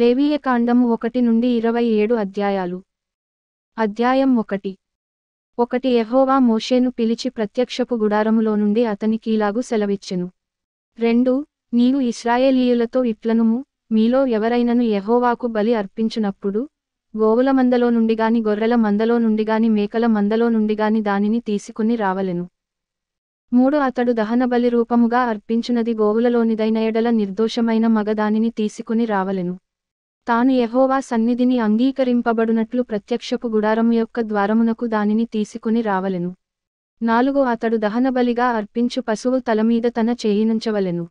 లేవీయకాండము ఒకటి నుండి ఇరవై ఏడు అధ్యాయాలు అధ్యాయం ఒకటి ఒకటి ఎహోవా మోషేను పిలిచి ప్రత్యక్షపు గుడారములో నుండి ఇలాగు సెలవిచ్చెను రెండు నీవు ఇస్రాయేలీయులతో ఇట్లనుము మీలో ఎవరైనను ఎహోవాకు బలి అర్పించినప్పుడు గోవుల మందలో నుండిగాని గొర్రెల మందలో నుండిగాని మేకల మందలో నుండిగాని దానిని తీసుకుని రావలెను మూడు అతడు దహనబలి రూపముగా అర్పించినది గోవులలోనిదైన ఎడల నిర్దోషమైన మగదానిని తీసుకుని రావలెను తాను ఎహోవా సన్నిధిని అంగీకరింపబడునట్లు ప్రత్యక్షపు గుడారం యొక్క ద్వారమునకు దానిని తీసుకుని రావలెను నాలుగు అతడు దహనబలిగా అర్పించు పశువు తలమీద తన చేయినుంచవలెను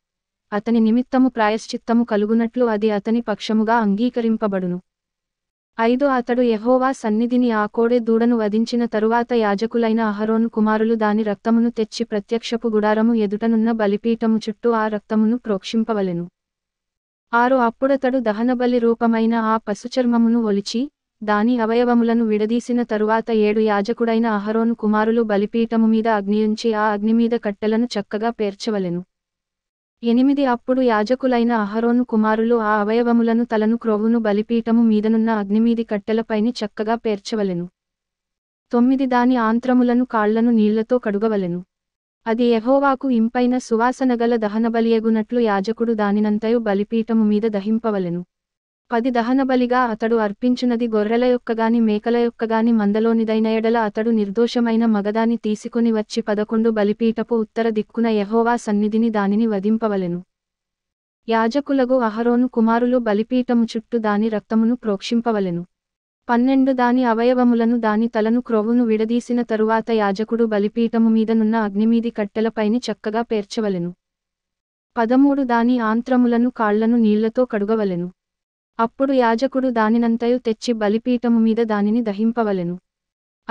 అతని నిమిత్తము ప్రాయశ్చిత్తము కలుగునట్లు అది అతని పక్షముగా అంగీకరింపబడును ఐదు అతడు ఎహోవా సన్నిధిని ఆ కోడె దూడను వధించిన తరువాత యాజకులైన అహరోను కుమారులు దాని రక్తమును తెచ్చి ప్రత్యక్షపు గుడారము ఎదుటనున్న బలిపీఠము చుట్టూ ఆ రక్తమును ప్రోక్షింపవలెను ఆరు అప్పుడతడు దహనబలి రూపమైన ఆ పశుచర్మమును ఒలిచి దాని అవయవములను విడదీసిన తరువాత ఏడు యాజకుడైన అహరోను కుమారులు బలిపీఠము మీద అగ్నియుంచి ఆ అగ్నిమీద కట్టెలను చక్కగా పేర్చవలెను ఎనిమిది అప్పుడు యాజకులైన అహరోను కుమారులు ఆ అవయవములను తలను క్రోవును బలిపీఠము మీదనున్న అగ్నిమీది కట్టెలపైని చక్కగా పేర్చవలెను తొమ్మిది దాని ఆంత్రములను కాళ్లను నీళ్లతో కడుగవలెను అది ఎహోవాకు ఇంపైన సువాసనగల దహనబలియగునట్లు యాజకుడు దానినంతయు బలిపీఠము మీద దహింపవలెను పది దహనబలిగా అతడు అర్పించినది గొర్రెల యొక్కగాని మేకల యొక్కగాని మందలోనిదైన ఎడల అతడు నిర్దోషమైన మగదాని తీసుకుని వచ్చి పదకొండు బలిపీఠపు ఉత్తర దిక్కున యహోవా సన్నిధిని దానిని వధింపవలెను యాజకులగు అహరోను కుమారులు బలిపీఠము చుట్టూ దాని రక్తమును ప్రోక్షింపవలెను పన్నెండు దాని అవయవములను దాని తలను క్రోవును విడదీసిన తరువాత యాజకుడు బలిపీఠము మీదనున్న అగ్నిమీది కట్టెలపైని చక్కగా పేర్చవలెను పదమూడు దాని ఆంత్రములను కాళ్లను నీళ్లతో కడుగవలెను అప్పుడు యాజకుడు దానినంతయు తెచ్చి బలిపీఠము మీద దానిని దహింపవలెను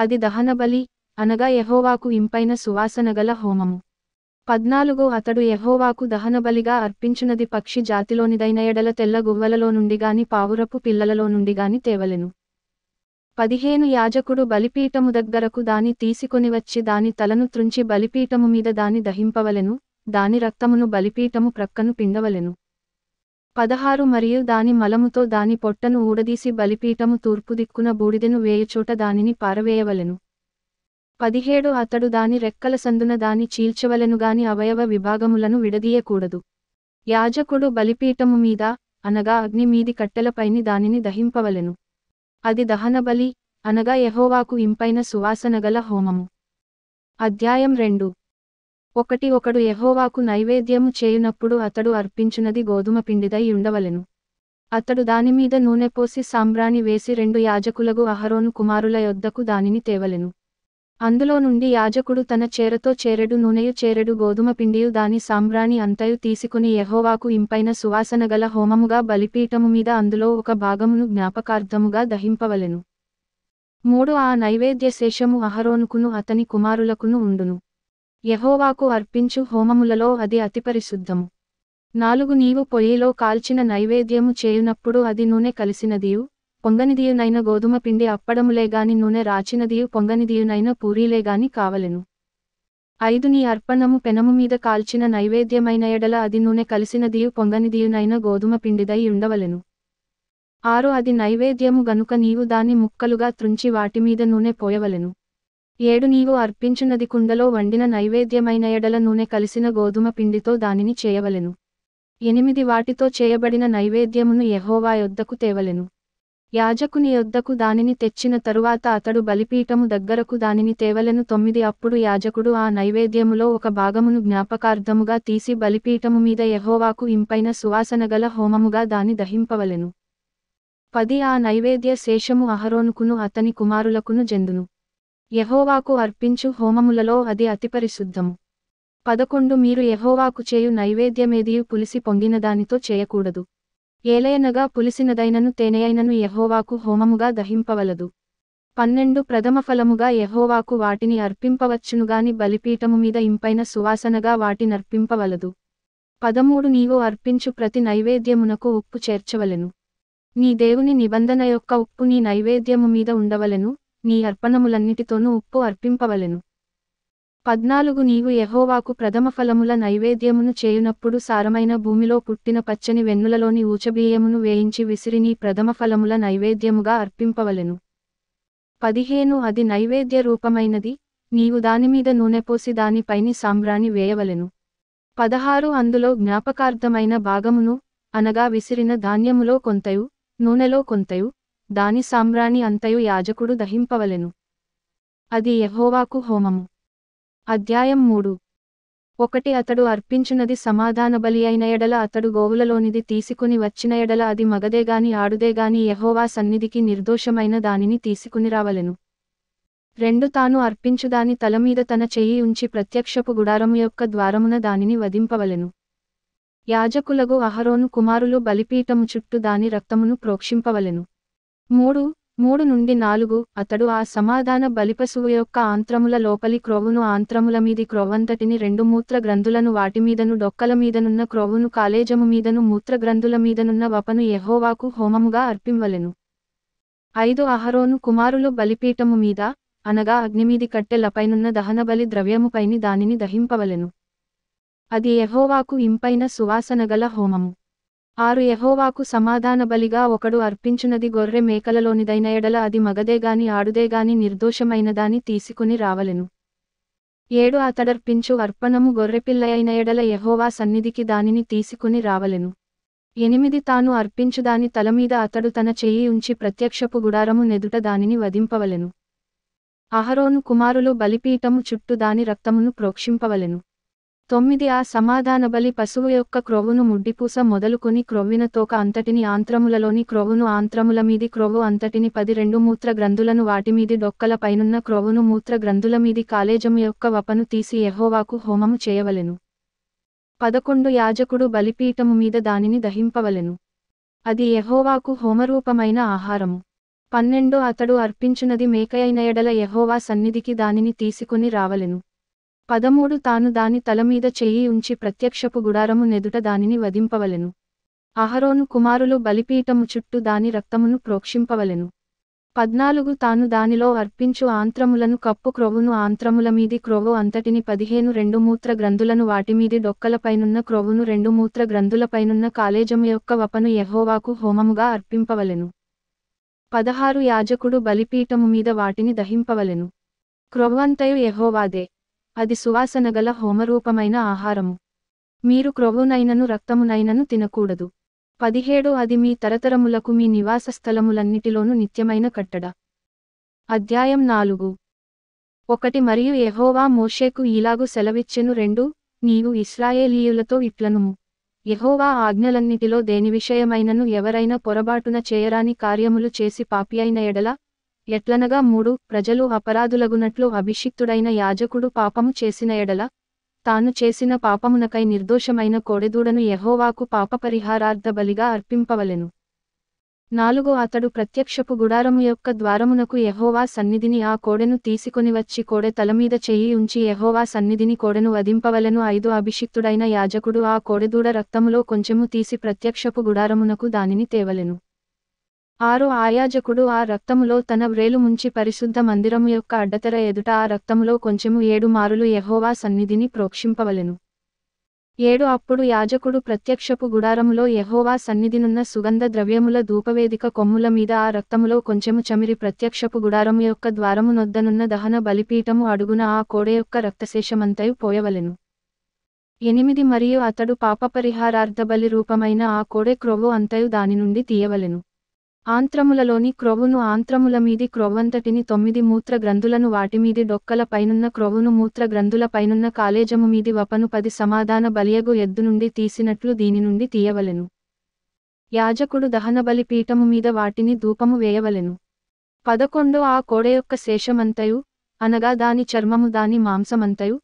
అది దహనబలి అనగా యహోవాకు ఇంపైన సువాసనగల హోమము పద్నాలుగో అతడు యహోవాకు దహనబలిగా అర్పించినది పక్షి జాతిలోనిదైన ఎడల తెల్ల గువ్వలలో నుండిగాని పావురపు పిల్లలలో నుండిగాని తేవలెను పదిహేను యాజకుడు బలిపీఠము దగ్గరకు దాని తీసుకొనివచ్చి దాని తలను త్రుంచి బలిపీఠము మీద దాని దహింపవలెను దాని రక్తమును బలిపీఠము ప్రక్కను పిండవలెను పదహారు మరియు దాని మలముతో దాని పొట్టను ఊడదీసి బలిపీఠము తూర్పు దిక్కున బూడిదెను వేయచోట దానిని పారవేయవలెను పదిహేడు అతడు దాని రెక్కల సందున దాని చీల్చవలెను గాని అవయవ విభాగములను విడదీయకూడదు యాజకుడు బలిపీఠము మీద అనగా అగ్ని మీది కట్టెలపైని దానిని దహింపవలెను అది దహనబలి అనగా యహోవాకు ఇంపైన సువాసనగల హోమము అధ్యాయం రెండు ఒకటి ఒకడు యహోవాకు నైవేద్యము చేయునప్పుడు అతడు అర్పించినది గోధుమ పిండిదై ఉండవలెను అతడు దానిమీద నూనె పోసి సాంబ్రాణి వేసి రెండు యాజకులకు అహరోను కుమారుల యొద్దకు దానిని తేవలెను అందులో నుండి యాజకుడు తన చేరతో చేరడు నూనెయు చేరడు గోధుమ పిండియు దాని సాంబ్రాణి అంతయు తీసుకుని యహోవాకు ఇంపైన సువాసన గల హోమముగా బలిపీఠము మీద అందులో ఒక భాగమును జ్ఞాపకార్థముగా దహింపవలెను మూడు ఆ నైవేద్య శేషము అహరోనుకును అతని కుమారులకును ఉండును యహోవాకు అర్పించు హోమములలో అది అతి పరిశుద్ధము నాలుగు నీవు పొయ్యిలో కాల్చిన నైవేద్యము చేయునప్పుడు అది నూనె కలిసినదియు పొంగనిదియునైన గోధుమ పిండి అప్పడములేగాని నూనె రాచినదియు పొంగనిదియునైన పూరీలేగాని కావలెను ఐదు నీ అర్పణము పెనము మీద కాల్చిన నైవేద్యమైన ఎడల అది నూనె కలిసినదియు పొంగనిదియునైన గోధుమ పిండిదై ఉండవలెను ఆరు అది నైవేద్యము గనుక నీవు దాని ముక్కలుగా త్రుంచి వాటిమీద నూనె పోయవలెను ఏడు నీవు అర్పించినది కుండలో వండిన నైవేద్యమైన ఎడల నూనె కలిసిన గోధుమ పిండితో దానిని చేయవలెను ఎనిమిది వాటితో చేయబడిన నైవేద్యమును యహోవా యొద్దకు తేవలెను యాజకుని యొద్దకు దానిని తెచ్చిన తరువాత అతడు బలిపీఠము దగ్గరకు దానిని తేవలను తొమ్మిది అప్పుడు యాజకుడు ఆ నైవేద్యములో ఒక భాగమును జ్ఞాపకార్థముగా తీసి బలిపీఠము మీద యహోవాకు ఇంపైన సువాసనగల హోమముగా దాని దహింపవలెను పది ఆ నైవేద్య శేషము అహరోనుకును అతని కుమారులకును జందును యహోవాకు అర్పించు హోమములలో అది అతి పరిశుద్ధము పదకొండు మీరు యహోవాకు చేయు నైవేద్యమేదియు పులిసి పొంగిన దానితో చేయకూడదు ఏలయనగా పులిసినదైనను తేనెయైనను యహోవాకు హోమముగా దహింపవలదు పన్నెండు ప్రథమ ఫలముగా యహోవాకు వాటిని అర్పింపవచ్చునుగాని బలిపీఠము మీద ఇంపైన సువాసనగా వాటినర్పింపవలదు పదమూడు నీవు అర్పించు ప్రతి నైవేద్యమునకు ఉప్పు చేర్చవలెను నీ దేవుని నిబంధన యొక్క ఉప్పు నీ నైవేద్యము మీద ఉండవలెను నీ అర్పణములన్నిటితోనూ ఉప్పు అర్పింపవలెను పద్నాలుగు నీవు యహోవాకు ఫలముల నైవేద్యమును చేయునప్పుడు సారమైన భూమిలో పుట్టిన పచ్చని వెన్నులలోని ఊచబియ్యమును వేయించి విసిరి నీ ఫలముల నైవేద్యముగా అర్పింపవలెను పదిహేను అది నైవేద్య రూపమైనది నీవు దానిమీద నూనెపోసి దానిపైని సాంబ్రాణి వేయవలెను పదహారు అందులో జ్ఞాపకార్థమైన భాగమును అనగా విసిరిన ధాన్యములో కొంతయు నూనెలో కొంతయు దాని సాంబ్రాణి అంతయు యాజకుడు దహింపవలెను అది యహోవాకు హోమము అధ్యాయం మూడు ఒకటి అతడు అర్పించినది బలి అయిన ఎడల అతడు గోవులలోనిది తీసుకుని వచ్చిన ఎడల అది మగదేగాని ఆడుదేగాని యహోవా సన్నిధికి నిర్దోషమైన దానిని తీసుకుని రావలెను రెండు తాను అర్పించుదాని తలమీద తన చెయ్యి ఉంచి ప్రత్యక్షపు గుడారము యొక్క ద్వారమున దానిని వధింపవలెను యాజకులగు అహరోను కుమారులు బలిపీఠము చుట్టూ దాని రక్తమును ప్రోక్షింపవలెను మూడు మూడు నుండి నాలుగు అతడు ఆ సమాధాన బలిపశువు యొక్క ఆంత్రముల లోపలి క్రోవును ఆంత్రముల మీది క్రోవంతటిని రెండు మూత్ర గ్రంథులను వాటిమీదను డొక్కల మీదనున్న క్రోవును కాలేజము మీదను మూత్ర గ్రంథుల మీదనున్న వపను ఎహోవాకు హోమముగా అర్పింవలెను ఐదు అహరోను కుమారులు బలిపీఠము మీద అనగా అగ్నిమీది కట్టెలపైనున్న దహనబలి ద్రవ్యముపైని దానిని దహింపవలెను అది ఎహోవాకు ఇంపైన సువాసనగల హోమము ఆరు ఎహోవాకు సమాధాన బలిగా ఒకడు అర్పించునది గొర్రె మేకలలోనిదైన ఎడల అది మగదేగాని ఆడుదేగాని నిర్దోషమైనదాని తీసుకుని రావలెను ఏడు అతడర్పించు అర్పణము గొర్రెపిల్లయైన ఎడల ఎహోవా సన్నిధికి దానిని తీసుకుని రావలెను ఎనిమిది తాను అర్పించుదాని తలమీద అతడు తన చెయ్యి ఉంచి ప్రత్యక్షపు గుడారము నెదుట దానిని వధింపవలెను అహరోను కుమారులు బలిపీఠము చుట్టూ దాని రక్తమును ప్రోక్షింపవలెను తొమ్మిది ఆ సమాధాన బలి పశువు యొక్క క్రొవ్వును ముడ్డిపూస మొదలుకొని క్రొవ్విన తోక అంతటిని ఆంత్రములలోని ఆంత్రముల మీది క్రొవ్వు అంతటిని పది రెండు మూత్ర గ్రంథులను వాటిమీది డొక్కల పైనున్న క్రొవ్వును మూత్ర గ్రంథుల మీది కాలేజము యొక్క వపను తీసి ఎహోవాకు హోమము చేయవలెను పదకొండు యాజకుడు బలిపీఠము మీద దానిని దహింపవలెను అది ఎహోవాకు హోమరూపమైన ఆహారము పన్నెండు అతడు అర్పించినది మేకయైన ఎడల ఎహోవా సన్నిధికి దానిని తీసుకుని రావలెను పదమూడు తాను దాని తలమీద చెయ్యి ఉంచి ప్రత్యక్షపు గుడారము నెదుట దానిని వధింపవలెను అహరోను కుమారులు బలిపీఠము చుట్టూ దాని రక్తమును ప్రోక్షింపవలెను పద్నాలుగు తాను దానిలో అర్పించు ఆంత్రములను కప్పు క్రొవును ఆంత్రముల మీది క్రొవు అంతటిని పదిహేను రెండు మూత్ర గ్రంథులను వాటిమీది డొక్కలపైనున్న క్రోవును రెండు మూత్ర గ్రంథులపైనున్న కాలేజము యొక్క వపను యహోవాకు హోమముగా అర్పింపవలెను పదహారు యాజకుడు బలిపీఠము మీద వాటిని దహింపవలెను క్రొవ్వంతయు యహోవాదే అది సువాసన గల హోమరూపమైన ఆహారము మీరు క్రొవునైనను రక్తమునైనను తినకూడదు పదిహేడు అది మీ తరతరములకు మీ నివాస స్థలములన్నిటిలోనూ నిత్యమైన కట్టడ అధ్యాయం నాలుగు ఒకటి మరియు ఎహోవా మోషేకు ఇలాగు సెలవిచ్చెను రెండు నీవు ఇస్రాయేలీయులతో ఇట్లనుము ఎహోవా ఆజ్ఞలన్నిటిలో దేని విషయమైనను ఎవరైనా పొరబాటున చేయరాని కార్యములు చేసి పాపియైన ఎడల ఎట్లనగా మూడు ప్రజలు అపరాధులగునట్లు అభిషిక్తుడైన యాజకుడు పాపము చేసిన ఎడల తాను చేసిన పాపమునకై నిర్దోషమైన కోడెదూడను యహోవాకు పాపపరిహారార్థ బలిగా అర్పింపవలెను నాలుగు అతడు ప్రత్యక్షపు గుడారము యొక్క ద్వారమునకు యహోవా సన్నిధిని ఆ కోడెను తీసుకొని వచ్చి కోడె తలమీద చేయి ఉంచి యహోవా సన్నిధిని కోడెను వధింపవలను ఐదు అభిషిక్తుడైన యాజకుడు ఆ కోడెదూడ రక్తములో కొంచెము తీసి ప్రత్యక్షపు గుడారమునకు దానిని తేవలెను ఆరు ఆయాజకుడు ఆ రక్తములో తన వ్రేలు ముంచి పరిశుద్ధ మందిరం యొక్క అడ్డతెర ఎదుట ఆ రక్తములో కొంచెము ఏడు మారులు యహోవా సన్నిధిని ప్రోక్షింపవలెను ఏడు అప్పుడు యాజకుడు ప్రత్యక్షపు గుడారములో యహోవా సన్నిధినున్న సుగంధ ద్రవ్యముల ధూపవేదిక కొమ్ముల మీద ఆ రక్తములో కొంచెము చమిరి ప్రత్యక్షపు గుడారము యొక్క ద్వారము నొద్దనున్న దహన బలిపీఠము అడుగున ఆ కోడ యొక్క రక్తశేషమంతయు పోయవలెను ఎనిమిది మరియు అతడు పాపపరిహారార్థబలి రూపమైన ఆ కోడె క్రొవ్వు అంతయు దాని నుండి తీయవలెను ఆంత్రములలోని క్రొవ్వును ఆంత్రముల మీది క్రొవ్వంతటిని తొమ్మిది మూత్ర గ్రంథులను వాటిమీది డొక్కల పైనున్న క్రొవ్వును మూత్ర గ్రంథుల పైనున్న కాలేజము మీది వపను పది సమాధాన బలియగు ఎద్దు నుండి తీసినట్లు దీని నుండి తీయవలెను యాజకుడు దహనబలి పీఠము మీద వాటిని ధూపము వేయవలెను పదకొండు ఆ కోడ యొక్క శేషమంతయు అనగా దాని చర్మము దాని మాంసమంతయు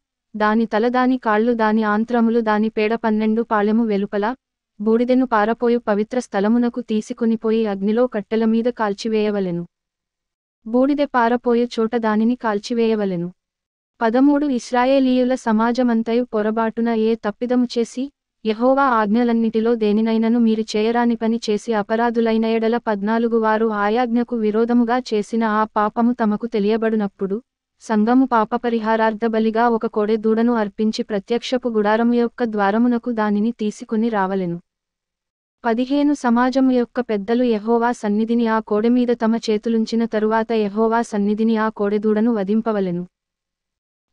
దాని తల దాని కాళ్ళు దాని ఆంత్రములు దాని పేడ పన్నెండు పాళెము వెలుపల బూడిదెను పారపోయు పవిత్ర స్థలమునకు తీసుకునిపోయి అగ్నిలో కట్టెల మీద కాల్చివేయవలెను బూడిదె పారపోయే చోట దానిని కాల్చివేయవలెను పదమూడు ఇస్రాయేలీయుల సమాజమంతయు పొరబాటున ఏ తప్పిదము చేసి యహోవా ఆజ్ఞలన్నిటిలో దేనినైనను మీరు చేయరాని పని చేసి అపరాధులైన ఎడల పద్నాలుగు వారు ఆయాజ్ఞకు విరోధముగా చేసిన ఆ పాపము తమకు తెలియబడినప్పుడు సంఘము పాపపరిహారార్థ బలిగా ఒక కోడెదూడను అర్పించి ప్రత్యక్షపు గుడారము యొక్క ద్వారమునకు దానిని తీసుకుని రావలెను పదిహేను సమాజం యొక్క పెద్దలు యహోవా సన్నిధిని ఆ కోడెమీద తమ చేతులుంచిన తరువాత యహోవా సన్నిధిని ఆ కోడెదూడను వధింపవలెను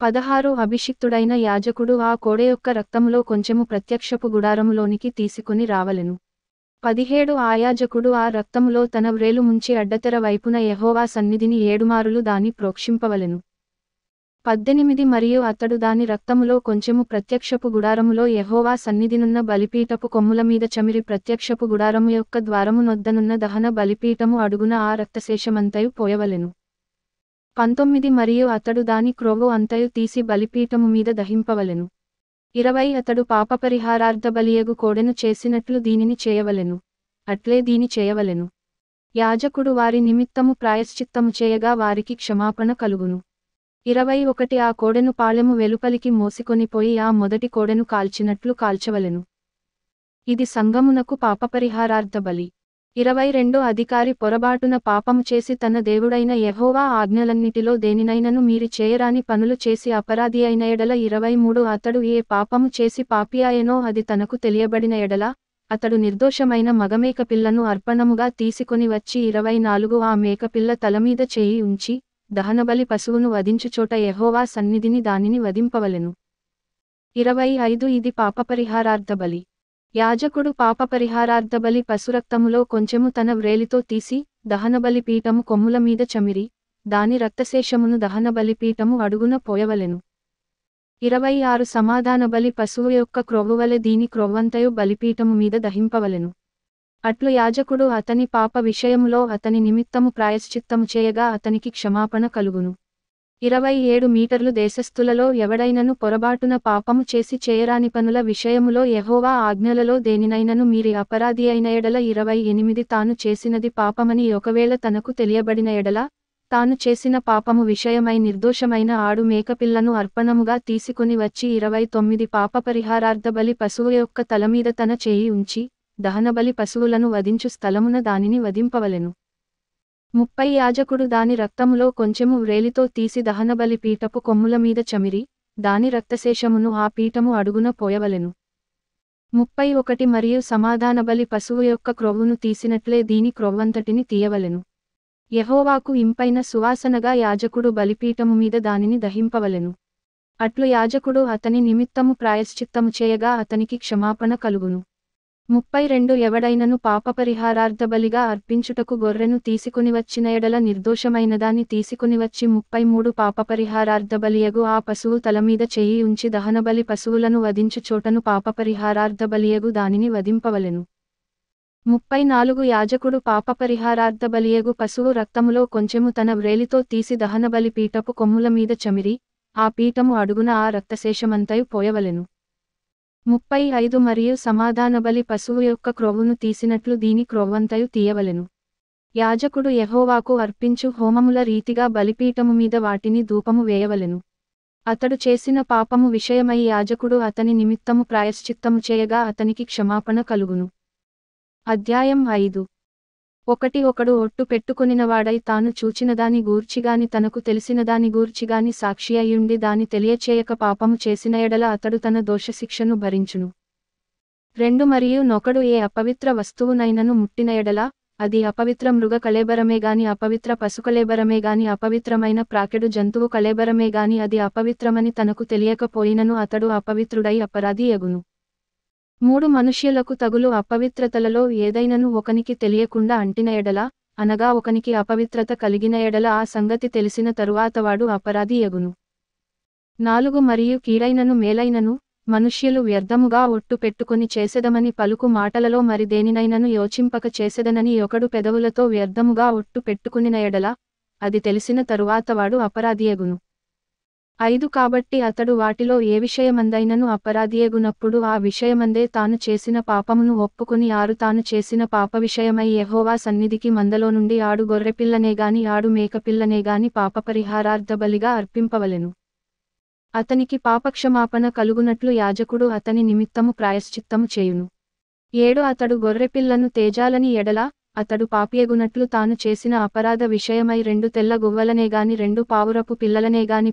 పదహారు అభిషిక్తుడైన యాజకుడు ఆ కోడె యొక్క రక్తంలో కొంచెము ప్రత్యక్షపు గుడారంలోనికి తీసుకుని రావలెను పదిహేడు ఆయాజకుడు ఆ రక్తంలో తన వ్రేలు ముంచి అడ్డతెర వైపున యహోవా సన్నిధిని ఏడుమారులు దాని ప్రోక్షింపవలెను పద్దెనిమిది మరియు అతడు దాని రక్తములో కొంచెము ప్రత్యక్షపు గుడారములో యహోవా సన్నిధినున్న బలిపీటపు కొమ్ముల మీద చమిరి ప్రత్యక్షపు గుడారము యొక్క ద్వారము నొద్దనున్న దహన బలిపీటము అడుగున ఆ రక్తశేషమంతయు పోయవలెను పంతొమ్మిది మరియు అతడు దాని క్రోవు అంతయు తీసి బలిపీటము మీద దహింపవలెను ఇరవై అతడు పాపపరిహారార్థ బలియగు కోడెను చేసినట్లు దీనిని చేయవలెను అట్లే దీని చేయవలెను యాజకుడు వారి నిమిత్తము ప్రాయశ్చిత్తము చేయగా వారికి క్షమాపణ కలుగును ఇరవై ఒకటి ఆ కోడెను పాలెము వెలుపలికి మోసికొనిపోయి ఆ మొదటి కోడెను కాల్చినట్లు కాల్చవలెను ఇది సంగమునకు పాపపరిహారార్థ బలి ఇరవై రెండు అధికారి పొరబాటున పాపము చేసి తన దేవుడైన యహోవా ఆజ్ఞలన్నిటిలో దేనినైనను మీరు చేయరాని పనులు చేసి అపరాధి అయిన ఎడల ఇరవై మూడు అతడు ఏ పాపము చేసి పాపియాయనో అది తనకు తెలియబడిన ఎడల అతడు నిర్దోషమైన మగమేక పిల్లను అర్పణముగా తీసుకొని వచ్చి ఇరవై నాలుగు ఆ మేకపిల్ల తలమీద చేయి ఉంచి దహనబలి పశువును వధించుచోట ఎహోవా సన్నిధిని దానిని వధింపవలెను ఇరవై ఐదు ఇది పాపపరిహారార్థ బలి యాజకుడు పాపపరిహారార్థ బలి పశురక్తములో కొంచెము తన వ్రేలితో తీసి దహనబలి పీఠము కొమ్ముల మీద చమిరి దాని రక్తశేషమును దహనబలి పీఠము అడుగున పోయవలెను ఇరవై ఆరు సమాధాన బలి పశువు యొక్క క్రొవ్వువలె దీని క్రొవ్వంతయు బలిపీఠము మీద దహింపవలెను అట్లు యాజకుడు అతని పాప విషయములో అతని నిమిత్తము ప్రాయశ్చిత్తము చేయగా అతనికి క్షమాపణ కలుగును ఇరవై ఏడు మీటర్లు దేశస్థులలో ఎవడైనను పొరబాటున పాపము చేసి చేయరాని పనుల విషయములో యహోవా ఆజ్ఞలలో దేనినైనను మీరి అపరాధి అయిన ఎడల ఇరవై ఎనిమిది తాను చేసినది పాపమని ఒకవేళ తనకు తెలియబడిన ఎడల తాను చేసిన పాపము విషయమై నిర్దోషమైన ఆడు మేకపిల్లను అర్పణముగా తీసుకుని వచ్చి ఇరవై తొమ్మిది పాప పరిహారార్థ బలి పశువు యొక్క తలమీద తన చేయి ఉంచి దహనబలి పశువులను వధించు స్థలమున దానిని వధింపవలెను ముప్పై యాజకుడు దాని రక్తములో కొంచెము వ్రేలితో తీసి దహనబలి పీటపు కొమ్ముల మీద చమిరి దాని రక్తశేషమును ఆ పీఠము అడుగున పోయవలెను ముప్పై ఒకటి మరియు సమాధానబలి పశువు యొక్క క్రొవ్వును తీసినట్లే దీని క్రొవ్వంతటిని తీయవలెను యహోవాకు ఇంపైన సువాసనగా యాజకుడు బలిపీఠము మీద దానిని దహింపవలెను అట్లు యాజకుడు అతని నిమిత్తము ప్రాయశ్చిత్తము చేయగా అతనికి క్షమాపణ కలుగును ముప్పై రెండు ఎవడైనను పాపపరిహారార్థబలిగా అర్పించుటకు గొర్రెను తీసుకునివచ్చిన ఎడల నిర్దోషమైనదాన్ని తీసుకునివచ్చి ముప్పై మూడు పాపపరిహారార్థబలియగు ఆ పశువు తలమీద చేయి ఉంచి దహనబలి పశువులను వధించు చోటను పాపపరిహారార్థబలియగు దానిని వధింపవలెను ముప్పై నాలుగు యాజకుడు పాపపరిహారార్థబలియగు పశువు రక్తములో కొంచెము తన వ్రేలితో తీసి దహనబలి పీటపు కొమ్ముల మీద చమిరి ఆ పీటము అడుగున ఆ రక్తశేషమంతయు పోయవలెను ముప్పై ఐదు మరియు సమాధానబలి పశువు యొక్క క్రోవును తీసినట్లు దీని క్రొవ్వంతయు తీయవలెను యాజకుడు యహోవాకు అర్పించు హోమముల రీతిగా బలిపీఠము మీద వాటిని ధూపము వేయవలెను అతడు చేసిన పాపము విషయమై యాజకుడు అతని నిమిత్తము ప్రాయశ్చిత్తము చేయగా అతనికి క్షమాపణ కలుగును అధ్యాయం ఐదు ఒకటి ఒకడు ఒట్టు పెట్టుకునినవాడై తాను చూచినదాని గూర్చిగాని తనకు తెలిసినదాని గూర్చిగాని సాక్షి అయ్యుండి దాని తెలియచేయక పాపము చేసిన ఎడల అతడు తన దోషశిక్షను భరించును రెండు మరియు నొకడు ఏ అపవిత్ర వస్తువునైనను ముట్టిన ఎడల అది అపవిత్ర మృగ కళేబరమే గాని అపవిత్ర పశు కళేబరమే గాని అపవిత్రమైన ప్రాకెడు జంతువు కళేబరమే గాని అది అపవిత్రమని తనకు తెలియకపోయినను అతడు అపవిత్రుడై అపరాధి ఎగును మూడు మనుష్యులకు తగులు అపవిత్రతలలో ఏదైనను ఒకనికి తెలియకుండా అంటిన ఎడల అనగా ఒకనికి అపవిత్రత కలిగిన ఎడల ఆ సంగతి తెలిసిన తరువాత వాడు అపరాధి ఎగును నాలుగు మరియు కీడైనను మేలైనను మనుష్యులు వ్యర్థముగా ఒట్టు పెట్టుకుని చేసెదమని పలుకు మాటలలో మరి దేనినైనను యోచింపక చేసెదనని ఒకడు పెదవులతో వ్యర్థముగా ఒట్టు పెట్టుకునిన ఎడల అది తెలిసిన తరువాత వాడు అపరాధియగును ఐదు కాబట్టి అతడు వాటిలో ఏ విషయమందైనను అపరాధియేగునప్పుడు ఆ విషయమందే తాను చేసిన పాపమును ఒప్పుకుని ఆరు తాను చేసిన పాప విషయమై యహోవా సన్నిధికి మందలో నుండి ఆడు గొర్రెపిల్లనేగాని ఆడు మేకపిల్లనేగాని పాపపరిహారార్థ బలిగా అర్పింపవలెను అతనికి పాపక్షమాపణ కలుగునట్లు యాజకుడు అతని నిమిత్తము ప్రాయశ్చిత్తము చేయును ఏడు అతడు గొర్రెపిల్లను తేజాలని ఎడలా అతడు పాపియగునట్లు తాను చేసిన అపరాధ విషయమై రెండు తెల్ల గువ్వలనేగాని రెండు పావురపు పిల్లలనేగాని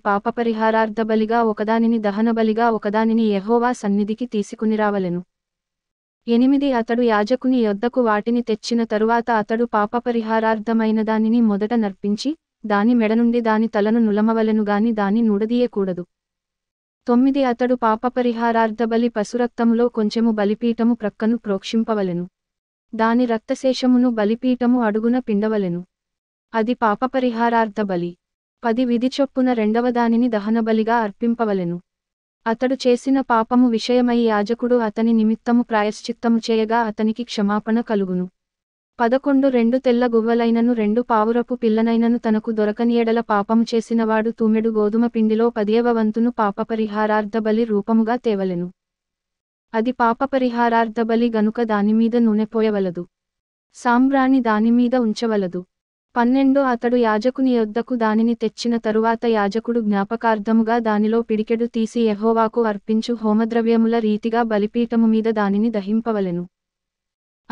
బలిగా ఒకదానిని దహన బలిగా ఒకదానిని యహోవా సన్నిధికి తీసుకునిరావలెను ఎనిమిది అతడు యాజకుని యొద్దకు వాటిని తెచ్చిన తరువాత అతడు పాపపరిహారార్థమైన దానిని మొదట నర్పించి దాని మెడనుండి దాని తలను నులమవలను గాని దాని నుడదీయకూడదు తొమ్మిది అతడు బలి పశురక్తంలో కొంచెము బలిపీఠము ప్రక్కను ప్రోక్షింపవలెను దాని రక్తశేషమును బలిపీఠము అడుగున పిండవలెను అది పాపపరిహారార్థ బలి పది విధి చొప్పున రెండవదానిని దహనబలిగా అర్పింపవలెను అతడు చేసిన పాపము విషయమై యాజకుడు అతని నిమిత్తము ప్రాయశ్చిత్తము చేయగా అతనికి క్షమాపణ కలుగును పదకొండు రెండు తెల్ల గువ్వలైనను రెండు పావురపు పిల్లనైనను తనకు దొరకని ఎడల పాపము చేసినవాడు తూమెడు గోధుమ పిండిలో పదేవ వంతును పాపపరిహారార్థ బలి రూపముగా తేవలెను అది పాపపరిహారార్థబలి గనుక దానిమీద నూనెపోయవలదు సాంబ్రాణి దానిమీద ఉంచవలదు పన్నెండు అతడు యాజకుని యొద్దకు దానిని తెచ్చిన తరువాత యాజకుడు జ్ఞాపకార్థముగా దానిలో పిడికెడు తీసి యహోవాకు అర్పించు హోమద్రవ్యముల రీతిగా బలిపీఠము మీద దానిని దహింపవలెను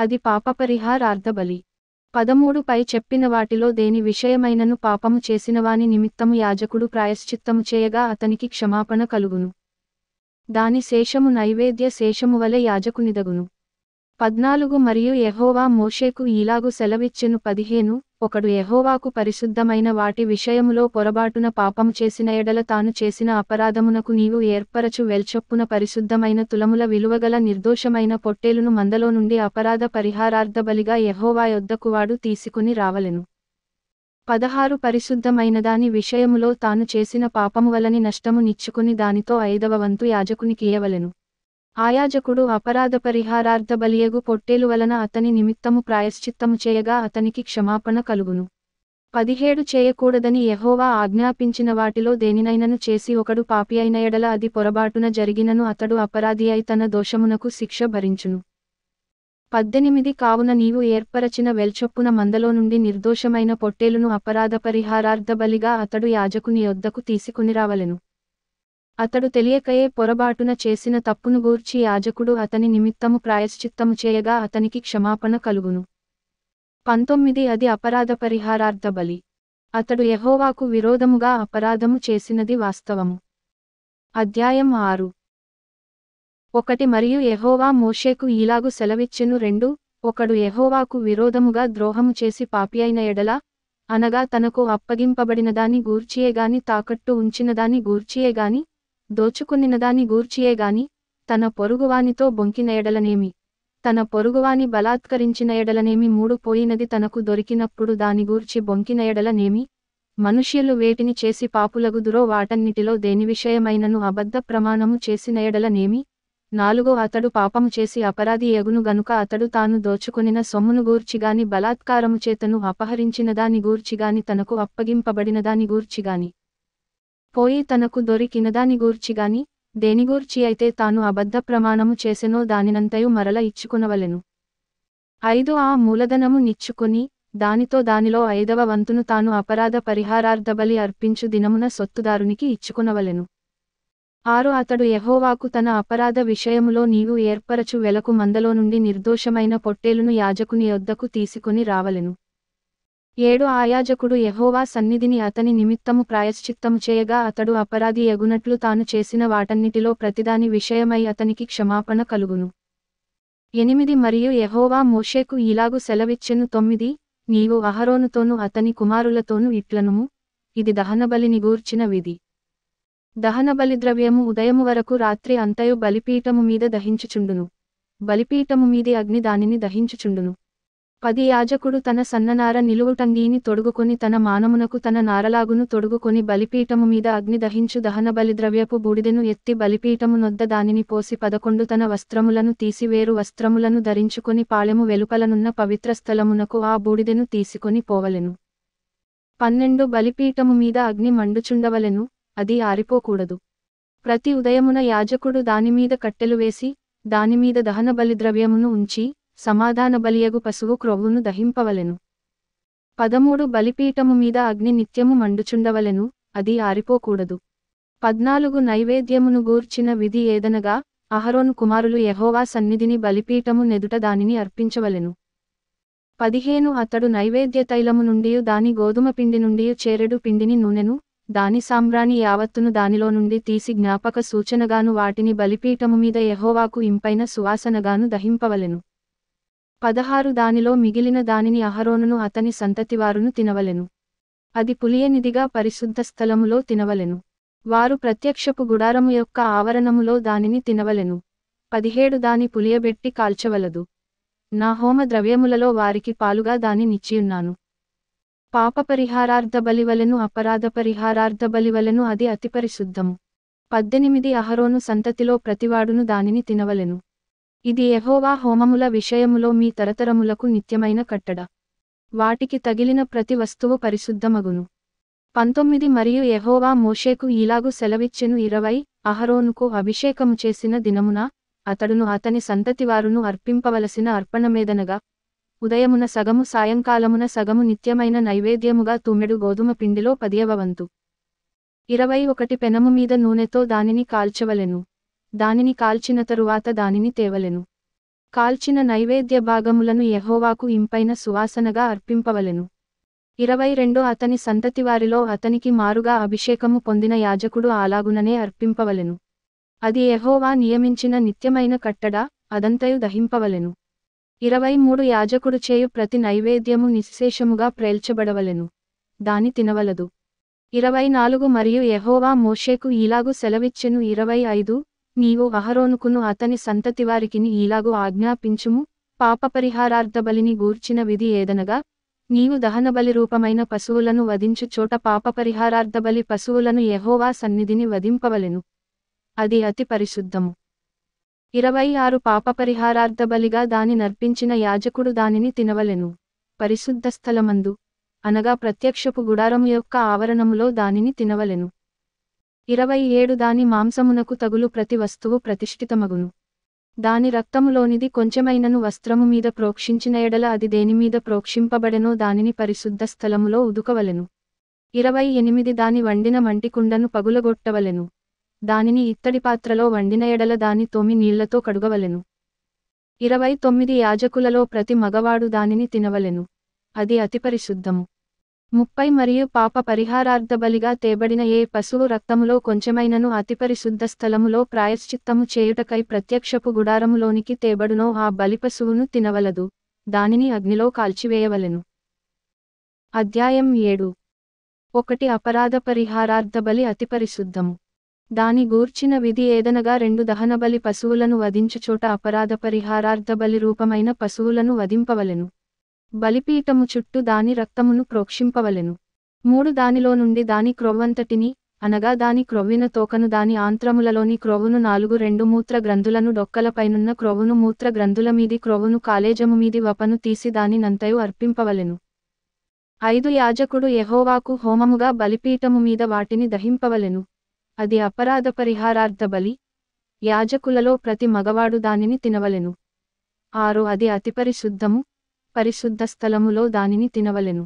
అది పాపపరిహారార్థబలి పదమూడు పై చెప్పిన వాటిలో దేని విషయమైనను పాపము చేసినవాని నిమిత్తము యాజకుడు ప్రాయశ్చిత్తము చేయగా అతనికి క్షమాపణ కలుగును దాని శేషము నైవేద్య శేషము వలె యాజకునిదగును పద్నాలుగు మరియు ఎహోవా మోషేకు ఈలాగు సెలవిచ్చెను పదిహేను ఒకడు ఎహోవాకు పరిశుద్ధమైన వాటి విషయములో పొరబాటున పాపం చేసిన ఎడల తాను చేసిన అపరాధమునకు నీవు ఏర్పరచు వెల్చొప్పున పరిశుద్ధమైన తులముల విలువగల నిర్దోషమైన పొట్టేలును మందలో నుండి అపరాధ పరిహారార్థ బలిగా ఎహోవా యొద్దకు వాడు తీసుకుని రావలెను పదహారు పరిశుద్ధమైనదాని విషయములో తాను చేసిన పాపము వలని నష్టము నిచ్చుకుని దానితో ఐదవ వంతు యాజకునికి ఇయ్యవలెను ఆయాజకుడు అపరాధ పరిహారార్థ బలియగు పొట్టేలు వలన అతని నిమిత్తము ప్రాయశ్చిత్తము చేయగా అతనికి క్షమాపణ కలుగును పదిహేడు చేయకూడదని యహోవా ఆజ్ఞాపించిన వాటిలో దేనినైనను చేసి ఒకడు పాపి అయిన ఎడల అది పొరబాటున జరిగినను అతడు అపరాధి అయి తన దోషమునకు శిక్ష భరించును పద్దెనిమిది కావున నీవు ఏర్పరచిన వెల్చొప్పున మందలో నుండి నిర్దోషమైన పొట్టేలును అపరాధ పరిహారార్థబలిగా అతడు యాజకుని యొద్దకు తీసుకునిరావలెను అతడు తెలియకయే పొరబాటున చేసిన తప్పును గూర్చి యాజకుడు అతని నిమిత్తము ప్రాయశ్చిత్తము చేయగా అతనికి క్షమాపణ కలుగును పంతొమ్మిది అది అపరాధ బలి అతడు యహోవాకు విరోధముగా అపరాధము చేసినది వాస్తవము అధ్యాయం ఆరు ఒకటి మరియు ఎహోవా మోషేకు ఈలాగు సెలవిచ్చెను రెండు ఒకడు ఎహోవాకు విరోధముగా ద్రోహము చేసి పాపియైన ఎడల అనగా తనకు అప్పగింపబడినదాని గూర్చియేగాని తాకట్టు ఉంచినదాని గూర్చియేగాని దోచుకునినదాని గూర్చియేగాని తన పొరుగువానితో బొంకిన ఎడలనేమి తన పొరుగువాని బలాత్కరించిన ఎడలనేమి మూడు పోయినది తనకు దొరికినప్పుడు దాని గూర్చి బొంకిన ఎడలనేమి మనుష్యులు వేటిని చేసి పాపులగుదురో వాటన్నిటిలో దేని విషయమైనను అబద్ధ ప్రమాణము చేసిన ఎడలనేమి నాలుగో అతడు పాపము చేసి అపరాధి ఎగును గనుక అతడు తాను దోచుకొనిన సొమ్మును గూర్చిగాని బలాత్కారము చేతను అపహరించినదాని గూర్చిగాని తనకు దాని గూర్చిగాని పోయి తనకు దాని గూర్చిగాని దేనిగూర్చి అయితే తాను అబద్ధ ప్రమాణము చేసెనో దానినంతయు మరల ఇచ్చుకునవలెను ఐదు ఆ మూలధనము నిచ్చుకుని దానితో దానిలో ఐదవ వంతును తాను అపరాధ పరిహారార్థబలి అర్పించు దినమున సొత్తుదారునికి ఇచ్చుకునవలెను ఆరు అతడు యహోవాకు తన అపరాధ విషయములో నీవు ఏర్పరచు వెలకు మందలో నుండి నిర్దోషమైన పొట్టేలును యాజకుని యొద్దకు తీసుకుని రావలెను ఏడు ఆయాజకుడు యహోవా సన్నిధిని అతని నిమిత్తము ప్రాయశ్చిత్తము చేయగా అతడు అపరాధి ఎగునట్లు తాను చేసిన వాటన్నిటిలో ప్రతిదాని విషయమై అతనికి క్షమాపణ కలుగును ఎనిమిది మరియు యహోవా మోషేకు ఇలాగు సెలవిచ్చెను తొమ్మిది నీవు అహరోనుతోనూ అతని కుమారులతోనూ ఇట్లనుము ఇది దహనబలిని గూర్చిన విధి దహన బలిద్రవ్యము ఉదయము వరకు రాత్రి అంతయు బలిపీఠము మీద దహించుచుండును బలిపీఠము మీది అగ్ని దానిని దహించుచుండును పది యాజకుడు తన సన్ననార నిలువుటంగీని తొడుగుకొని తన మానమునకు తన నారలాగును తొడుగుకొని బలిపీఠము మీద అగ్ని దహించు దహన బలిద్రవ్యపు బూడిదెను ఎత్తి బలిపీఠము నొద్ద దానిని పోసి పదకొండు తన వస్త్రములను తీసివేరు వస్త్రములను ధరించుకొని పాళెము వెలుపలనున్న పవిత్ర స్థలమునకు ఆ బూడిదెను తీసుకొని పోవలెను పన్నెండు బలిపీఠము మీద అగ్ని మండుచుండవలెను అది ఆరిపోకూడదు ప్రతి ఉదయమున యాజకుడు దానిమీద కట్టెలు వేసి దానిమీద దహన బలిద్రవ్యమును ఉంచి సమాధాన బలియగు పశువు క్రొవ్వును దహింపవలెను పదమూడు బలిపీఠము మీద అగ్ని నిత్యము మండుచుండవలెను అది ఆరిపోకూడదు పద్నాలుగు నైవేద్యమును గూర్చిన విధి ఏదనగా అహరోను కుమారులు యహోవా సన్నిధిని బలిపీఠము నెదుట దానిని అర్పించవలెను పదిహేను అతడు నైవేద్య తైలము నుండి దాని గోధుమ పిండి నుండి చేరెడు పిండిని నూనెను దాని సామ్రాణి యావత్తును దానిలో నుండి తీసి జ్ఞాపక సూచనగాను వాటిని బలిపీఠము మీద యహోవాకు ఇంపైన సువాసనగాను దహింపవలెను పదహారు దానిలో మిగిలిన దానిని అహరోనును అతని సంతతివారును తినవలెను అది పులియనిదిగా పరిశుద్ధ స్థలములో తినవలెను వారు ప్రత్యక్షపు గుడారము యొక్క ఆవరణములో దానిని తినవలెను పదిహేడు దాని పులియబెట్టి కాల్చవలదు నా హోమ ద్రవ్యములలో వారికి పాలుగా దాని నిచ్చియున్నాను పాప పరిహారార్థ బలివలను అపరాధ పరిహారార్థ బలివలను అది అతి పరిశుద్ధము పద్దెనిమిది అహరోను సంతతిలో ప్రతివాడును దానిని తినవలెను ఇది ఎహోవా హోమముల విషయములో మీ తరతరములకు నిత్యమైన కట్టడ వాటికి తగిలిన ప్రతి వస్తువు పరిశుద్ధమగును పంతొమ్మిది మరియు ఎహోవా మోషేకు ఇలాగు సెలవిచ్చెను ఇరవై అహరోనుకు అభిషేకము చేసిన దినమున అతడును అతని సంతతివారును అర్పింపవలసిన అర్పణమేదనగా ఉదయమున సగము సాయంకాలమున సగము నిత్యమైన నైవేద్యముగా తుమ్మెడు గోధుమ పిండిలో పదియవ ఇరవై ఒకటి పెనము మీద నూనెతో దానిని కాల్చవలెను దానిని కాల్చిన తరువాత దానిని తేవలెను కాల్చిన నైవేద్య భాగములను యహోవాకు ఇంపైన సువాసనగా అర్పింపవలెను ఇరవై రెండో అతని సంతతివారిలో అతనికి మారుగా అభిషేకము పొందిన యాజకుడు అలాగుననే అర్పింపవలెను అది ఎహోవా నియమించిన నిత్యమైన కట్టడా అదంతయు దహింపవలెను ఇరవై మూడు యాజకుడు చేయు ప్రతి నైవేద్యము నిశ్శేషముగా ప్రేల్చబడవలెను దాని తినవలదు ఇరవై నాలుగు మరియు యహోవా మోషేకు ఈలాగు సెలవిచ్చెను ఇరవై ఐదు నీవు అహరోనుకును అతని సంతతివారికిని ఈలాగు ఆజ్ఞాపించుము పాపపరిహారార్థబలిని గూర్చిన విధి ఏదనగా నీవు దహనబలి రూపమైన పశువులను వధించు చోట పాపపరిహారార్థబలి పశువులను యహోవా సన్నిధిని వధింపవలెను అది అతి పరిశుద్ధము ఇరవై ఆరు బలిగా దాని నర్పించిన యాజకుడు దానిని తినవలెను పరిశుద్ధ స్థలమందు అనగా ప్రత్యక్షపు గుడారం యొక్క ఆవరణములో దానిని తినవలెను ఇరవై ఏడు దాని మాంసమునకు తగులు ప్రతి వస్తువు ప్రతిష్ఠితమగును దాని రక్తములోనిది కొంచెమైనను వస్త్రము మీద ప్రోక్షించిన ఎడల అది దేనిమీద ప్రోక్షింపబడెనో దానిని పరిశుద్ధ స్థలములో ఉదుకవలెను ఇరవై ఎనిమిది దాని వండిన మంటికుండను పగులగొట్టవలెను దానిని ఇత్తడి పాత్రలో వండిన ఎడల దాని తొమ్మి నీళ్లతో కడుగవలెను ఇరవై తొమ్మిది యాజకులలో ప్రతి మగవాడు దానిని తినవలెను అది అతి పరిశుద్ధము ముప్పై మరియు పాప పరిహారార్థ బలిగా తేబడిన ఏ పశువు రక్తములో కొంచెమైనను అతి పరిశుద్ధ స్థలములో ప్రాయశ్చిత్తము చేయుటకై ప్రత్యక్షపు గుడారములోనికి తేబడునో ఆ బలిపశువును తినవలదు దానిని అగ్నిలో కాల్చివేయవలెను అధ్యాయం ఏడు ఒకటి అపరాధ పరిహారార్థ బలి అతి పరిశుద్ధము దాని గూర్చిన విధి ఏదనగా రెండు దహనబలి పశువులను వధించుచోట అపరాధ పరిహారార్థ బలి రూపమైన పశువులను వధింపవలెను బలిపీఠము చుట్టూ దాని రక్తమును ప్రోక్షింపవలెను మూడు దానిలో నుండి దాని క్రొవ్వంతటిని అనగా దాని క్రొవ్విన తోకను దాని ఆంత్రములలోని క్రొవ్వును నాలుగు రెండు మూత్ర గ్రంథులను డొక్కలపైనున్న క్రొవ్వును మూత్ర గ్రంథుల మీది క్రొవ్వును కాలేజము మీది వపను తీసి దాని నంతయు అర్పింపవలెను ఐదు యాజకుడు ఎహోవాకు హోమముగా బలిపీఠము మీద వాటిని దహింపవలెను అది అపరాధ పరిహారార్థ బలి యాజకులలో ప్రతి మగవాడు దానిని తినవలెను ఆరు అది అతి పరిశుద్ధము పరిశుద్ధ స్థలములో దానిని తినవలెను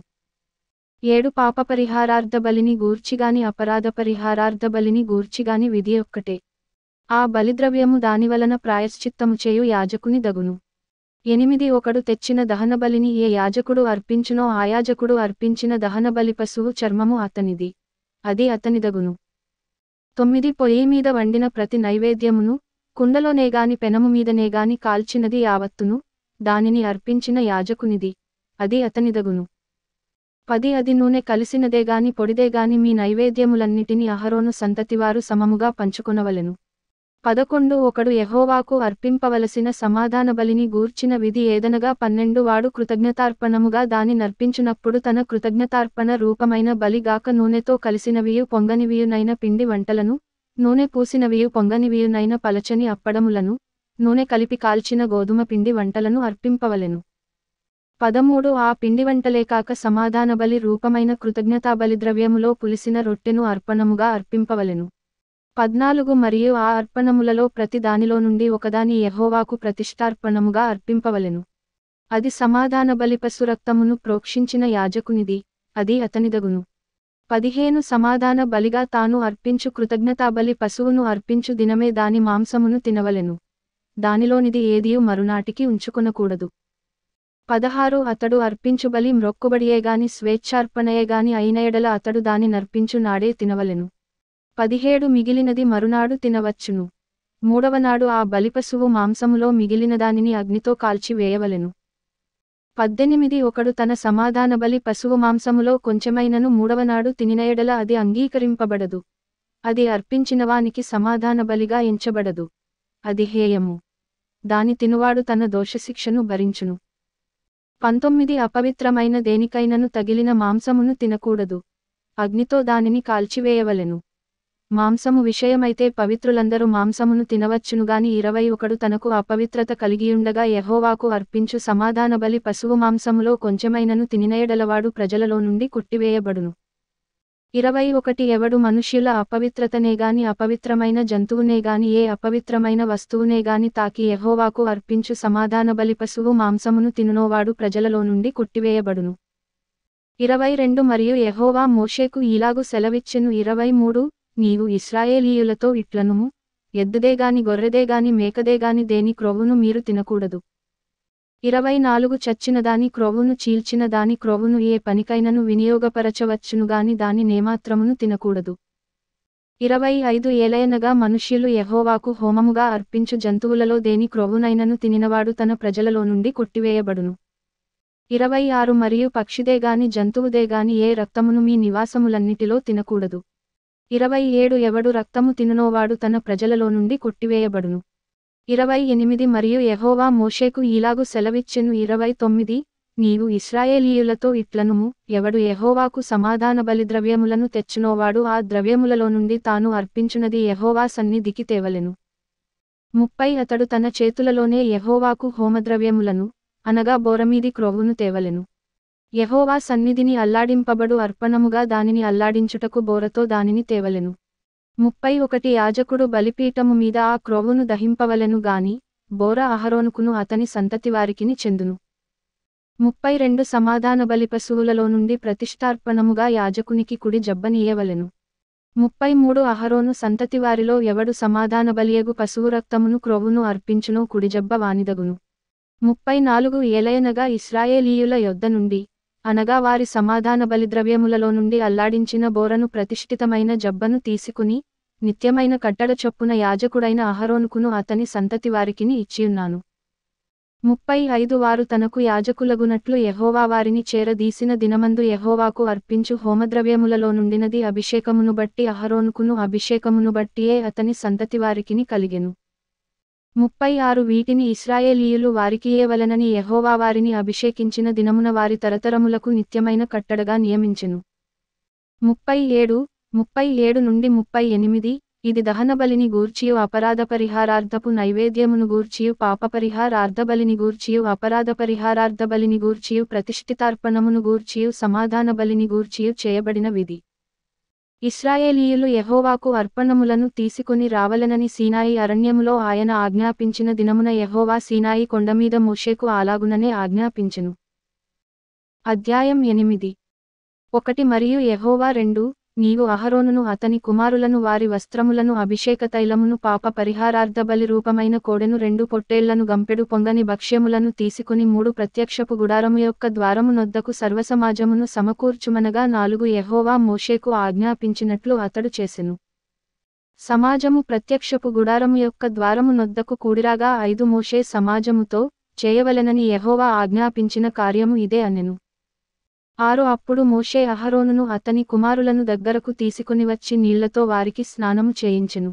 ఏడు పాప పరిహారార్థ బలిని గూర్చిగాని అపరాధ పరిహారార్థ బలిని గూర్చిగాని విధి ఒక్కటే ఆ బలిద్రవ్యము దానివలన ప్రాయశ్చిత్తము చేయు యాజకుని దగును ఎనిమిది ఒకడు తెచ్చిన దహనబలిని ఏ యాజకుడు అర్పించునో ఆయాజకుడు అర్పించిన అర్పించిన దహనబలి పశువు చర్మము అతనిది అది అతనిదగును తొమ్మిది పొయ్యి మీద వండిన ప్రతి నైవేద్యమును కుండలోనేగాని పెనము మీదనేగాని కాల్చినది యావత్తును దానిని అర్పించిన యాజకునిది అది అతనిదగును పది అది నూనె కలిసినదేగాని పొడిదేగాని మీ నైవేద్యములన్నిటినీ అహరోను సంతతివారు సమముగా పంచుకొనవలెను పదకొండు ఒకడు ఎహోవాకు అర్పింపవలసిన సమాధాన బలిని గూర్చిన విధి ఏదనగా పన్నెండు వాడు కృతజ్ఞతార్పణముగా దాని నర్పించినప్పుడు తన కృతజ్ఞతార్పణ రూపమైన బలిగాక నూనెతో కలిసినవియు పొంగనివియునైన పిండి వంటలను నూనె పూసినవియు పొంగనివియునైన పలచని అప్పడములను నూనె కలిపి కాల్చిన గోధుమ పిండి వంటలను అర్పింపవలెను పదమూడు ఆ పిండి వంటలే కాక సమాధాన బలి రూపమైన కృతజ్ఞతాబలి ద్రవ్యములో పులిసిన రొట్టెను అర్పణముగా అర్పింపవలెను పద్నాలుగు మరియు ఆ అర్పణములలో ప్రతి దానిలో నుండి ఒకదాని యహోవాకు ప్రతిష్టార్పణముగా అర్పింపవలెను అది సమాధాన బలి పశురక్తమును ప్రోక్షించిన యాజకునిది అది అతనిదగును పదిహేను సమాధాన బలిగా తాను అర్పించు కృతజ్ఞతాబలి పశువును అర్పించు దినమే దాని మాంసమును తినవలెను దానిలోనిది ఏదియు మరునాటికి ఉంచుకొనకూడదు పదహారు అతడు అర్పించు బలి మ్రొక్కుబడియేగాని స్వేచ్ఛార్పణయేగాని అయిన ఎడల అతడు దాని నర్పించు నాడే తినవలెను పదిహేడు మిగిలినది మరునాడు తినవచ్చును మూడవనాడు ఆ బలిపశువు మాంసములో మిగిలిన దానిని అగ్నితో కాల్చివేయవలెను పద్దెనిమిది ఒకడు తన సమాధాన బలి పశువు మాంసములో కొంచెమైనను మూడవనాడు తినినయడల అది అంగీకరింపబడదు అది అర్పించినవానికి సమాధాన బలిగా ఎంచబడదు అది హేయము దాని తినువాడు తన దోషశిక్షను భరించును పంతొమ్మిది అపవిత్రమైన దేనికైనను తగిలిన మాంసమును తినకూడదు అగ్నితో దానిని కాల్చివేయవలెను మాంసము విషయమైతే పవిత్రులందరూ మాంసమును తినవచ్చునుగాని ఇరవై ఒకడు తనకు అపవిత్రత కలిగియుండగా యహోవాకు అర్పించు బలి పశువు మాంసములో కొంచెమైనను తినినయడలవాడు ప్రజలలో నుండి కొట్టివేయబడును ఇరవై ఒకటి ఎవడు మనుష్యుల అపవిత్రతనేగాని అపవిత్రమైన జంతువునేగాని ఏ అపవిత్రమైన వస్తువునేగాని తాకి యహోవాకు అర్పించు బలి పశువు మాంసమును తినునోవాడు ప్రజలలో నుండి కొట్టివేయబడును ఇరవై రెండు మరియు యహోవా మోషేకు ఇలాగు సెలవిచ్చెను ఇరవై మూడు నీవు ఇస్రాయేలీయులతో ఇట్లనుము ఎద్దుదేగాని గొర్రెదేగాని మేకదేగాని దేని క్రొవును మీరు తినకూడదు ఇరవై నాలుగు చచ్చిన దాని క్రొవును చీల్చిన దాని క్రొవును ఏ పనికైనను వినియోగపరచవచ్చునుగాని దాని నేమాత్రమును తినకూడదు ఇరవై ఐదు ఏలయనగా మనుష్యులు యహోవాకు హోమముగా అర్పించు జంతువులలో దేని క్రొవునైనను తినినవాడు తన ప్రజలలో నుండి కొట్టివేయబడును ఇరవై ఆరు మరియు పక్షిదేగాని జంతువుదేగాని ఏ రక్తమును మీ నివాసములన్నిటిలో తినకూడదు ఇరవై ఏడు ఎవడు రక్తము తిననోవాడు తన ప్రజలలో నుండి కొట్టివేయబడును ఇరవై ఎనిమిది మరియు యహోవా మోషేకు ఈలాగు సెలవిచ్చెను ఇరవై తొమ్మిది నీవు ఇస్రాయేలీయులతో ఇట్లనుము ఎవడు యహోవాకు సమాధాన బలిద్రవ్యములను తెచ్చునోవాడు ఆ ద్రవ్యములలో నుండి తాను అర్పించునది యహోవా సన్నిధికి తేవలెను ముప్పై అతడు తన చేతులలోనే యహోవాకు హోమద్రవ్యములను అనగా బోరమీది క్రొవ్వును తేవలెను యహోవా సన్నిధిని అల్లాడింపబడు అర్పణముగా దానిని అల్లాడించుటకు బోరతో దానిని తేవలెను ముప్పై ఒకటి యాజకుడు బలిపీఠము మీద ఆ క్రోవును దహింపవలెను గాని బోర అహరోనుకును అతని వారికిని చెందును ముప్పై రెండు సమాధాన బలి పశువులలో నుండి ప్రతిష్టార్పణముగా యాజకునికి కుడి జబ్బనీయవలెను ముప్పై మూడు అహరోను సంతతివారిలో ఎవడు సమాధాన బలియగు పశువురక్తమును క్రోవును అర్పించును కుడిజబ్బ వానిదగును ముప్పై నాలుగు ఏలయనగా ఇస్రాయేలీయుల యొద్ద నుండి అనగా వారి సమాధాన బలిద్రవ్యములలో నుండి అల్లాడించిన బోరను ప్రతిష్ఠితమైన జబ్బను తీసుకుని నిత్యమైన కట్టడ చొప్పున యాజకుడైన అహరోనుకును అతని సంతతి వారికిని ఇచ్చియున్నాను ముప్పై ఐదు వారు తనకు యాజకులగునట్లు యహోవా వారిని చేరదీసిన దినమందు యహోవాకు అర్పించు హోమద్రవ్యములలో నుండినది అభిషేకమును బట్టి అహరోనుకును అభిషేకమును బట్టియే అతని సంతతి వారికిని కలిగెను ముప్పై ఆరు వీటిని ఇస్రాయేలీయులు వారికి ఏవలనని యహోవా వారిని అభిషేకించిన దినమున వారి తరతరములకు నిత్యమైన కట్టడగా నియమించెను ముప్పై ఏడు ముప్పై ఏడు నుండి ముప్పై ఎనిమిది ఇది దహనబలిని గూర్చియు అపరాధ పరిహారార్థపు నైవేద్యమును గూర్చియు పాప పరిహారార్థబలిని గూర్చియు అపరాధ బలిని గూర్చియు ప్రతిష్ఠితార్పణమును గూర్చియు సమాధాన బలిని గూర్చియు చేయబడిన విధి ఇస్రాయేలీయులు యహోవాకు అర్పణములను తీసుకుని రావలనని సీనాయి అరణ్యములో ఆయన ఆజ్ఞాపించిన దినమున యహోవా సీనాయి కొండమీద మోషేకు అలాగుననే ఆజ్ఞాపించెను అధ్యాయం ఎనిమిది ఒకటి మరియు యహోవా రెండు నీవు అహరోనును అతని కుమారులను వారి వస్త్రములను అభిషేక తైలమును పాప పరిహారార్థబలి రూపమైన కోడెను రెండు పొట్టేళ్లను గంపెడు పొంగని భక్ష్యములను తీసుకుని మూడు ప్రత్యక్షపు గుడారము యొక్క ద్వారము నొద్దకు సర్వసమాజమును సమకూర్చుమనగా నాలుగు యహోవా మోషేకు ఆజ్ఞాపించినట్లు అతడు చేసెను సమాజము ప్రత్యక్షపు గుడారము యొక్క ద్వారము నొద్దకు కూడిరాగా ఐదు మోషే సమాజముతో చేయవలెనని యహోవా ఆజ్ఞాపించిన కార్యము ఇదే అనెను ఆరు అప్పుడు మోషే అహరోనును అతని కుమారులను దగ్గరకు తీసుకుని వచ్చి నీళ్లతో వారికి స్నానము చేయించెను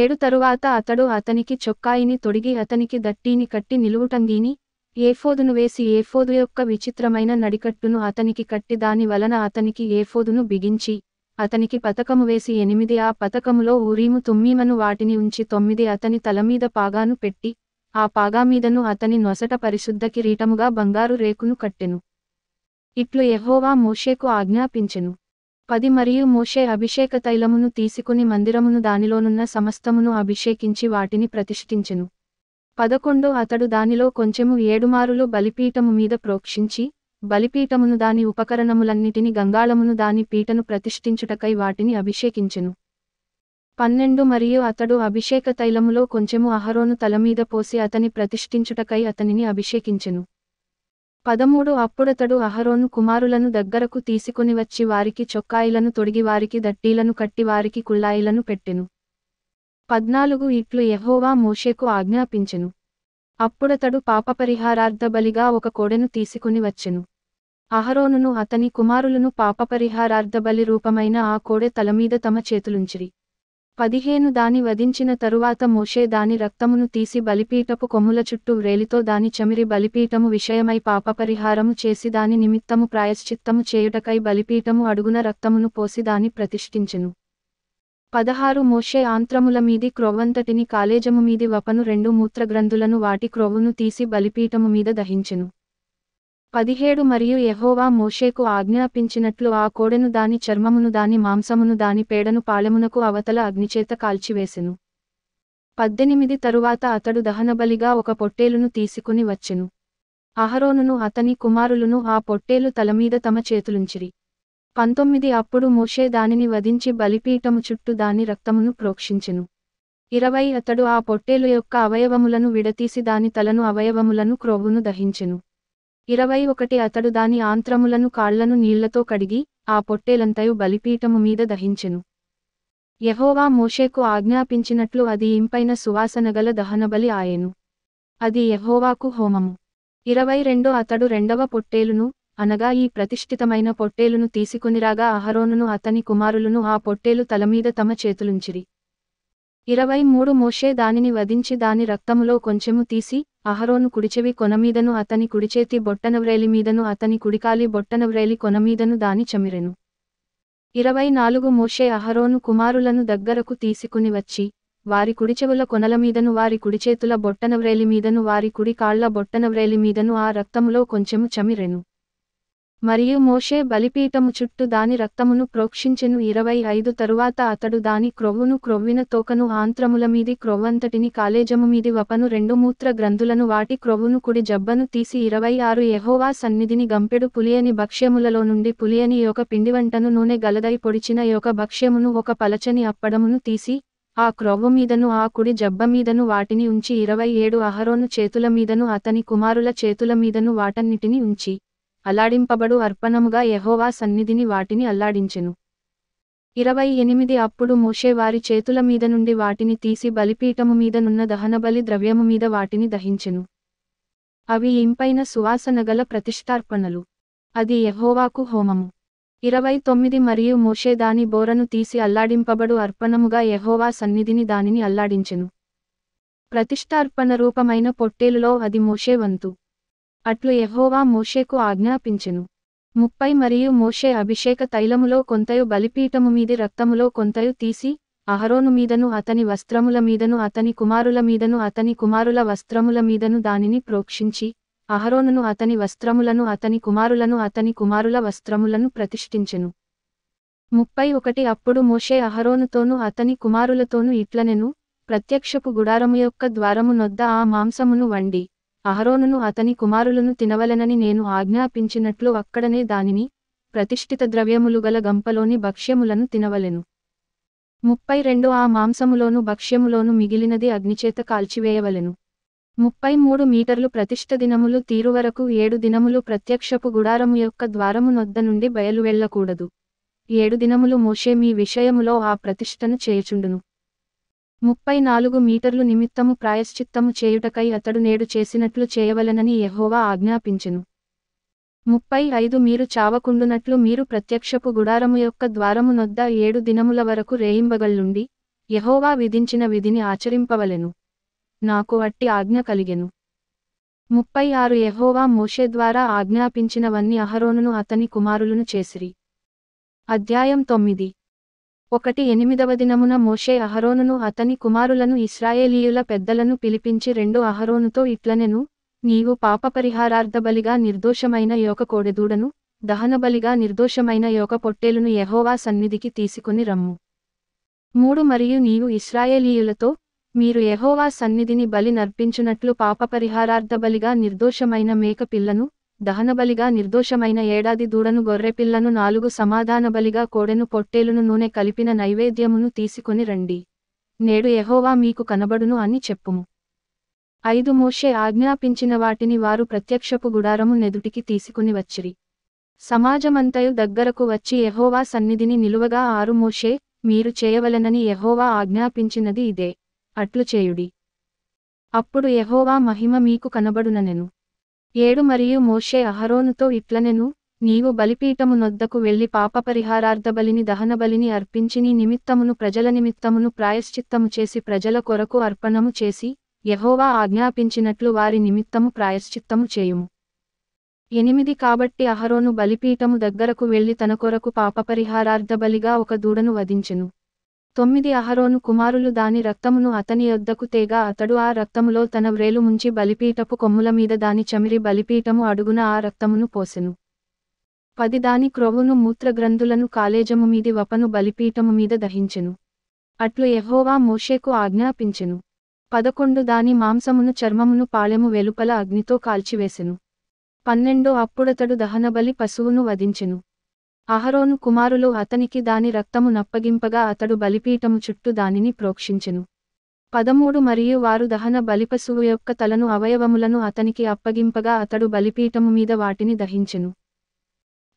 ఏడు తరువాత అతడు అతనికి చొక్కాయిని తొడిగి అతనికి దట్టీని కట్టి నిలువుటంగీని ఏఫోదును వేసి ఏఫోదు యొక్క విచిత్రమైన నడికట్టును అతనికి కట్టి దాని వలన అతనికి ఏఫోదును బిగించి అతనికి పతకము వేసి ఎనిమిది ఆ పతకములో ఊరీము తుమ్మీమను వాటిని ఉంచి తొమ్మిది అతని తలమీద పాగాను పెట్టి ఆ పాగామీదను అతని నొసట పరిశుద్ధ కిరీటముగా బంగారు రేకును కట్టెను ఇట్లు ఎహోవా మోషేకు ఆజ్ఞాపించెను పది మరియు మోషే అభిషేక తైలమును తీసుకుని మందిరమును దానిలోనున్న సమస్తమును అభిషేకించి వాటిని ప్రతిష్ఠించెను పదకొండు అతడు దానిలో కొంచెము ఏడుమారులు బలిపీఠము మీద ప్రోక్షించి బలిపీఠమును దాని ఉపకరణములన్నిటిని గంగాళమును దాని పీటను ప్రతిష్ఠించుటకై వాటిని అభిషేకించెను పన్నెండు మరియు అతడు అభిషేక తైలములో కొంచెము అహరోను తలమీద పోసి అతని ప్రతిష్ఠించుటకై అతనిని అభిషేకించెను పదమూడు అప్పుడతడు అహరోను కుమారులను దగ్గరకు తీసుకుని వచ్చి వారికి చొక్కాయిలను తొడిగి వారికి దట్టీలను కట్టి వారికి కుళ్ళాయిలను పెట్టెను పద్నాలుగు ఇట్లు ఎహోవా మోషేకు ఆజ్ఞాపించెను అప్పుడతడు పాపపరిహారార్థ బలిగా ఒక కోడెను తీసుకుని వచ్చెను అహరోనును అతని కుమారులను పాపపరిహారార్థ బలి రూపమైన ఆ కోడె తలమీద తమ చేతులుంచిరి పదిహేను దాని వధించిన తరువాత మోషే దాని రక్తమును తీసి బలిపీఠపు కొమ్ముల చుట్టూ రేలితో దాని చమిరి బలిపీఠము విషయమై పాపపరిహారము చేసి దాని నిమిత్తము ప్రాయశ్చిత్తము చేయుటకై బలిపీఠము అడుగున రక్తమును పోసి దాని ప్రతిష్ఠించెను పదహారు మోషే ఆంత్రముల మీది క్రోవంతటిని కాలేజము మీది వపను రెండు మూత్రగ్రంథులను వాటి క్రోవును తీసి బలిపీఠము మీద దహించెను పదిహేడు మరియు యహోవా మోషేకు ఆజ్ఞాపించినట్లు ఆ కోడెను దాని చర్మమును దాని మాంసమును దాని పేడను పాలెమునకు అవతల అగ్నిచేత కాల్చివేసెను పద్దెనిమిది తరువాత అతడు దహనబలిగా ఒక పొట్టేలును తీసుకుని వచ్చెను అహరోనును అతని కుమారులను ఆ పొట్టేలు తలమీద తమ చేతులుంచిరి పంతొమ్మిది అప్పుడు మోషే దానిని వధించి బలిపీఠము చుట్టూ దాని రక్తమును ప్రోక్షించెను ఇరవై అతడు ఆ పొట్టేలు యొక్క అవయవములను విడతీసి దాని తలను అవయవములను క్రోగును దహించెను ఇరవై ఒకటి అతడు దాని ఆంత్రములను కాళ్లను నీళ్లతో కడిగి ఆ పొట్టేలంతయు బలిపీఠము మీద దహించెను యహోవా మోషేకు ఆజ్ఞాపించినట్లు అది ఇంపైన సువాసనగల దహనబలి ఆయెను అది యహోవాకు హోమము ఇరవై రెండో అతడు రెండవ పొట్టేలును అనగా ఈ ప్రతిష్ఠితమైన పొట్టేలును తీసుకునిరాగా అహరోనును అతని కుమారులను ఆ పొట్టేలు తలమీద తమ చేతులుంచిరి ఇరవై మూడు మోషే దానిని వధించి దాని రక్తములో కొంచెము తీసి అహరోను కుడిచెవి కొనమీదను అతని కుడిచేతి బొట్టనవ్రేలి మీదను అతని కుడికాలి బొట్టనవ్రేలి కొనమీదను దాని చమిరెను ఇరవై నాలుగు మోషే అహరోను కుమారులను దగ్గరకు తీసుకుని వచ్చి వారి కుడిచెవుల కొనల మీదను వారి కుడిచేతుల బొట్టనవ్రేలి మీదను వారి కుడి కాళ్ల బొట్టనవ్రేలి మీదను ఆ రక్తములో కొంచెము చమిరెను మరియు మోషే బలిపీఠము చుట్టూ దాని రక్తమును ప్రోక్షించెను ఇరవై ఐదు తరువాత అతడు దాని క్రొవ్వును క్రొవ్విన తోకను ఆంత్రముల మీది క్రొవ్వంతటిని కాలేజము మీది వపను రెండు మూత్ర గ్రంథులను వాటి క్రొవ్వును కుడి జబ్బను తీసి ఇరవై ఆరు ఎహోవా సన్నిధిని గంపెడు పులియని భక్ష్యములలో నుండి పులియని యొక్క పిండివంటను నూనె గలదై పొడిచిన యొక్క భక్ష్యమును ఒక పలచని అప్పడమును తీసి ఆ క్రొవ్వు మీదను ఆ కుడి జబ్బ మీదను వాటిని ఉంచి ఇరవై ఏడు అహరోను చేతుల మీదను అతని కుమారుల చేతుల మీదను వాటన్నిటిని ఉంచి అల్లాడింపబడు అర్పణముగా యహోవా సన్నిధిని వాటిని అల్లాడించెను ఇరవై ఎనిమిది అప్పుడు మోషే వారి చేతుల మీద నుండి వాటిని తీసి బలిపీఠము మీద నున్న దహనబలి ద్రవ్యము మీద వాటిని దహించెను అవి ఇంపైన సువాసన గల ప్రతిష్టార్పణలు అది యహోవాకు హోమము ఇరవై తొమ్మిది మరియు మోషే దాని బోరను తీసి అల్లాడింపబడు అర్పణముగా యహోవా సన్నిధిని దానిని అల్లాడించెను ప్రతిష్టార్పణ రూపమైన పొట్టేలులో అది మోషే వంతు అట్లు యహోవా మోషేకు ఆజ్ఞాపించెను ముప్పై మరియు మోషే అభిషేక తైలములో కొంతయు బలిపీఠము మీది రక్తములో కొంతయు తీసి అహరోను మీదను అతని వస్త్రముల మీదను అతని కుమారుల మీదను అతని కుమారుల వస్త్రముల మీదను దానిని ప్రోక్షించి అహరోనును అతని వస్త్రములను అతని కుమారులను అతని కుమారుల వస్త్రములను ప్రతిష్ఠించెను ముప్పై ఒకటి అప్పుడు మోషే అహరోనుతోనూ అతని కుమారులతోనూ ఇట్లనెను ప్రత్యక్షపు గుడారము యొక్క ద్వారము నొద్ద ఆ మాంసమును వండి అహరోనును అతని కుమారులను తినవలెనని నేను ఆజ్ఞాపించినట్లు అక్కడనే దానిని ప్రతిష్ఠిత ద్రవ్యములు గల గంపలోని భక్ష్యములను తినవలెను ముప్పై రెండు ఆ మాంసములోను భక్ష్యములోను మిగిలినది అగ్నిచేత కాల్చివేయవలెను ముప్పై మూడు మీటర్లు ప్రతిష్ఠ దినములు తీరువరకు ఏడు దినములు ప్రత్యక్షపు గుడారము యొక్క ద్వారము నొద్ద నుండి బయలు వెళ్లకూడదు ఏడు దినములు మోషే మీ విషయములో ఆ ప్రతిష్టను చేయుచుండును ముప్పై నాలుగు మీటర్లు నిమిత్తము ప్రాయశ్చిత్తము చేయుటకై అతడు నేడు చేసినట్లు చేయవలనని యహోవా ఆజ్ఞాపించెను ముప్పై ఐదు మీరు చావకుండునట్లు మీరు ప్రత్యక్షపు గుడారము యొక్క ద్వారము నొద్ద ఏడు దినముల వరకు రేయింబగల్లుండి యహోవా విధించిన విధిని ఆచరింపవలెను నాకు అట్టి ఆజ్ఞ కలిగెను ముప్పై ఆరు యహోవా మోషే ద్వారా ఆజ్ఞాపించినవన్నీ అహరోనును అతని కుమారులను చేసిరి అధ్యాయం తొమ్మిది ఒకటి ఎనిమిదవ దినమున మోషే అహరోనును అతని కుమారులను ఇస్రాయేలీయుల పెద్దలను పిలిపించి రెండు అహరోనుతో ఇట్లనెను నీవు పాపపరిహారార్థబలిగా నిర్దోషమైన యోక కోడెదూడను దహనబలిగా నిర్దోషమైన యోక పొట్టేలును యహోవా సన్నిధికి తీసుకుని రమ్ము మూడు మరియు నీవు ఇస్రాయేలీయులతో మీరు యహోవా సన్నిధిని బలి నర్పించునట్లు పాపపరిహారార్థబలిగా నిర్దోషమైన మేక పిల్లను దహనబలిగా నిర్దోషమైన ఏడాది దూడను గొర్రెపిల్లను నాలుగు సమాధానబలిగా కోడెను పొట్టేలును నూనె కలిపిన నైవేద్యమును తీసుకుని రండి నేడు ఎహోవా మీకు కనబడును అని చెప్పుము ఐదు మోషే ఆజ్ఞాపించిన వాటిని వారు ప్రత్యక్షపు గుడారము నెదుటికి తీసుకుని వచ్చిరి సమాజమంతయు దగ్గరకు వచ్చి ఎహోవా సన్నిధిని నిలువగా ఆరు మోషే మీరు చేయవలనని ఎహోవా ఆజ్ఞాపించినది ఇదే అట్లు చేయుడి అప్పుడు ఎహోవా మహిమ మీకు కనబడుననెను ఏడు మరియు మోషే అహరోనుతో ఇట్లనెను నీవు బలిపీఠము నొద్దకు వెళ్లి పాపపరిహారార్థబలిని దహనబలిని అర్పించి నీ నిమిత్తమును ప్రజల నిమిత్తమును ప్రాయశ్చిత్తము చేసి ప్రజల కొరకు అర్పణము చేసి యహోవా ఆజ్ఞాపించినట్లు వారి నిమిత్తము ప్రాయశ్చిత్తము చేయుము ఎనిమిది కాబట్టి అహరోను బలిపీఠము దగ్గరకు వెళ్లి తన కొరకు పాపపరిహారార్థబలిగా ఒక దూడను వధించెను తొమ్మిది అహరోను కుమారులు దాని రక్తమును అతని యొద్దకు తేగా అతడు ఆ రక్తములో తన వ్రేలు ముంచి బలిపీటపు కొమ్ముల మీద దాని చమిరి బలిపీటము అడుగున ఆ రక్తమును పోసెను పది దాని క్రొవును మూత్రగ్రంథులను కాలేజము మీది వపను బలిపీటము మీద దహించెను అట్లు ఎహోవా మోషేకు ఆజ్ఞాపించెను పదకొండు దాని మాంసమును చర్మమును పాళెము వెలుపల అగ్నితో కాల్చివేసెను పన్నెండో అప్పుడతడు దహనబలి పశువును వధించెను అహరోను కుమారులు అతనికి దాని రక్తము నప్పగింపగా అతడు బలిపీఠము చుట్టూ దానిని ప్రోక్షించెను పదమూడు మరియు వారు దహన బలిపశువు యొక్క తలను అవయవములను అతనికి అప్పగింపగా అతడు బలిపీఠము మీద వాటిని దహించెను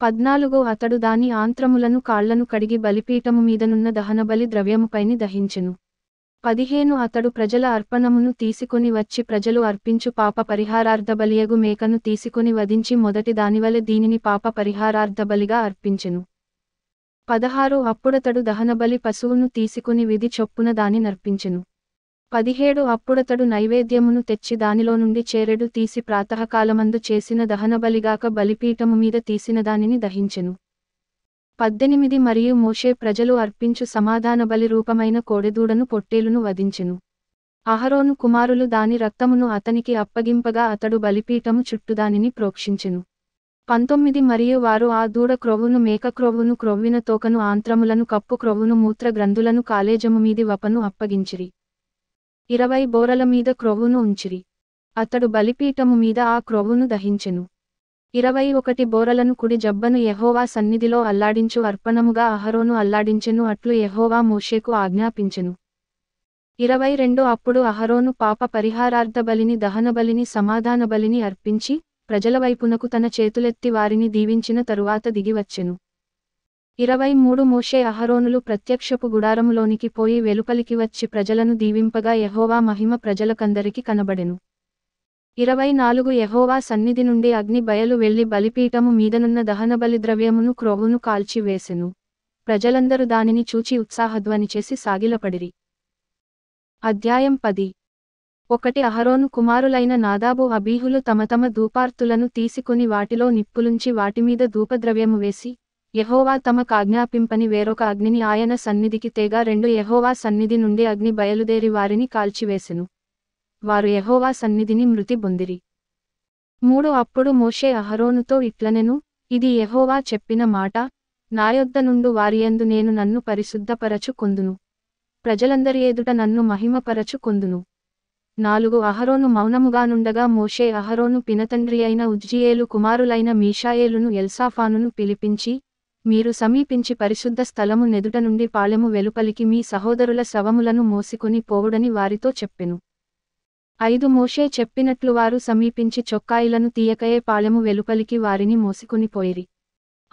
పద్నాలుగు అతడు దాని ఆంత్రములను కాళ్లను కడిగి బలిపీఠము మీదనున్న దహనబలి ద్రవ్యముపైని దహించెను పదిహేను అతడు ప్రజల అర్పణమును తీసుకుని వచ్చి ప్రజలు అర్పించు పాప పరిహారార్థ బలియగు మేకను తీసుకుని వధించి మొదటి దానివలె దీనిని పాప పరిహారార్థ బలిగా అర్పించెను పదహారు అప్పుడతడు దహనబలి పశువును తీసుకుని విధి చొప్పున దాని నర్పించెను పదిహేడు అప్పుడతడు నైవేద్యమును తెచ్చి దానిలో నుండి చేరెడు తీసి ప్రాతకాలమందు చేసిన దహనబలిగాక బలిపీఠము మీద తీసిన దానిని దహించెను పద్దెనిమిది మరియు మోషే ప్రజలు అర్పించు సమాధాన బలి రూపమైన కోడెదూడను పొట్టేలును వధించెను అహరోను కుమారులు దాని రక్తమును అతనికి అప్పగింపగా అతడు బలిపీఠము చుట్టూ దానిని ప్రోక్షించెను పంతొమ్మిది మరియు వారు ఆ దూడ క్రొవ్వును మేక క్రొవ్వును క్రొవ్విన తోకను ఆంత్రములను కప్పు క్రొవ్వును మూత్ర గ్రంథులను కాలేజము మీది వపను అప్పగించిరి ఇరవై బోరల మీద క్రొవ్వును ఉంచిరి అతడు బలిపీఠము మీద ఆ క్రొవ్వును దహించెను ఇరవై ఒకటి బోరలను కుడి జబ్బను యహోవా సన్నిధిలో అల్లాడించు అర్పణముగా అహరోను అల్లాడించెను అట్లు యహోవా మోషేకు ఆజ్ఞాపించెను ఇరవై రెండు అప్పుడు అహరోను పాప పరిహారార్థ బలిని దహన బలిని సమాధాన బలిని అర్పించి ప్రజల వైపునకు తన చేతులెత్తి వారిని దీవించిన తరువాత దిగివచ్చెను ఇరవై మూడు మోషే అహరోనులు ప్రత్యక్షపు గుడారములోనికి పోయి వెలుపలికి వచ్చి ప్రజలను దీవింపగా యహోవా మహిమ ప్రజలకందరికీ కనబడెను ఇరవై నాలుగు యహోవా సన్నిధి నుండి అగ్ని బయలు వెళ్లి బలిపీఠము మీదనున్న దహనబలి ద్రవ్యమును క్రోవును కాల్చివేసెను ప్రజలందరూ దానిని చూచి ఉత్సాహధ్వని చేసి సాగిలపడిరి అధ్యాయం పది ఒకటి అహరోను కుమారులైన నాదాబు అబీహులు తమ తమ ధూపార్తులను తీసుకుని వాటిలో నిప్పులుంచి వాటిమీద ధూపద్రవ్యము వేసి యహోవా తమ కాజ్ఞాపింపని వేరొక అగ్నిని ఆయన సన్నిధికి తేగా రెండు యహోవా సన్నిధి నుండి అగ్ని బయలుదేరి వారిని కాల్చివేసెను వారు యహోవా సన్నిధిని మృతి పొందిరి మూడు అప్పుడు మోషే అహరోనుతో ఇట్లనెను ఇది యహోవా చెప్పిన మాట నాయొద్ద నుండు వారియందు నేను నన్ను పరిశుద్ధపరచు కొందును ప్రజలందరి ఎదుట నన్ను మహిమపరచు కొందును నాలుగు అహరోను మౌనముగానుండగా మోషే అహరోను పినతండ్రి అయిన ఉజ్జియేలు కుమారులైన మీషాయేలును ఎల్సాఫానును పిలిపించి మీరు సమీపించి పరిశుద్ధ స్థలము నెదుట నుండి పాలెము వెలుపలికి మీ సహోదరుల శవములను మోసుకుని పోవుడని వారితో చెప్పెను ఐదు మోషే చెప్పినట్లు వారు సమీపించి చొక్కాయిలను తీయకయే పాలెము వెలుపలికి వారిని మోసుకునిపోయిరి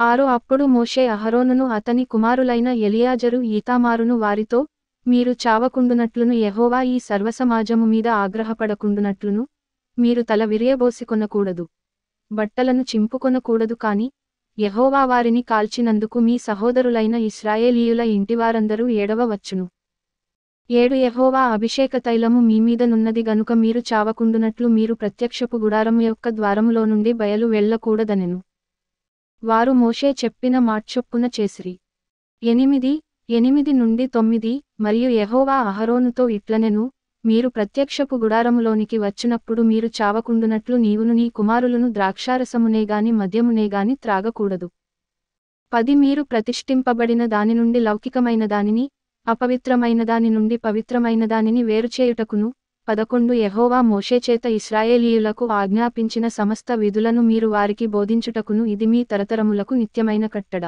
ఆరు అప్పుడు మోషే అహరోనును అతని కుమారులైన ఎలియాజరు ఈతామారును వారితో మీరు చావకుండునట్లును యహోవా ఈ సర్వసమాజము మీద ఆగ్రహపడకుండునట్లును మీరు తల విరియబోసికొనకూడదు బట్టలను చింపుకొనకూడదు కాని యహోవా వారిని కాల్చినందుకు మీ సహోదరులైన ఇస్రాయేలీయుల ఇంటివారందరూ ఏడవవచ్చును ఏడు యహోవా అభిషేక తైలము మీమీదనున్నది గనుక మీరు చావకుండునట్లు మీరు ప్రత్యక్షపు గుడారము యొక్క ద్వారములో నుండి బయలు వెళ్ళకూడదనెను వారు మోషే చెప్పిన మాట్చొప్పున చేసిరి ఎనిమిది ఎనిమిది నుండి తొమ్మిది మరియు యహోవా అహరోనుతో ఇట్లనెను మీరు ప్రత్యక్షపు గుడారములోనికి వచ్చినప్పుడు మీరు చావకుండునట్లు నీవును నీ కుమారులను ద్రాక్షారసమునేగాని మద్యమునేగాని త్రాగకూడదు పది మీరు ప్రతిష్ఠింపబడిన దాని నుండి లౌకికమైన దానిని అపవిత్రమైన దాని నుండి పవిత్రమైన దానిని వేరుచేయుటకును పదకొండు యహోవా మోషేచేత ఇస్రాయేలీయులకు ఆజ్ఞాపించిన సమస్త విధులను మీరు వారికి బోధించుటకును ఇది మీ తరతరములకు నిత్యమైన కట్టడ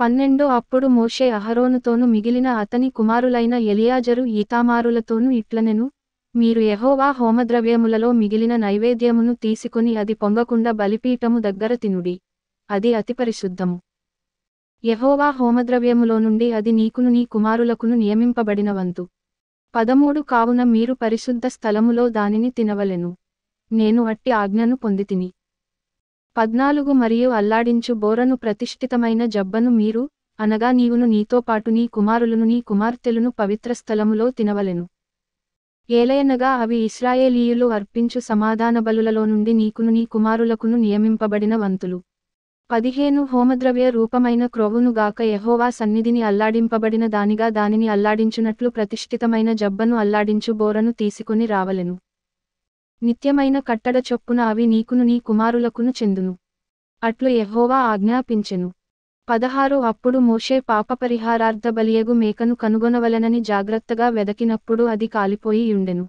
పన్నెండు అప్పుడు మోషే అహరోనుతోను మిగిలిన అతని కుమారులైన ఎలియాజరు ఈతామారులతోనూ ఇట్లనెను మీరు యహోవా హోమద్రవ్యములలో మిగిలిన నైవేద్యమును తీసుకుని అది పొంగకుండా బలిపీఠము దగ్గర తినుడి అది అతి పరిశుద్ధము యహోవా హోమద్రవ్యములో నుండి అది నీకును నీ కుమారులకును నియమింపబడిన వంతు పదమూడు కావున మీరు పరిశుద్ధ స్థలములో దానిని తినవలెను నేను అట్టి ఆజ్ఞను పొందితిని పద్నాలుగు మరియు అల్లాడించు బోరను ప్రతిష్ఠితమైన జబ్బను మీరు అనగా నీవును నీతో పాటు నీ కుమారులను నీ కుమార్తెలను పవిత్ర స్థలములో తినవలెను ఏలయనగా అవి ఇస్రాయేలీయులు అర్పించు సమాధాన బలులలో నుండి నీకును నీ కుమారులకును నియమింపబడిన వంతులు పదిహేను హోమద్రవ్య రూపమైన గాక యహోవా సన్నిధిని అల్లాడింపబడిన దానిగా దానిని అల్లాడించునట్లు ప్రతిష్ఠితమైన జబ్బను అల్లాడించు బోరను తీసుకుని రావలెను నిత్యమైన కట్టడ చొప్పున అవి నీకును నీ కుమారులకును చెందును అట్లు యహోవా ఆజ్ఞాపించెను పదహారు అప్పుడు మోషే పాపపరిహారార్థ బలియగు మేకను కనుగొనవలెనని జాగ్రత్తగా వెదకినప్పుడు అది కాలిపోయి ఉండెను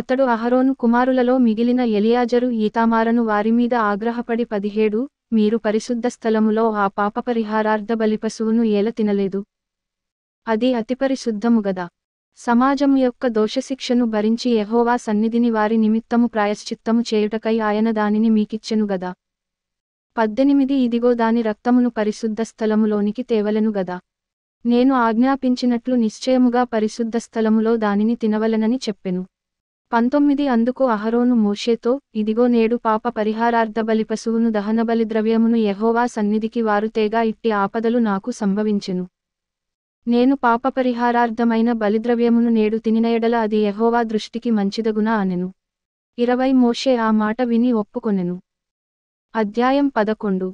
అతడు అహరోను కుమారులలో మిగిలిన ఎలియాజరు ఈతామారను వారిమీద ఆగ్రహపడి పదిహేడు మీరు పరిశుద్ధ స్థలములో ఆ పాప పరిహారార్థ బలిపశువును ఏల తినలేదు అది అతి పరిశుద్ధము గదా సమాజం యొక్క దోషశిక్షను భరించి యహోవా సన్నిధిని వారి నిమిత్తము ప్రాయశ్చిత్తము చేయుటకై ఆయన దానిని మీకిచ్చెను గదా పద్దెనిమిది ఇదిగో దాని రక్తమును పరిశుద్ధ స్థలములోనికి తేవలను గదా నేను ఆజ్ఞాపించినట్లు నిశ్చయముగా పరిశుద్ధ స్థలములో దానిని తినవలనని చెప్పెను పంతొమ్మిది అందుకు అహరోను మోషేతో ఇదిగో నేడు పాప పరిహారార్థ బలి పశువును దహనబలి ద్రవ్యమును యహోవా సన్నిధికి వారుతేగా ఇట్టి ఆపదలు నాకు సంభవించెను నేను పాప పరిహారార్థమైన బలిద్రవ్యమును నేడు తినినయడల అది యహోవా దృష్టికి మంచిదగున అనెను ఇరవై మోషే ఆ మాట విని ఒప్పుకొనెను అధ్యాయం పదకొండు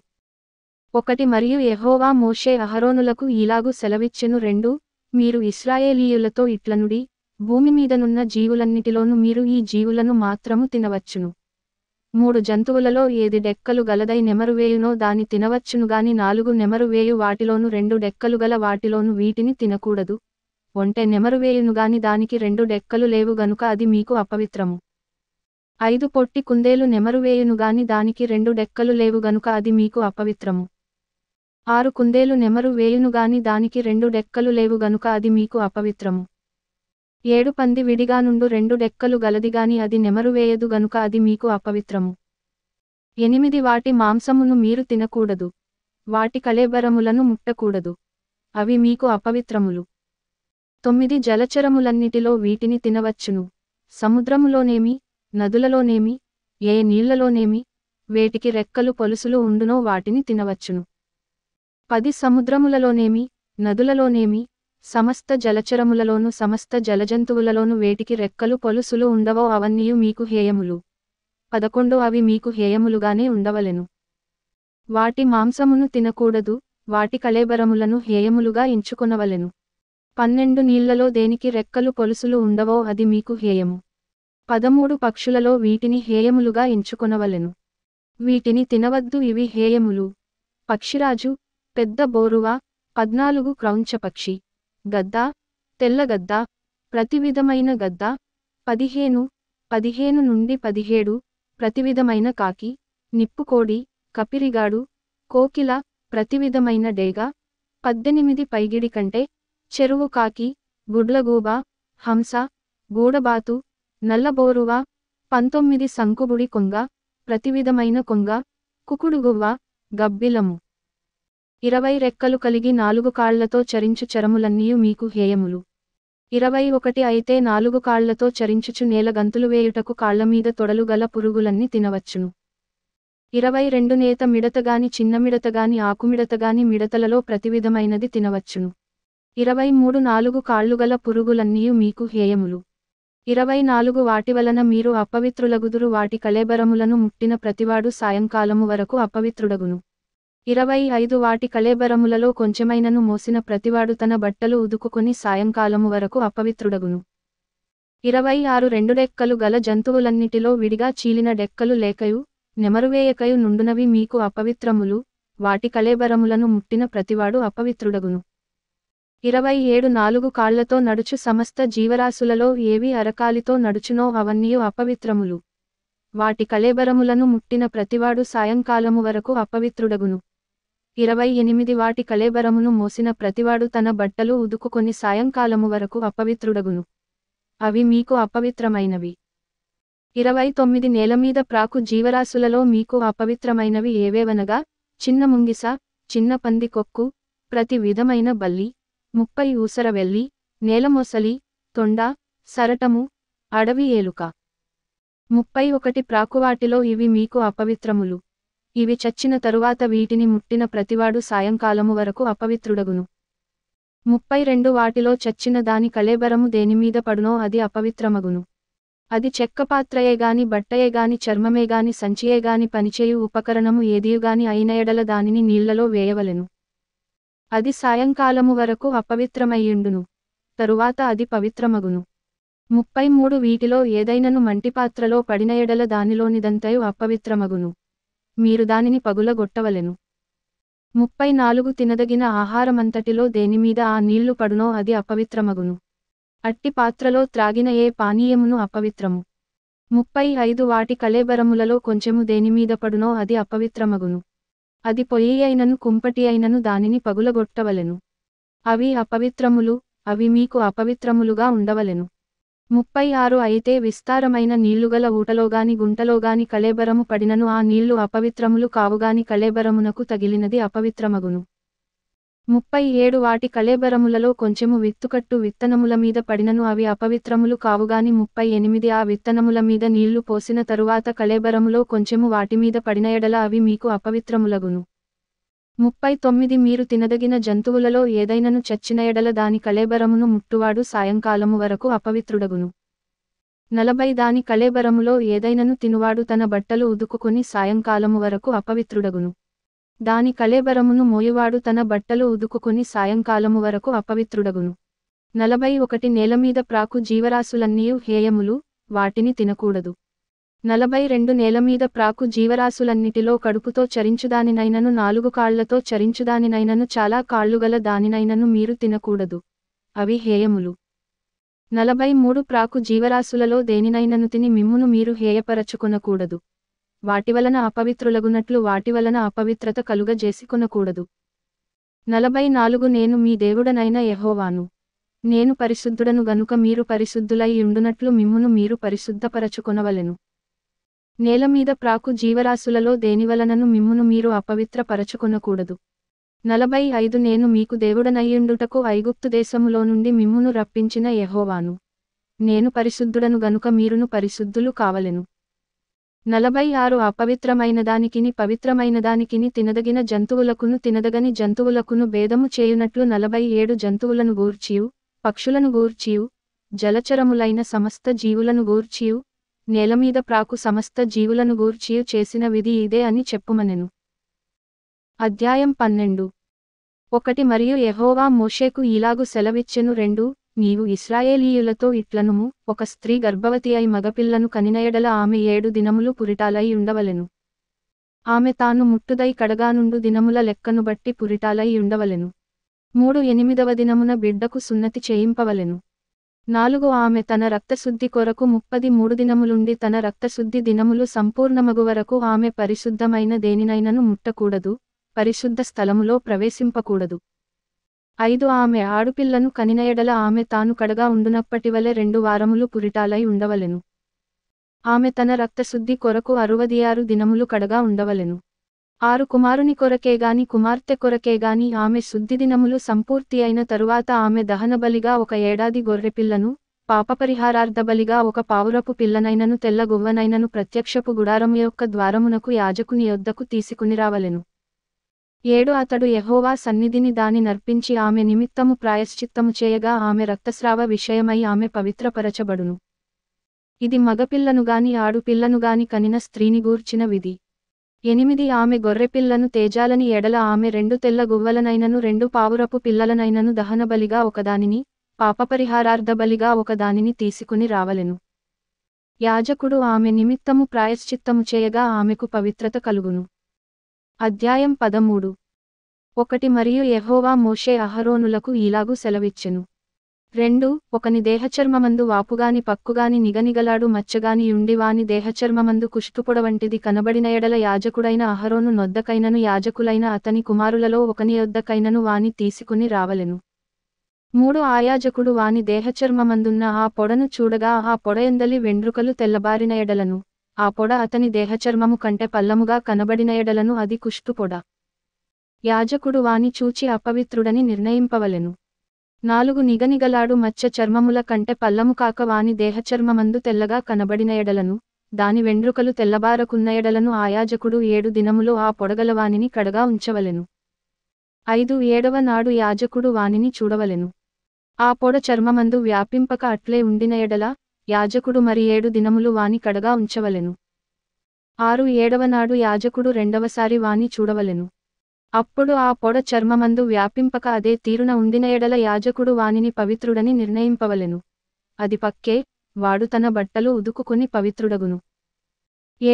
ఒకటి మరియు యహోవా మోషే అహరోనులకు ఇలాగు సెలవిచ్చెను రెండు మీరు ఇస్రాయేలీయులతో ఇట్లనుడి భూమి మీదనున్న జీవులన్నిటిలోనూ మీరు ఈ జీవులను మాత్రము తినవచ్చును మూడు జంతువులలో ఏది డెక్కలు గలదై నెమరువేయునో దాని తినవచ్చును గాని నాలుగు నెమరువేయు వాటిలోను రెండు డెక్కలు గల వాటిలోను వీటిని తినకూడదు ఒంటె నెమరువేయును గాని దానికి రెండు డెక్కలు లేవు గనుక అది మీకు అపవిత్రము ఐదు పొట్టి కుందేలు నెమరువేయును గాని దానికి రెండు డెక్కలు లేవు గనుక అది మీకు అపవిత్రము ఆరు కుందేలు నెమరు వేయును గాని దానికి రెండు డెక్కలు లేవు గనుక అది మీకు అపవిత్రము ఏడు పంది విడిగా నుండు రెండు డెక్కలు గలదిగాని అది నెమరువేయదు గనుక అది మీకు అపవిత్రము ఎనిమిది వాటి మాంసమును మీరు తినకూడదు వాటి కళేబరములను ముట్టకూడదు అవి మీకు అపవిత్రములు తొమ్మిది జలచరములన్నిటిలో వీటిని తినవచ్చును సముద్రములోనేమి నదులలోనేమి ఏ నీళ్లలోనేమి వేటికి రెక్కలు పొలుసులు ఉండునో వాటిని తినవచ్చును పది సముద్రములలోనేమి నదులలోనేమి సమస్త జలచరములలోను సమస్త జలజంతువులలోను వేటికి రెక్కలు పొలుసులు ఉండవో అవన్నీయు మీకు హేయములు పదకొండు అవి మీకు హేయములుగానే ఉండవలెను వాటి మాంసమును తినకూడదు వాటి కళేబరములను హేయములుగా ఎంచుకొనవలెను పన్నెండు నీళ్లలో దేనికి రెక్కలు పొలుసులు ఉండవో అది మీకు హేయము పదమూడు పక్షులలో వీటిని హేయములుగా ఎంచుకొనవలెను వీటిని తినవద్దు ఇవి హేయములు పక్షిరాజు పెద్ద బోరువా పద్నాలుగు క్రౌంచపక్షి గద్ద తెల్లగద్ద ప్రతివిధమైన గద్ద పదిహేను పదిహేను నుండి పదిహేడు ప్రతివిధమైన కాకి నిప్పుకోడి కపిరిగాడు కోకిల ప్రతివిధమైన డేగ పద్దెనిమిది పైగిడి కంటే చెరువు కాకి గుడ్లగూబ హంస గూడబాతు నల్లబోరువ పంతొమ్మిది సంకుబుడి కొంగ ప్రతివిధమైన కొంగ కుకుడుగువ్వ గబ్బిలము ఇరవై రెక్కలు కలిగి నాలుగు కాళ్లతో చరించు చరములన్నీయు మీకు హేయములు ఇరవై ఒకటి అయితే నాలుగు కాళ్లతో చరించుచు నేల గంతులు వేయుటకు కాళ్లమీద తొడలు గల పురుగులన్నీ తినవచ్చును ఇరవై రెండు నేత మిడతగాని చిన్న మిడతగాని ఆకుమిడతగాని మిడతలలో ప్రతివిధమైనది తినవచ్చును ఇరవై మూడు నాలుగు కాళ్ళుగల పురుగులన్నీయు మీకు హేయములు ఇరవై నాలుగు వాటి వలన మీరు అపవిత్రులగుదురు వాటి కళేబరములను ముట్టిన ప్రతివాడు సాయంకాలము వరకు అపవిత్రుడగును ఇరవై ఐదు వాటి కళేబరములలో కొంచెమైనను మోసిన ప్రతివాడు తన బట్టలు ఉదుకుకుని సాయంకాలము వరకు అపవిత్రుడగును ఇరవై ఆరు రెండు డెక్కలు గల జంతువులన్నిటిలో విడిగా చీలిన డెక్కలు లేకయు నెమరువేయకయు నుండునవి మీకు అపవిత్రములు వాటి కళేబరములను ముట్టిన ప్రతివాడు అపవిత్రుడగును ఇరవై ఏడు నాలుగు కాళ్లతో నడుచు సమస్త జీవరాశులలో ఏవి అరకాలితో నడుచునో అవన్నీ అపవిత్రములు వాటి కళేబరములను ముట్టిన ప్రతివాడు సాయంకాలము వరకు అపవిత్రుడగును ఇరవై ఎనిమిది వాటి కళేబరమును మోసిన ప్రతివాడు తన బట్టలు ఉదుకుకొని సాయంకాలము వరకు అపవిత్రుడగును అవి మీకు అపవిత్రమైనవి ఇరవై తొమ్మిది నేలమీద ప్రాకు జీవరాశులలో మీకు అపవిత్రమైనవి ఏవేవనగా చిన్న ముంగిస చిన్న పంది కొక్కు ప్రతి విధమైన బల్లి ముప్పై ఊసర వెల్లి నేలమొసలి తొండ సరటము అడవి ఏలుక ముప్పై ఒకటి ప్రాకువాటిలో ఇవి మీకు అపవిత్రములు ఇవి చచ్చిన తరువాత వీటిని ముట్టిన ప్రతివాడు సాయంకాలము వరకు అపవిత్రుడగును ముప్పై రెండు వాటిలో చచ్చిన దాని కళేబరము దేనిమీద పడునో అది అపవిత్రమగును అది చెక్క చర్మమే బట్టయేగాని చర్మమేగాని సంచియేగాని పనిచేయు ఉపకరణము ఏదియుగాని అయిన ఎడల దానిని నీళ్లలో వేయవలెను అది సాయంకాలము వరకు అపవిత్రమయ్యుండును తరువాత అది పవిత్రమగును ముప్పై మూడు వీటిలో ఏదైనను మంటిపాత్రలో పడిన ఎడల దానిలోనిదంతయు అపవిత్రమగును మీరు దానిని పగులగొట్టవలెను ముప్పై నాలుగు తినదగిన ఆహారమంతటిలో దేనిమీద ఆ నీళ్లు పడునో అది అపవిత్రమగును అట్టి పాత్రలో త్రాగిన ఏ పానీయమును అపవిత్రము ముప్పై ఐదు వాటి కలేబరములలో కొంచెము దేనిమీద పడునో అది అపవిత్రమగును అది పొయ్యి అయినను కుంపటి అయినను దానిని పగులగొట్టవలెను అవి అపవిత్రములు అవి మీకు అపవిత్రములుగా ఉండవలెను ముప్పై ఆరు అయితే విస్తారమైన నీళ్లుగల ఊటలోగాని గుంటలోగాని కళేబరము పడినను ఆ నీళ్లు అపవిత్రములు కావుగాని కళేబరమునకు తగిలినది అపవిత్రమగును ముప్పై ఏడు వాటి కళేబరములలో కొంచెము విత్తుకట్టు విత్తనముల మీద పడినను అవి అపవిత్రములు కావుగాని ముప్పై ఎనిమిది ఆ విత్తనముల మీద నీళ్లు పోసిన తరువాత కళేబరములో కొంచెము వాటిమీద పడిన ఎడల అవి మీకు అపవిత్రములగును ముప్పై తొమ్మిది మీరు తినదగిన జంతువులలో ఏదైనను చచ్చిన ఎడల దాని కళేబరమును ముట్టువాడు సాయంకాలము వరకు అపవిత్రుడగును నలభై దాని కళేబరములో ఏదైనను తినువాడు తన బట్టలు ఉదుకుకుని సాయంకాలము వరకు అపవిత్రుడగును దాని కళేబరమును మోయువాడు తన బట్టలు ఉదుకుకుని సాయంకాలము వరకు అపవిత్రుడగును నలభై ఒకటి నేలమీద ప్రాకు జీవరాశులన్నీయు హేయములు వాటిని తినకూడదు నలభై రెండు నేలమీద ప్రాకు జీవరాశులన్నిటిలో కడుపుతో చరించుదానినైనను నాలుగు కాళ్లతో చరించుదానినైనను చాలా కాళ్ళుగల దానినైనను మీరు తినకూడదు అవి హేయములు నలభై మూడు ప్రాకు జీవరాశులలో దేనినైనను తిని మిమ్మును మీరు హేయపరచుకొనకూడదు వాటివలన అపవిత్రులగునట్లు వాటివలన అపవిత్రత కలుగజేసికొనకూడదు నలభై నాలుగు నేను మీ దేవుడనైన యహోవాను నేను పరిశుద్ధుడను గనుక మీరు పరిశుద్ధులై ఉండునట్లు మిమ్మును మీరు పరిశుద్ధపరచుకొనవలెను నేలమీద ప్రాకు జీవరాశులలో దేనివలనను మిమ్మును మీరు అపవిత్ర పరచుకొనకూడదు నలభై ఐదు నేను మీకు దేవుడనయ్యుండుటకు ఐగుప్తు దేశములో నుండి మిమ్మును రప్పించిన యహోవాను నేను పరిశుద్ధుడను గనుక మీరును పరిశుద్ధులు కావలెను నలభై ఆరు అపవిత్రమైన దానికిని పవిత్రమైన దానికిని తినదగిన జంతువులకును తినదగని జంతువులకును భేదము చేయునట్లు నలభై ఏడు జంతువులను గూర్చియు పక్షులను గూర్చియు జలచరములైన సమస్త జీవులను గూర్చియు నేలమీద ప్రాకు సమస్త జీవులను గూర్చి చేసిన విధి ఇదే అని చెప్పుమనెను అధ్యాయం పన్నెండు ఒకటి మరియు యహోవా మోషేకు ఇలాగు సెలవిచ్చెను రెండు నీవు ఇస్రాయేలీయులతో ఇట్లను ఒక స్త్రీ గర్భవతి అయి మగపిల్లను కనినయడల ఆమె ఏడు దినములు పురిటాలై ఉండవలెను ఆమె తాను ముట్టుదై కడగానుండు దినముల లెక్కను బట్టి పురిటాలై ఉండవలెను మూడు ఎనిమిదవ దినమున బిడ్డకు సున్నతి చేయింపవలెను నాలుగు ఆమె తన రక్తశుద్ధి కొరకు ముప్పది మూడు దినములుండి తన రక్తశుద్ధి దినములు సంపూర్ణమగు వరకు ఆమె పరిశుద్ధమైన దేనినైనను ముట్టకూడదు పరిశుద్ధ స్థలములో ప్రవేశింపకూడదు ఐదు ఆమె ఆడుపిల్లను కనినయడల ఆమె తాను కడగా ఉండునప్పటివలె రెండు వారములు పురిటాలై ఉండవలెను ఆమె తన రక్తశుద్ధి కొరకు అరవది ఆరు దినములు కడగా ఉండవలెను ఆరు కుమారుని కొరకేగాని కుమార్తె కొరకేగాని ఆమె శుద్ధిదినములు సంపూర్తి అయిన తరువాత ఆమె దహనబలిగా ఒక ఏడాది గొర్రెపిల్లను పాపపరిహారార్థబలిగా ఒక పావురపు పిల్లనైనను తెల్ల గువ్వనైనను ప్రత్యక్షపు గుడారము యొక్క ద్వారమునకు యాజకుని యొద్దకు తీసుకునిరావలెను ఏడు అతడు యహోవా సన్నిధిని దాని నర్పించి ఆమె నిమిత్తము ప్రాయశ్చిత్తము చేయగా ఆమె రక్తస్రావ విషయమై ఆమె పవిత్రపరచబడును ఇది మగపిల్లనుగాని ఆడుపిల్లనుగాని కనిన స్త్రీని గూర్చిన విధి ఎనిమిది ఆమె గొర్రెపిల్లను తేజాలని ఎడల ఆమె రెండు తెల్ల గువ్వలనైనను రెండు పావురపు పిల్లలనైనను దహనబలిగా ఒకదానిని పాపపరిహారార్థబలిగా ఒకదానిని తీసుకుని రావలెను యాజకుడు ఆమె నిమిత్తము ప్రాయశ్చిత్తము చేయగా ఆమెకు పవిత్రత కలుగును అధ్యాయం పదమూడు ఒకటి మరియు ఎహోవా మోషే అహరోనులకు ఇలాగూ సెలవిచ్చెను రెండు ఒకని దేహచర్మమందు వాపుగాని పక్కుగాని నిగనిగలాడు మచ్చగాని యుండివాని దేహచర్మమందు కుష్టుపుడ వంటిది కనబడిన ఎడల యాజకుడైన అహరోను నొద్దకైనను యాజకులైన అతని కుమారులలో ఒకని యొద్దకైనను వాని తీసుకుని రావలెను మూడు ఆయాజకుడు వాని దేహచర్మమందున్న ఆ పొడను చూడగా ఆ పొడ ఎందలి వెండ్రుకలు తెల్లబారిన ఎడలను ఆ పొడ అతని దేహచర్మము కంటే పల్లముగా కనబడిన ఎడలను అది కుష్టుపొడ యాజకుడు వాని చూచి అపవిత్రుడని నిర్ణయింపవలెను నాలుగు నిగనిగలాడు మచ్చ చర్మముల కంటే పల్లము కాక వాని దేహచర్మమందు తెల్లగా కనబడిన ఎడలను దాని వెండ్రుకలు తెల్లబారకున్న ఎడలను ఆయాజకుడు ఏడు దినములు ఆ పొడగలవాణిని కడగా ఉంచవలెను ఐదు ఏడవ నాడు యాజకుడు వానిని చూడవలెను ఆ పొడ చర్మమందు వ్యాపింపక అట్లే ఉండిన ఎడల యాజకుడు మరి ఏడు దినములు వాని కడగా ఉంచవలెను ఆరు ఏడవ నాడు యాజకుడు రెండవసారి వాని చూడవలెను అప్పుడు ఆ పొడ చర్మమందు వ్యాపింపక అదే తీరున ఉందిన ఎడల యాజకుడు వానిని పవిత్రుడని నిర్ణయింపవలెను అది పక్కే వాడు తన బట్టలు ఉదుకుకుని పవిత్రుడగును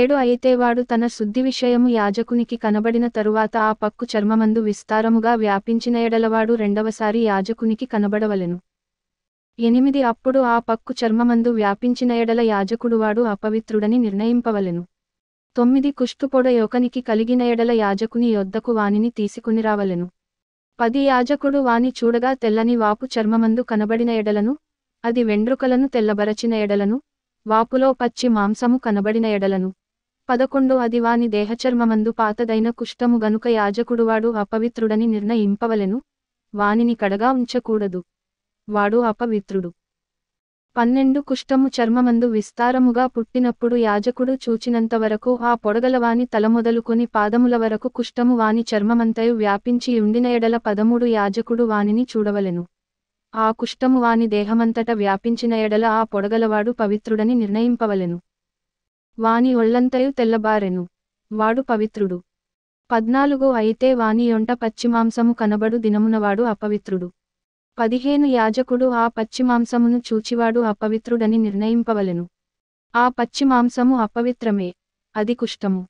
ఏడు అయితే వాడు తన శుద్ధి విషయము యాజకునికి కనబడిన తరువాత ఆ పక్కు చర్మమందు విస్తారముగా వ్యాపించిన ఎడలవాడు రెండవసారి యాజకునికి కనబడవలెను ఎనిమిది అప్పుడు ఆ పక్కు చర్మమందు వ్యాపించిన ఎడల యాజకుడు వాడు అపవిత్రుడని నిర్ణయింపవలెను తొమ్మిది కుష్టుపొడ యోకనికి కలిగిన ఎడల యాజకుని యొద్దకు వానిని తీసుకునిరావలెను పది యాజకుడు వాని చూడగా తెల్లని వాపు చర్మమందు కనబడిన ఎడలను అది వెండ్రుకలను తెల్లబరచిన ఎడలను వాపులో పచ్చి మాంసము కనబడిన ఎడలను పదకొండు అది వాని దేహచర్మమందు పాతదైన కుష్టము గనుక యాజకుడువాడు అపవిత్రుడని నిర్ణయింపవలెను వానిని కడగా ఉంచకూడదు వాడు అపవిత్రుడు పన్నెండు కుష్టము చర్మమందు విస్తారముగా పుట్టినప్పుడు యాజకుడు చూచినంతవరకు ఆ పొడగలవాని తలమొదలుకొని పాదముల వరకు కుష్టము వాని చర్మమంతయు వ్యాపించి ఉండిన ఎడల పదమూడు యాజకుడు వానిని చూడవలెను ఆ కుష్టము వాని దేహమంతట వ్యాపించిన ఎడల ఆ పొడగలవాడు పవిత్రుడని నిర్ణయింపవలెను వాని ఒళ్లంతయు తెల్లబారెను వాడు పవిత్రుడు పద్నాలుగు అయితే వాని యొంట పచ్చిమాంసము కనబడు దినమునవాడు అపవిత్రుడు పదిహేను యాజకుడు ఆ పచ్చిమాంసమును చూచివాడు అపవిత్రుడని నిర్ణయింపవలెను ఆ పచ్చిమాంసము అపవిత్రమే అది కుష్టము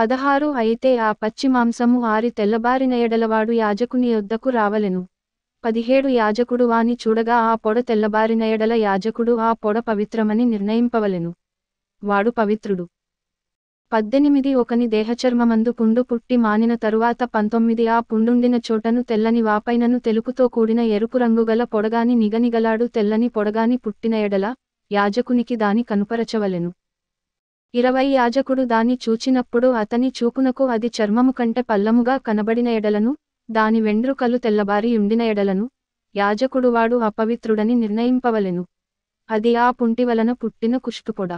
పదహారు అయితే ఆ పచ్చిమాంసము ఆరి తెల్లబారిన ఎడలవాడు యాజకుని యొద్దకు రావలెను పదిహేడు యాజకుడు వాని చూడగా ఆ పొడ తెల్లబారిన ఎడల యాజకుడు ఆ పొడ పవిత్రమని నిర్ణయింపవలెను వాడు పవిత్రుడు పద్దెనిమిది ఒకని దేహచర్మమందు పుండు పుట్టి మానిన తరువాత పంతొమ్మిది ఆ పుండుండిన చోటను తెల్లని వాపైనను తెలుపుతో కూడిన ఎరుపు రంగుగల పొడగాని నిగనిగలాడు తెల్లని పొడగాని పుట్టిన ఎడల యాజకునికి దాని కనుపరచవలెను ఇరవై యాజకుడు దాని చూచినప్పుడు అతని చూపునకు అది చర్మము కంటే పల్లముగా కనబడిన ఎడలను దాని వెండ్రుకలు తెల్లబారి ఉండిన ఎడలను యాజకుడు వాడు అపవిత్రుడని నిర్ణయింపవలెను అది ఆ పుంటి వలన పుట్టిన కుష్టుపొడ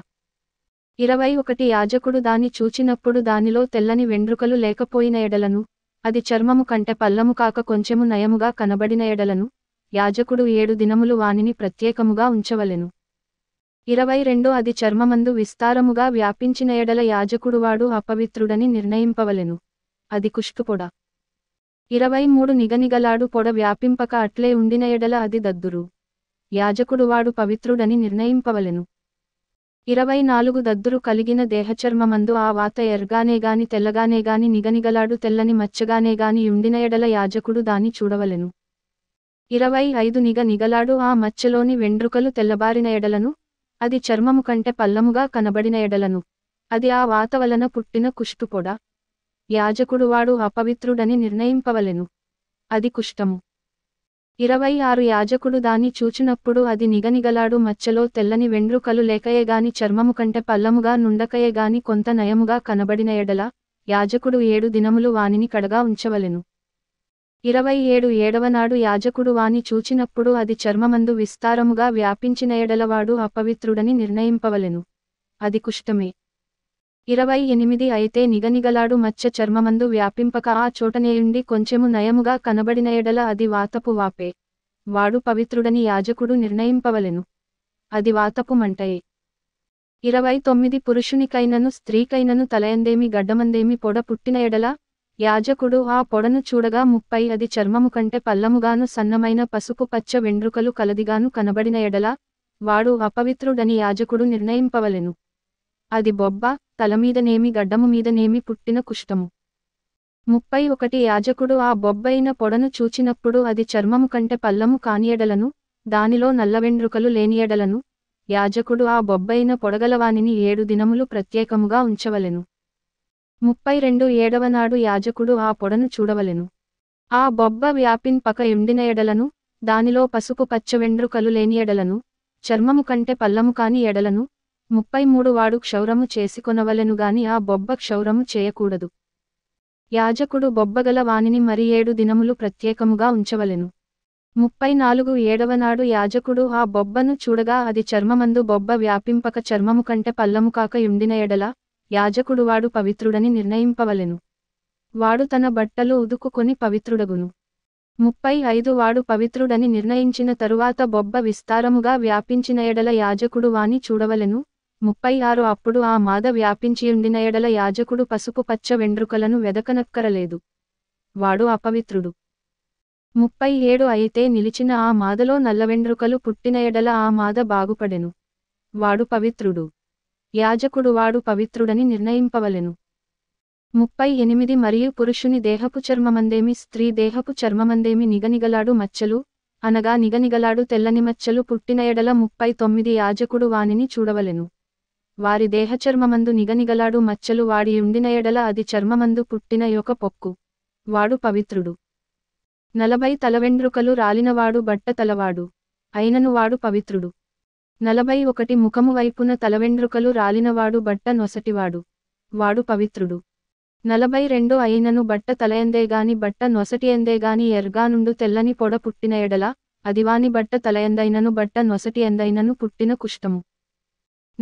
ఇరవై ఒకటి యాజకుడు దాన్ని చూచినప్పుడు దానిలో తెల్లని వెండ్రుకలు లేకపోయిన ఎడలను అది చర్మము కంటే పల్లము కాక కొంచెము నయముగా కనబడిన ఎడలను యాజకుడు ఏడు దినములు వానిని ప్రత్యేకముగా ఉంచవలెను ఇరవై రెండు అది చర్మమందు విస్తారముగా వ్యాపించిన ఎడల యాజకుడువాడు అపవిత్రుడని నిర్ణయింపవలెను అది పొడ ఇరవై మూడు నిగనిగలాడు పొడ వ్యాపింపక అట్లే ఉండిన ఎడల అది దద్దురు యాజకుడువాడు పవిత్రుడని నిర్ణయింపవలెను ఇరవై నాలుగు దద్దురు కలిగిన దేహచర్మమందు ఆ వాత ఎర్గానేగాని తెల్లగానేగాని నిగనిగలాడు తెల్లని మచ్చగానేగాని యుండిన ఎడల యాజకుడు దాని చూడవలెను ఇరవై ఐదు నిగ నిగలాడు ఆ మచ్చలోని వెండ్రుకలు తెల్లబారిన ఎడలను అది చర్మము కంటే పల్లముగా కనబడిన ఎడలను అది ఆ వాత వలన పుట్టిన కుష్టుపొడ యాజకుడు వాడు అపవిత్రుడని నిర్ణయింపవలెను అది కుష్టము ఇరవై ఆరు యాజకుడు దాన్ని చూచినప్పుడు అది నిగనిగలాడు మచ్చలో తెల్లని వెండ్రుకలు లేకయేగాని చర్మము కంటే పల్లముగా నుండకయేగాని కొంత నయముగా కనబడిన ఎడల యాజకుడు ఏడు దినములు వానిని కడగా ఉంచవలెను ఇరవై ఏడు ఏడవనాడు యాజకుడు వాని చూచినప్పుడు అది చర్మమందు విస్తారముగా వ్యాపించిన ఎడలవాడు అపవిత్రుడని నిర్ణయింపవలెను అది కుష్టమే ఇరవై ఎనిమిది అయితే నిగనిగలాడు మచ్చ చర్మమందు వ్యాపింపక ఆ చోటనేయుండి కొంచెము నయముగా కనబడిన ఎడల అది వాతపు వాపే వాడు పవిత్రుడని యాజకుడు నిర్ణయింపవలెను అది వాతపు మంటయే ఇరవై తొమ్మిది పురుషునికైనను స్త్రీకైనను తలయందేమి గడ్డమందేమి పొడ పుట్టిన ఎడల యాజకుడు ఆ పొడను చూడగా ముప్పై అది చర్మము కంటే పల్లముగాను సన్నమైన పసుపు పచ్చ వెండ్రుకలు కలదిగాను కనబడిన ఎడల వాడు అపవిత్రుడని యాజకుడు నిర్ణయింపవలెను అది బొబ్బ తలమీదనేమి గడ్డము మీదనేమి పుట్టిన కుష్టము ముప్పై ఒకటి యాజకుడు ఆ బొబ్బైన పొడను చూచినప్పుడు అది చర్మము కంటే పల్లము కానియడలను దానిలో నల్లవెండ్రుకలు లేనియడలను యాజకుడు ఆ బొబ్బైన పొడగలవానిని ఏడు దినములు ప్రత్యేకముగా ఉంచవలెను ముప్పై రెండు ఏడవనాడు యాజకుడు ఆ పొడను చూడవలెను ఆ బొబ్బ వ్యాపిన్ పక ఎండిన ఎడలను దానిలో పసుపు పచ్చ వెండ్రుకలు లేని ఎడలను చర్మము కంటే పల్లము కాని ఎడలను ముప్పై మూడు వాడు క్షౌరము చేసుకొనవలెనుగాని ఆ బొబ్బ క్షౌరము చేయకూడదు యాజకుడు బొబ్బగల వానిని మరి ఏడు దినములు ప్రత్యేకముగా ఉంచవలెను ముప్పై నాలుగు ఏడవనాడు యాజకుడు ఆ బొబ్బను చూడగా అది చర్మమందు బొబ్బ వ్యాపింపక చర్మము కంటే పల్లము కాక యుండిన ఎడల యాజకుడు వాడు పవిత్రుడని నిర్ణయింపవలెను వాడు తన బట్టలు ఉదుకుకొని పవిత్రుడగును ముప్పై ఐదు వాడు పవిత్రుడని నిర్ణయించిన తరువాత బొబ్బ విస్తారముగా వ్యాపించిన ఎడల యాజకుడు వాని చూడవలెను ముప్పై ఆరు అప్పుడు ఆ మాద వ్యాపించియుండిన ఎడల యాజకుడు పసుపు పచ్చ వెండ్రుకలను వెదకనక్కరలేదు వాడు అపవిత్రుడు ముప్పై ఏడు అయితే నిలిచిన ఆ మాదలో నల్లవెండ్రుకలు పుట్టిన ఎడల ఆ మాద బాగుపడెను వాడు పవిత్రుడు యాజకుడు వాడు పవిత్రుడని నిర్ణయింపవలెను ముప్పై ఎనిమిది మరియు పురుషుని దేహపు చర్మమందేమి స్త్రీ దేహపు చర్మమందేమి నిగనిగలాడు మచ్చలు అనగా నిగనిగలాడు తెల్లని మచ్చలు పుట్టిన ఎడల ముప్పై తొమ్మిది యాజకుడు వానిని చూడవలెను వారి దేహచర్మమందు నిగనిగలాడు మచ్చలు వాడి ఉండినయడల అది చర్మమందు పుట్టిన యొక్క పొక్కు వాడు పవిత్రుడు నలభై తలవెండ్రుకలు రాలినవాడు బట్ట తలవాడు అయినను వాడు పవిత్రుడు నలభై ఒకటి ముఖము వైపున తలవెండ్రుకలు రాలినవాడు బట్ట నొసటివాడు వాడు పవిత్రుడు నలభై రెండు అయినను బట్ట తలయందేగాని బట్ట నొసటి ఎర్గా ఎర్గానుండు తెల్లని పొడ పుట్టిన ఎడల అదివాని బట్ట తలయందైనను బట్ట నొసటి ఎందైనను పుట్టిన కుష్టము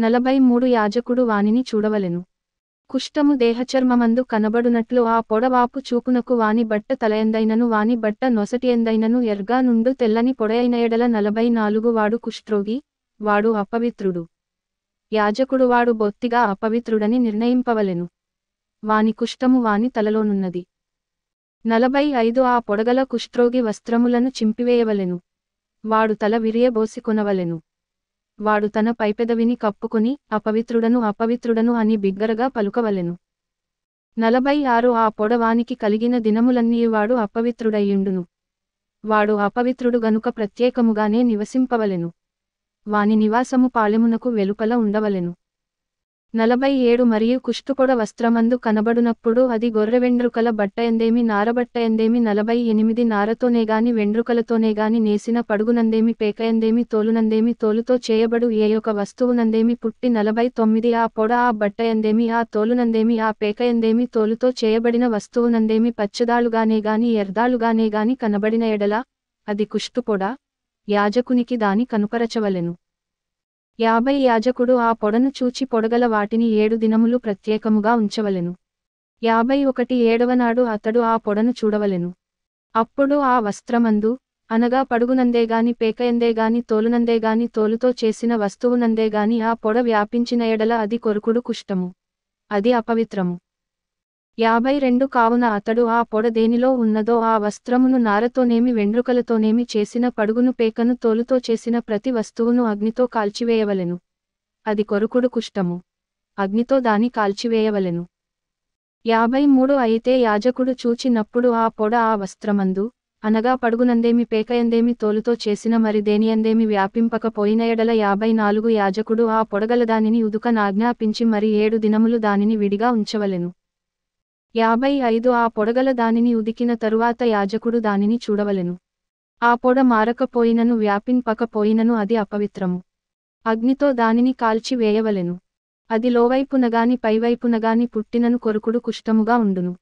నలభై మూడు యాజకుడు వానిని చూడవలెను కుష్టము దేహచర్మమందు కనబడునట్లు ఆ పొడవాపు చూపునకు వాని బట్ట తలయందైనను వాని బట్ట నొసటియందైనను ఎర్గా నుండు తెల్లని పొడయైన ఎడల నలభై నాలుగు వాడు కుష్ట్రోగి వాడు అపవిత్రుడు యాజకుడు వాడు బొత్తిగా అపవిత్రుడని నిర్ణయింపవలెను వాని కుష్టము వాని తలలోనున్నది నలభై ఐదు ఆ పొడగల కుష్ట్రోగి వస్త్రములను చింపివేయవలెను వాడు తల విరియబోసి కొనవలెను వాడు తన పైపెదవిని కప్పుకుని అపవిత్రుడను అపవిత్రుడను అని బిగ్గరగా పలుకవలెను నలభై ఆరు ఆ పొడవానికి కలిగిన దినములన్నీ వాడు అపవిత్రుడయ్యుండును వాడు అపవిత్రుడు గనుక ప్రత్యేకముగానే నివసింపవలెను వాని నివాసము పాలెమునకు వెలుపల ఉండవలెను నలభై ఏడు మరియు కుష్టుకొడ వస్త్రమందు కనబడునప్పుడు అది గొర్రె వెండ్రుకల బట్ట ఎందేమి నారబట్ట ఎందేమి నలభై ఎనిమిది నారతోనేగాని వెండ్రుకలతోనేగాని నేసిన పడుగునందేమి పేక ఎందేమి తోలునందేమి తోలుతో చేయబడు ఏ యొక్క వస్తువునందేమి పుట్టి నలభై తొమ్మిది ఆ పొడ ఆ బట్ట ఎందేమి ఆ తోలునందేమి ఆ పేక ఎందేమి తోలుతో చేయబడిన వస్తువునందేమి పచ్చదాలుగానేగాని ఎర్దాలుగానేగాని కనబడిన ఎడల అది కుష్టుపొడ యాజకునికి దాని కనుపరచవలెను యాభై యాజకుడు ఆ పొడను చూచి పొడగల వాటిని ఏడు దినములు ప్రత్యేకముగా ఉంచవలెను యాభై ఒకటి ఏడవనాడు అతడు ఆ పొడను చూడవలెను అప్పుడు ఆ వస్త్రమందు అనగా పడుగునందేగాని పేకయందేగాని తోలునందేగాని తోలుతో చేసిన వస్తువునందేగాని ఆ పొడ వ్యాపించిన ఎడల అది కొరుకుడు కుష్టము అది అపవిత్రము యాభై రెండు కావున అతడు ఆ పొడ దేనిలో ఉన్నదో ఆ వస్త్రమును నారతోనేమి వెండ్రుకలతోనేమి చేసిన పడుగును పేకను తోలుతో చేసిన ప్రతి వస్తువును అగ్నితో కాల్చివేయవలెను అది కొరుకుడు కుష్టము అగ్నితో దాని కాల్చివేయవలెను యాభై మూడు అయితే యాజకుడు చూచినప్పుడు ఆ పొడ ఆ వస్త్రమందు అనగా పడుగునందేమి పేకయందేమి తోలుతో చేసిన మరి దేనియందేమి వ్యాపింపకపోయిన ఎడల యాభై నాలుగు యాజకుడు ఆ పొడగల దానిని ఉదుక నాజ్ఞాపించి మరి ఏడు దినములు దానిని విడిగా ఉంచవలెను యాభై ఐదు ఆ పొడగల దానిని ఉదికిన తరువాత యాజకుడు దానిని చూడవలెను ఆ పొడ మారకపోయినను వ్యాపింపకపోయినను అది అపవిత్రము అగ్నితో దానిని కాల్చివేయవలెను అది లోవైపునగాని పైవైపునగాని పుట్టినను కొరుకుడు కుష్టముగా ఉండును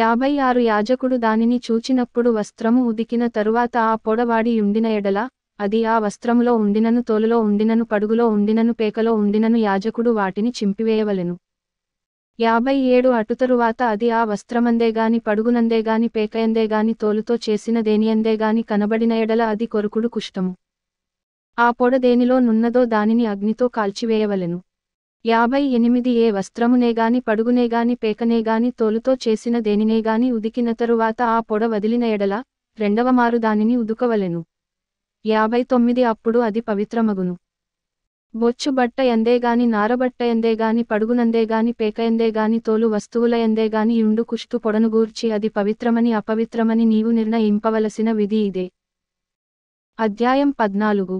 యాభై ఆరు యాజకుడు దానిని చూచినప్పుడు వస్త్రము ఉదికిన తరువాత ఆ పొడవాడి ఉండిన ఎడల అది ఆ వస్త్రములో ఉండినను తోలులో ఉండినను పడుగులో ఉండినను పేకలో ఉండినను యాజకుడు వాటిని చింపివేయవలెను యాభై ఏడు అటుతరువాత అది ఆ వస్త్రమందేగాని పడుగునందేగాని పేకయందేగాని తోలుతో చేసిన దేనియందేగాని కనబడిన ఎడల అది కొరుకుడు కుష్టము ఆ పొడ దేనిలో నున్నదో దానిని అగ్నితో కాల్చివేయవలెను యాభై ఎనిమిది ఏ వస్త్రమునేగాని పడుగునేగాని పేకనేగాని తోలుతో చేసిన దేనినేగాని ఉదికిన తరువాత ఆ పొడ వదిలిన ఎడల రెండవ మారు దానిని ఉదుకవలెను యాభై తొమ్మిది అప్పుడు అది పవిత్రమగును నారబట్ట ఎందేగాని పడుగునందేగాని పేకయందేగాని తోలు వస్తువుల ఎందేగాని యుండు కుష్టు పొడనుగూర్చి అది పవిత్రమని అపవిత్రమని నీవు నిర్ణయింపవలసిన విధి ఇదే అధ్యాయం పద్నాలుగు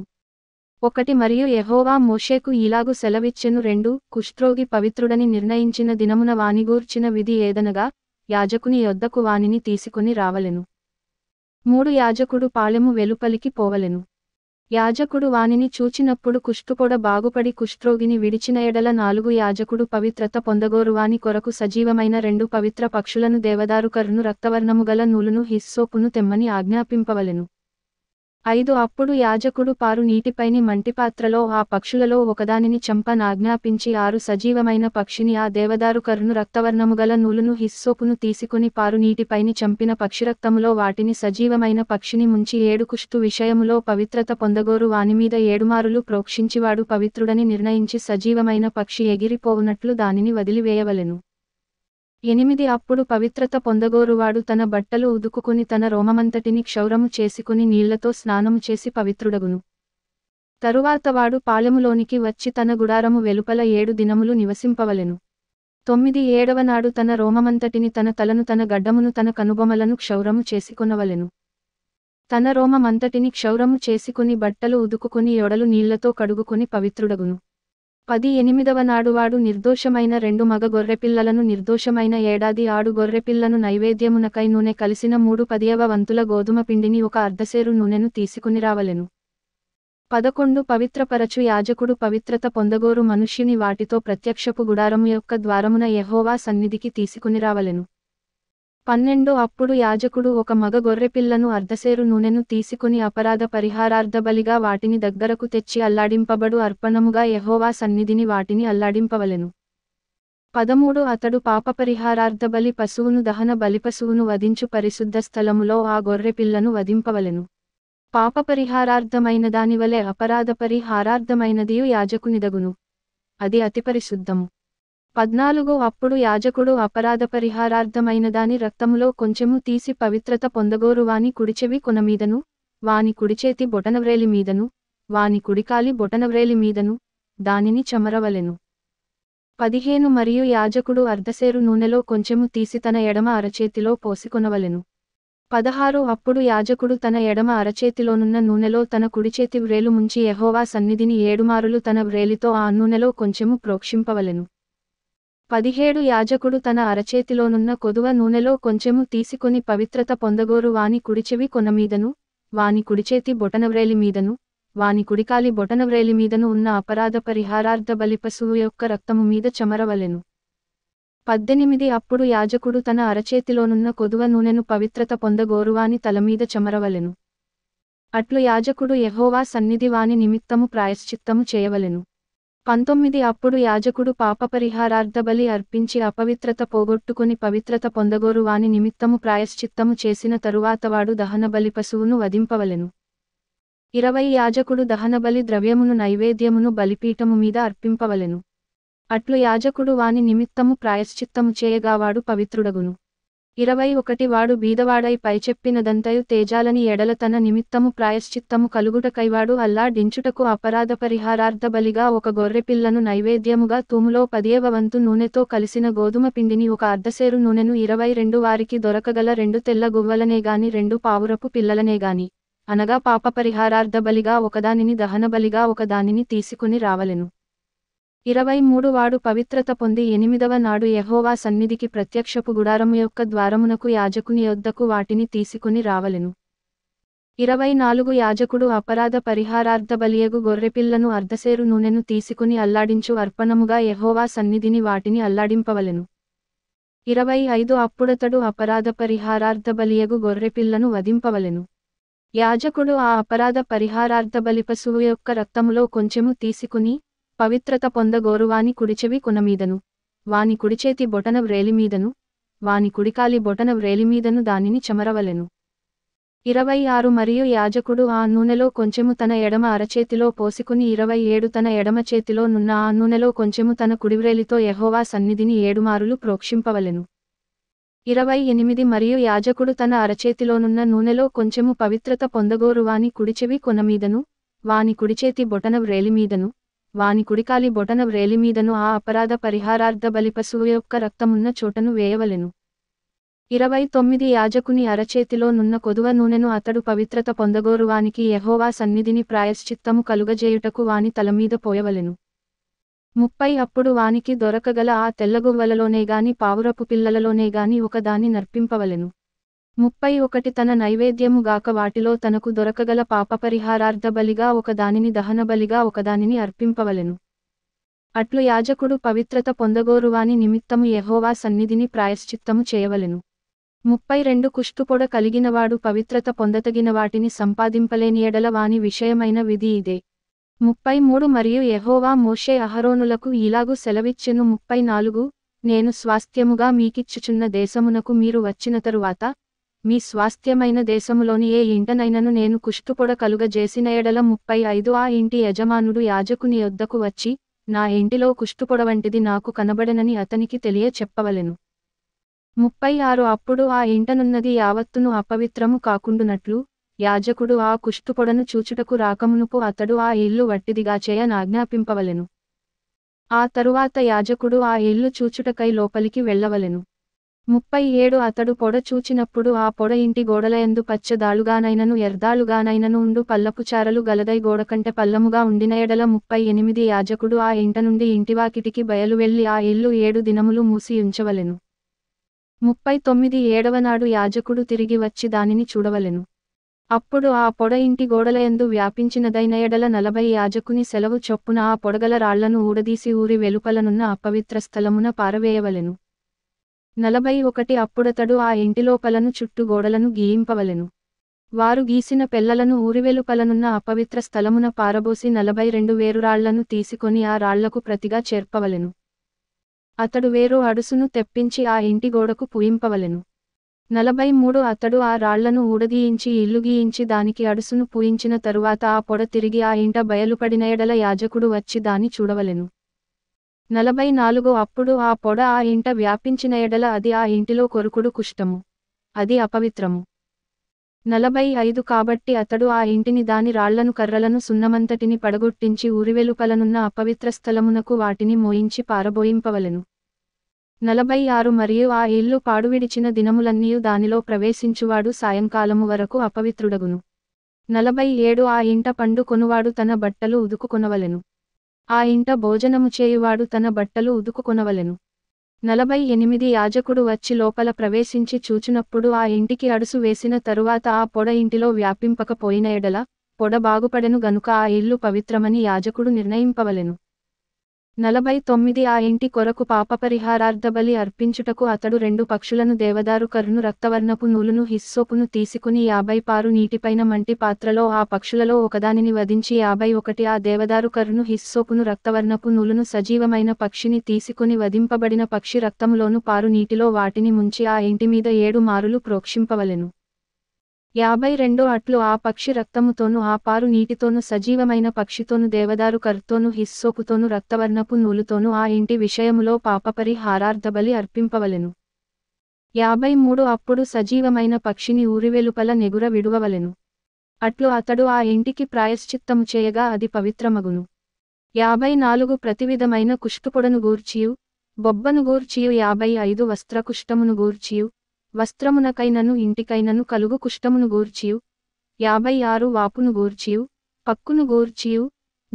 ఒకటి మరియు యహోవా మోషేకు ఇలాగు సెలవిచ్చెను రెండు కుష్ట్రోగి పవిత్రుడని నిర్ణయించిన దినమున వానిగూర్చిన విధి ఏదనగా యాజకుని యొద్దకు వానిని తీసుకుని రావలెను మూడు యాజకుడు పాలెము వెలుపలికి పోవలెను యాజకుడు వానిని చూచినప్పుడు కుష్టుపొడ బాగుపడి కుష్ట్రోగిని విడిచిన ఎడల నాలుగు యాజకుడు పవిత్రత పొందగోరువాని కొరకు సజీవమైన రెండు పవిత్ర పక్షులను దేవదారుకరును రక్తవర్ణముగల నూలును హిస్సోపును తెమ్మని ఆజ్ఞాపింపవలెను ఐదు అప్పుడు యాజకుడు పారు నీటిపైని మంటిపాత్రలో ఆ పక్షులలో ఒకదానిని చంప నాజ్ఞాపించి ఆరు సజీవమైన పక్షిని ఆ దేవదారు కరును రక్తవర్ణముగల నూలును హిస్సోపును తీసుకుని పారు నీటిపైని చంపిన పక్షిరక్తములో వాటిని సజీవమైన పక్షిని ముంచి ఏడు కుష్టు విషయములో పవిత్రత పొందగోరు వానిమీద ఏడుమారులు ప్రోక్షించివాడు పవిత్రుడని నిర్ణయించి సజీవమైన పక్షి ఎగిరిపోవునట్లు దానిని వదిలివేయవలెను ఎనిమిది అప్పుడు పవిత్రత పొందగోరువాడు తన బట్టలు ఉదుకుకుని తన రోమమంతటిని క్షౌరము చేసుకుని నీళ్లతో స్నానము చేసి పవిత్రుడగును తరువాత వాడు పాలెములోనికి వచ్చి తన గుడారము వెలుపల ఏడు దినములు నివసింపవలెను తొమ్మిది ఏడవ నాడు తన రోమమంతటిని తన తలను తన గడ్డమును తన కనుబొమలను క్షౌరము చేసుకొనవలెను తన రోమమంతటిని క్షౌరము చేసుకుని బట్టలు ఉదుకుకుని ఎడలు నీళ్లతో కడుగుకుని పవిత్రుడగును పది ఎనిమిదవ నాడువాడు నిర్దోషమైన రెండు మగ గొర్రెపిల్లలను నిర్దోషమైన ఏడాది ఆడు గొర్రెపిల్లను నైవేద్యమునకై నూనె కలిసిన మూడు పదియవ వంతుల గోధుమ పిండిని ఒక అర్ధసేరు నూనెను తీసుకుని రావలెను పదకొండు పవిత్రపరచు యాజకుడు పవిత్రత పొందగోరు మనుష్యుని వాటితో ప్రత్యక్షపు గుడారము యొక్క ద్వారమున యహోవా సన్నిధికి తీసుకుని రావలెను పన్నెండు అప్పుడు యాజకుడు ఒక మగ గొర్రెపిల్లను అర్ధసేరు నూనెను తీసుకుని అపరాధ బలిగా వాటిని దగ్గరకు తెచ్చి అల్లాడింపబడు అర్పణముగా యహోవా సన్నిధిని వాటిని అల్లాడింపవలెను పదమూడు అతడు పాప బలి పశువును దహన బలిపశువును వధించు పరిశుద్ధ స్థలములో ఆ గొర్రెపిల్లను వధింపవలెను పరిహారార్ధమైన దానివలె అపరాధ పరిహారార్థమైనదియు యాజకునిదగును అది అతి పరిశుద్ధము పద్నాలుగు అప్పుడు యాజకుడు అపరాధ పరిహారార్థమైనదాని రక్తములో కొంచెము తీసి పవిత్రత పొందగోరు వాని కుడిచెవి కొనమీదను వాని కుడిచేతి బొటనవ్రేలి మీదను వాని కుడికాలి బొటనవ్రేలి మీదను దానిని చమరవలెను పదిహేను మరియు యాజకుడు అర్ధసేరు నూనెలో కొంచెము తీసి తన ఎడమ అరచేతిలో పోసికొనవలెను పదహారు అప్పుడు యాజకుడు తన ఎడమ అరచేతిలోనున్న నూనెలో తన కుడిచేతి వ్రేలు ముంచి యహోవా సన్నిధిని ఏడుమారులు తన వ్రేలితో ఆ నూనెలో కొంచెము ప్రోక్షింపవలెను పదిహేడు యాజకుడు తన అరచేతిలోనున్న కొదువ నూనెలో కొంచెము తీసుకుని పవిత్రత పొందగోరు వాని కుడిచెవి కొనమీదను వాని కుడిచేతి బొటనవ్రేలి మీదను వాని కుడికాలి బొటనవ్రేలి మీదను ఉన్న అపరాధ పరిహారార్థ బలిపశువు యొక్క రక్తము మీద చెమరవలెను పద్దెనిమిది అప్పుడు యాజకుడు తన అరచేతిలోనున్న కొదువ నూనెను పవిత్రత పొందగోరువాని తలమీద చెమరవలెను అట్లు యాజకుడు యహోవా సన్నిధి వాని నిమిత్తము ప్రాయశ్చిత్తము చేయవలెను పంతొమ్మిది అప్పుడు యాజకుడు పాపపరిహారార్థబలి అర్పించి అపవిత్రత పోగొట్టుకుని పవిత్రత పొందగోరు వాని నిమిత్తము ప్రాయశ్చిత్తము చేసిన తరువాత వాడు దహనబలి పశువును వధింపవలెను ఇరవై యాజకుడు దహనబలి ద్రవ్యమును నైవేద్యమును బలిపీఠము మీద అర్పింపవలెను అట్లు యాజకుడు వాని నిమిత్తము ప్రాయశ్చిత్తము చేయగావాడు పవిత్రుడగును ఇరవై ఒకటి వాడు బీదవాడై పైచెప్పినదంతయు తేజాలని ఎడల తన నిమిత్తము ప్రాయశ్చిత్తము కలుగుటకైవాడు అల్లాడించుటకు అపరాధ పరిహారార్థ బలిగా ఒక గొర్రెపిల్లను నైవేద్యముగా తూములో పదియవ వంతు నూనెతో కలిసిన గోధుమ పిండిని ఒక అర్ధసేరు నూనెను ఇరవై రెండు వారికి దొరకగల రెండు తెల్ల గువ్వలనే గాని రెండు పావురపు పిల్లలనే గాని అనగా పాప పరిహారార్థ బలిగా ఒకదానిని దహన బలిగా ఒకదానిని తీసుకుని రావలెను ఇరవై మూడు వాడు పవిత్రత పొంది ఎనిమిదవ నాడు యహోవా సన్నిధికి ప్రత్యక్షపు గుడారము యొక్క ద్వారమునకు యాజకుని యొద్దకు వాటిని తీసుకుని రావలెను ఇరవై నాలుగు యాజకుడు అపరాధ పరిహారార్థ బలియగు గొర్రెపిల్లను అర్ధసేరు నూనెను తీసుకుని అల్లాడించు అర్పణముగా యహోవా సన్నిధిని వాటిని అల్లాడింపవలెను ఇరవై ఐదు అప్పుడతడు అపరాధ పరిహారార్థ బలియగు గొర్రెపిల్లను వధింపవలెను యాజకుడు ఆ అపరాధ పరిహారార్థ బలి పశువు యొక్క రక్తములో కొంచెము తీసుకుని పవిత్రత పొందగోరు వాని కుడిచెవి కొనమీదను వాని కుడిచేతి బొటన వ్రేలిమీదను వాని కుడికాలి బొటన వ్రేలిమీదను దానిని చెమరవలెను ఇరవై ఆరు మరియు యాజకుడు ఆ నూనెలో కొంచెము తన ఎడమ అరచేతిలో పోసుకుని ఇరవై ఏడు తన ఎడమ చేతిలో నున్న ఆ నూనెలో కొంచెము తన కుడివ్రేలితో యహోవా సన్నిధిని ఏడుమారులు ప్రోక్షింపవలెను ఇరవై ఎనిమిది మరియు యాజకుడు తన అరచేతిలోనున్న నూనెలో కొంచెము పవిత్రత పొందగోరు వాని కుడిచెవి కొనమీదను వాని కుడిచేతి బొటన వ్రేలిమీదను వాని కుడికాలి బొటన మీదను ఆ అపరాధ పరిహారార్థ బలిపశువు యొక్క రక్తమున్న చోటను వేయవలెను ఇరవై తొమ్మిది యాజకుని అరచేతిలో నున్న కొదువ నూనెను అతడు పవిత్రత పొందగోరు వానికి యహోవా సన్నిధిని ప్రాయశ్చిత్తము కలుగజేయుటకు వాని తలమీద పోయవలెను ముప్పై అప్పుడు వానికి దొరకగల ఆ తెల్లగువ్వలలోనే గాని పావురపు పిల్లలలోనే గాని ఒకదాని నర్పింపవలెను ముప్పై ఒకటి తన నైవేద్యము గాక వాటిలో తనకు దొరకగల పాపపరిహారార్థ బలిగా ఒకదానిని దహనబలిగా ఒకదానిని అర్పింపవలెను అట్లు యాజకుడు పవిత్రత పొందగోరువాని నిమిత్తము యహోవా సన్నిధిని ప్రాయశ్చిత్తము చేయవలెను ముప్పై రెండు కుష్టుపొడ కలిగినవాడు పవిత్రత పొందతగిన వాటిని సంపాదింపలేని ఎడల వాని విషయమైన విధి ఇదే ముప్పై మూడు మరియు యహోవా మోషే అహరోనులకు ఇలాగూ సెలవిచ్చెను ముప్పై నాలుగు నేను స్వాస్థ్యముగా మీకిచ్చుచున్న దేశమునకు మీరు వచ్చిన తరువాత మీ స్వాస్థ్యమైన దేశములోని ఏ ఇంటనైనను నేను కుష్టుపొడ కలుగజేసిన ఎడల ముప్పై ఐదు ఆ ఇంటి యజమానుడు యాజకుని యొద్దకు వచ్చి నా ఇంటిలో కుష్టుపొడ వంటిది నాకు కనబడనని అతనికి తెలియ చెప్పవలెను ముప్పై ఆరు అప్పుడు ఆ ఇంటనున్నది యావత్తును అపవిత్రము కాకుండునట్లు యాజకుడు ఆ కుష్టుపొడను చూచుటకు రాకమునుపు అతడు ఆ ఇల్లు వట్టిదిగా చేయనాజ్ఞాపింపవలెను ఆ తరువాత యాజకుడు ఆ ఇల్లు చూచుటకై లోపలికి వెళ్ళవలెను ముప్పై ఏడు అతడు పొడ చూచినప్పుడు ఆ పొడ ఇంటి గోడలయందు పచ్చదాలుగానైనను ఎర్దాలుగానైనను ఉండు పల్లపుచారలు గలదై గోడకంటే పల్లముగా ఉండిన ఎడల ముప్పై ఎనిమిది యాజకుడు ఆ ఇంట నుండి ఇంటివాకిటికి వెళ్లి ఆ ఇల్లు ఏడు దినములు మూసి ఉంచవలెను ముప్పై తొమ్మిది ఏడవనాడు యాజకుడు తిరిగి వచ్చి దానిని చూడవలెను అప్పుడు ఆ పొడ ఇంటి గోడలయందు వ్యాపించినదైన ఎడల నలభై యాజకుని సెలవు చొప్పున ఆ పొడగల రాళ్లను ఊడదీసి ఊరి వెలుపలనున్న అపవిత్ర స్థలమున పారవేయవలెను నలభై ఒకటి అప్పుడతడు ఆ ఇంటిలోపలను చుట్టూ గోడలను గీయింపవలెను వారు గీసిన పిల్లలను ఊరివెలుపలనున్న అపవిత్ర స్థలమున పారబోసి నలభై రెండు వేరురాళ్లను తీసుకొని ఆ రాళ్లకు ప్రతిగా చేర్పవలెను అతడు వేరు అడుసును తెప్పించి ఆ ఇంటి గోడకు పూయింపవలెను నలభై మూడు అతడు ఆ రాళ్లను ఊడదీయించి ఇల్లు గీయించి దానికి అడుసును పూయించిన తరువాత ఆ పొడ తిరిగి ఆ ఇంట బయలుపడిన ఎడల యాజకుడు వచ్చి దాని చూడవలెను నలభై నాలుగు అప్పుడు ఆ పొడ ఆ ఇంట వ్యాపించిన ఎడల అది ఆ ఇంటిలో కొరుకుడు కుష్టము అది అపవిత్రము నలభై ఐదు కాబట్టి అతడు ఆ ఇంటిని దాని రాళ్లను కర్రలను సున్నమంతటిని పడగొట్టించి ఊరివెలుపలనున్న అపవిత్ర స్థలమునకు వాటిని మోయించి పారబోయింపవలెను నలభై ఆరు మరియు ఆ ఇల్లు పాడువిడిచిన దినములన్నీ దానిలో ప్రవేశించువాడు సాయంకాలము వరకు అపవిత్రుడగును నలభై ఏడు ఆ ఇంట పండు కొనువాడు తన బట్టలు ఉదుకు కొనవలెను ఆ ఇంట భోజనము చేయువాడు తన బట్టలు ఉదుకుకొనవలెను నలభై ఎనిమిది యాజకుడు వచ్చి లోపల ప్రవేశించి చూచినప్పుడు ఆ ఇంటికి అడుసు వేసిన తరువాత ఆ పొడ ఇంటిలో వ్యాపింపకపోయిన ఎడల పొడ బాగుపడెను గనుక ఆ ఇల్లు పవిత్రమని యాజకుడు నిర్ణయింపవలెను నలభై తొమ్మిది ఆ ఇంటి కొరకు పాపపరిహారార్థ బలి అర్పించుటకు అతడు రెండు పక్షులను దేవదారు కరును రక్తవర్ణపు నూలును హిస్సోపును తీసుకుని యాభై పారు నీటిపైన మంటి పాత్రలో ఆ పక్షులలో ఒకదానిని వధించి యాభై ఒకటి ఆ దేవదారు కరును హిస్సోపును రక్తవర్ణపు నూలును సజీవమైన పక్షిని తీసుకుని వధింపబడిన పక్షి రక్తంలోను పారు నీటిలో వాటిని ముంచి ఆ ఇంటి మీద ఏడు మారులు ప్రోక్షింపవలెను యాభై రెండో అట్లు ఆ పక్షి రక్తముతోను ఆ పారు నీటితోను సజీవమైన పక్షితోను దేవదారు కరుతోను హిస్సోపుతోను రక్తవర్ణపు నూలుతోను ఆ ఇంటి విషయములో పాపపరిహారార్థబలి అర్పింపవలెను యాభై మూడు అప్పుడు సజీవమైన పక్షిని ఊరివెలుపల నెగుర విడువవలెను అట్లు అతడు ఆ ఇంటికి ప్రాయశ్చిత్తము చేయగా అది పవిత్రమగును యాభై నాలుగు ప్రతివిధమైన కుష్టుపొడను గూర్చియు బొబ్బను గూర్చియు యాభై ఐదు వస్త్రకుష్టమును గూర్చియు వస్త్రమునకైనను ఇంటికైనను కలుగు కుష్టమును గూర్చియు యాభై ఆరు వాపును గూర్చియు పక్కును గూర్చియు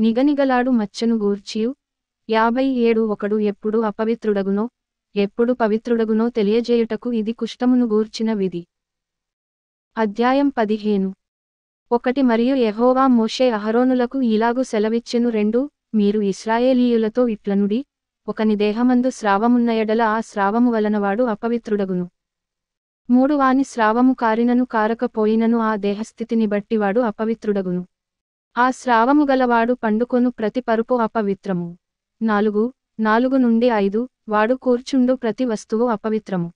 నిగనిగలాడు మచ్చను గూర్చియు యాభై ఏడు ఒకడు ఎప్పుడు అపవిత్రుడగునో ఎప్పుడు పవిత్రుడగునో తెలియజేయుటకు ఇది కుష్టమును గూర్చిన విధి అధ్యాయం పదిహేను ఒకటి మరియు యహోవా మోషే అహరోనులకు ఇలాగు సెలవిచ్చెను రెండు మీరు ఇస్రాయేలీయులతో ఇట్లనుడి ఒకని దేహమందు స్రావమున్న ఎడల ఆ స్రావము వలన వాడు అపవిత్రుడగును మూడు వాని శ్రావము కారినను కారకపోయినను ఆ దేహస్థితిని బట్టివాడు అపవిత్రుడగును ఆ శ్రావము గలవాడు పండుకొను ప్రతి పరుపు అపవిత్రము నాలుగు నాలుగు నుండి ఐదు వాడు కూర్చుండు ప్రతి వస్తువు అపవిత్రము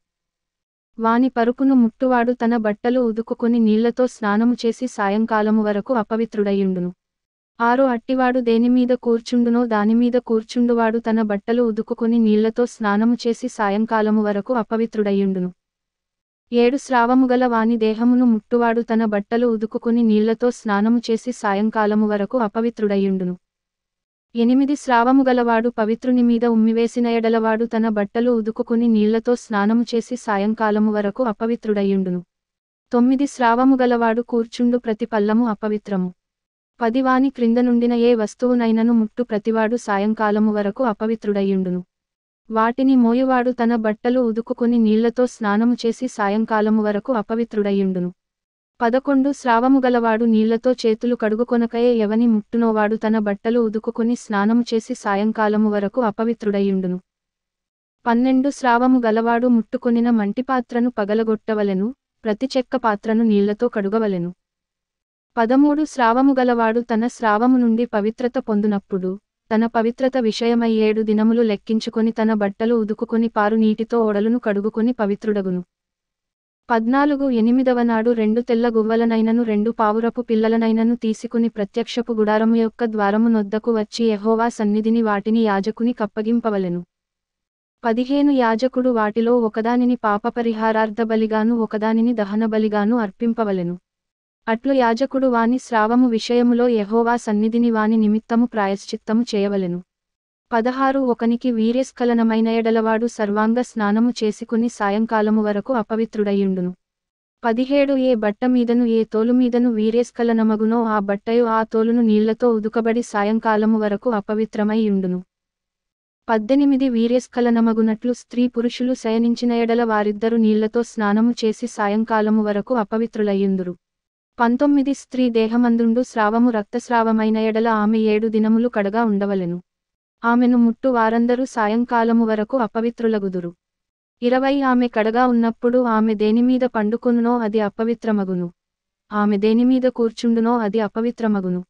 వాని పరుపును ముట్టువాడు తన బట్టలు ఉదుకుకొని నీళ్లతో స్నానము చేసి సాయంకాలము వరకు అపవిత్రుడయుండును ఆరు అట్టివాడు దేనిమీద కూర్చుండునో దానిమీద కూర్చుండువాడు తన బట్టలు ఉదుకుకొని నీళ్లతో స్నానము చేసి సాయంకాలము వరకు అపవిత్రుడయుండును ఏడు స్రావముగల వాని దేహమును ముట్టువాడు తన బట్టలు ఉదుకుకుని నీళ్లతో స్నానము చేసి సాయంకాలము వరకు అపవిత్రుడయుండును ఎనిమిది స్రావముగలవాడు పవిత్రుని మీద ఉమ్మివేసిన ఎడలవాడు తన బట్టలు ఉదుకుకుని నీళ్లతో స్నానము చేసి సాయంకాలము వరకు అపవిత్రుడయ్యుండును తొమ్మిది గలవాడు కూర్చుండు ప్రతి పల్లము అపవిత్రము పదివాని క్రింద నుండిన ఏ వస్తువునైనను ముట్టు ప్రతివాడు సాయంకాలము వరకు అపవిత్రుడయుండును వాటిని మోయవాడు తన బట్టలు ఉదుకుకుని నీళ్లతో స్నానము చేసి సాయంకాలము వరకు అపవిత్రుడయ్యుండును పదకొండు స్రావము గలవాడు నీళ్లతో చేతులు కడుగుకొనకయే ఎవని ముట్టునోవాడు తన బట్టలు ఉదుకుకుని స్నానము చేసి సాయంకాలము వరకు అపవిత్రుడయ్యుండును పన్నెండు స్రావము గలవాడు ముట్టుకొనిన మంటిపాత్రను పగలగొట్టవలెను ప్రతి చెక్క పాత్రను నీళ్లతో కడుగవలెను పదమూడు స్రావము గలవాడు తన స్రావము నుండి పవిత్రత పొందునప్పుడు తన పవిత్రత విషయమై ఏడు దినములు లెక్కించుకొని తన బట్టలు ఉదుకుకొని పారు నీటితో ఓడలను కడుగుకొని పవిత్రుడగును పద్నాలుగు ఎనిమిదవ నాడు రెండు తెల్ల గువ్వలనైనను రెండు పావురపు పిల్లలనైనను తీసుకుని ప్రత్యక్షపు గుడారము యొక్క ద్వారము నొద్దకు వచ్చి ఎహోవా సన్నిధిని వాటిని యాజకుని కప్పగింపవలెను పదిహేను యాజకుడు వాటిలో ఒకదానిని పాపపరిహారార్థ బలిగాను ఒకదానిని దహన బలిగాను అర్పింపవలెను అట్లు యాజకుడు వాని శ్రావము విషయములో యహోవా సన్నిధిని వాని నిమిత్తము ప్రాయశ్చిత్తము చేయవలెను పదహారు ఒకనికి వీర్యస్ఖలనమైన ఎడలవాడు సర్వాంగ స్నానము చేసుకుని సాయంకాలము వరకు అపవిత్రుడయ్యుండును పదిహేడు ఏ బట్ట మీదను ఏ తోలు మీదను వీర్యస్ఖలనమగునో ఆ బట్టయు ఆ తోలును నీళ్లతో ఉదుకబడి సాయంకాలము వరకు అపవిత్రమైయుండును పద్దెనిమిది వీర్యస్ఖలనమగునట్లు స్త్రీ పురుషులు శయనించిన ఎడల వారిద్దరు నీళ్లతో స్నానము చేసి సాయంకాలము వరకు అపవిత్రులయ్యుందురు పంతొమ్మిది స్త్రీ దేహమందుండు స్రావము రక్తస్రావమైన ఎడల ఆమె ఏడు దినములు కడగా ఉండవలెను ఆమెను ముట్టు వారందరూ సాయంకాలము వరకు అపవిత్రులగుదురు ఇరవై ఆమె కడగా ఉన్నప్పుడు ఆమె దేనిమీద పండుకునునో అది అపవిత్రమగును ఆమె దేనిమీద కూర్చుండునో అది అపవిత్రమగును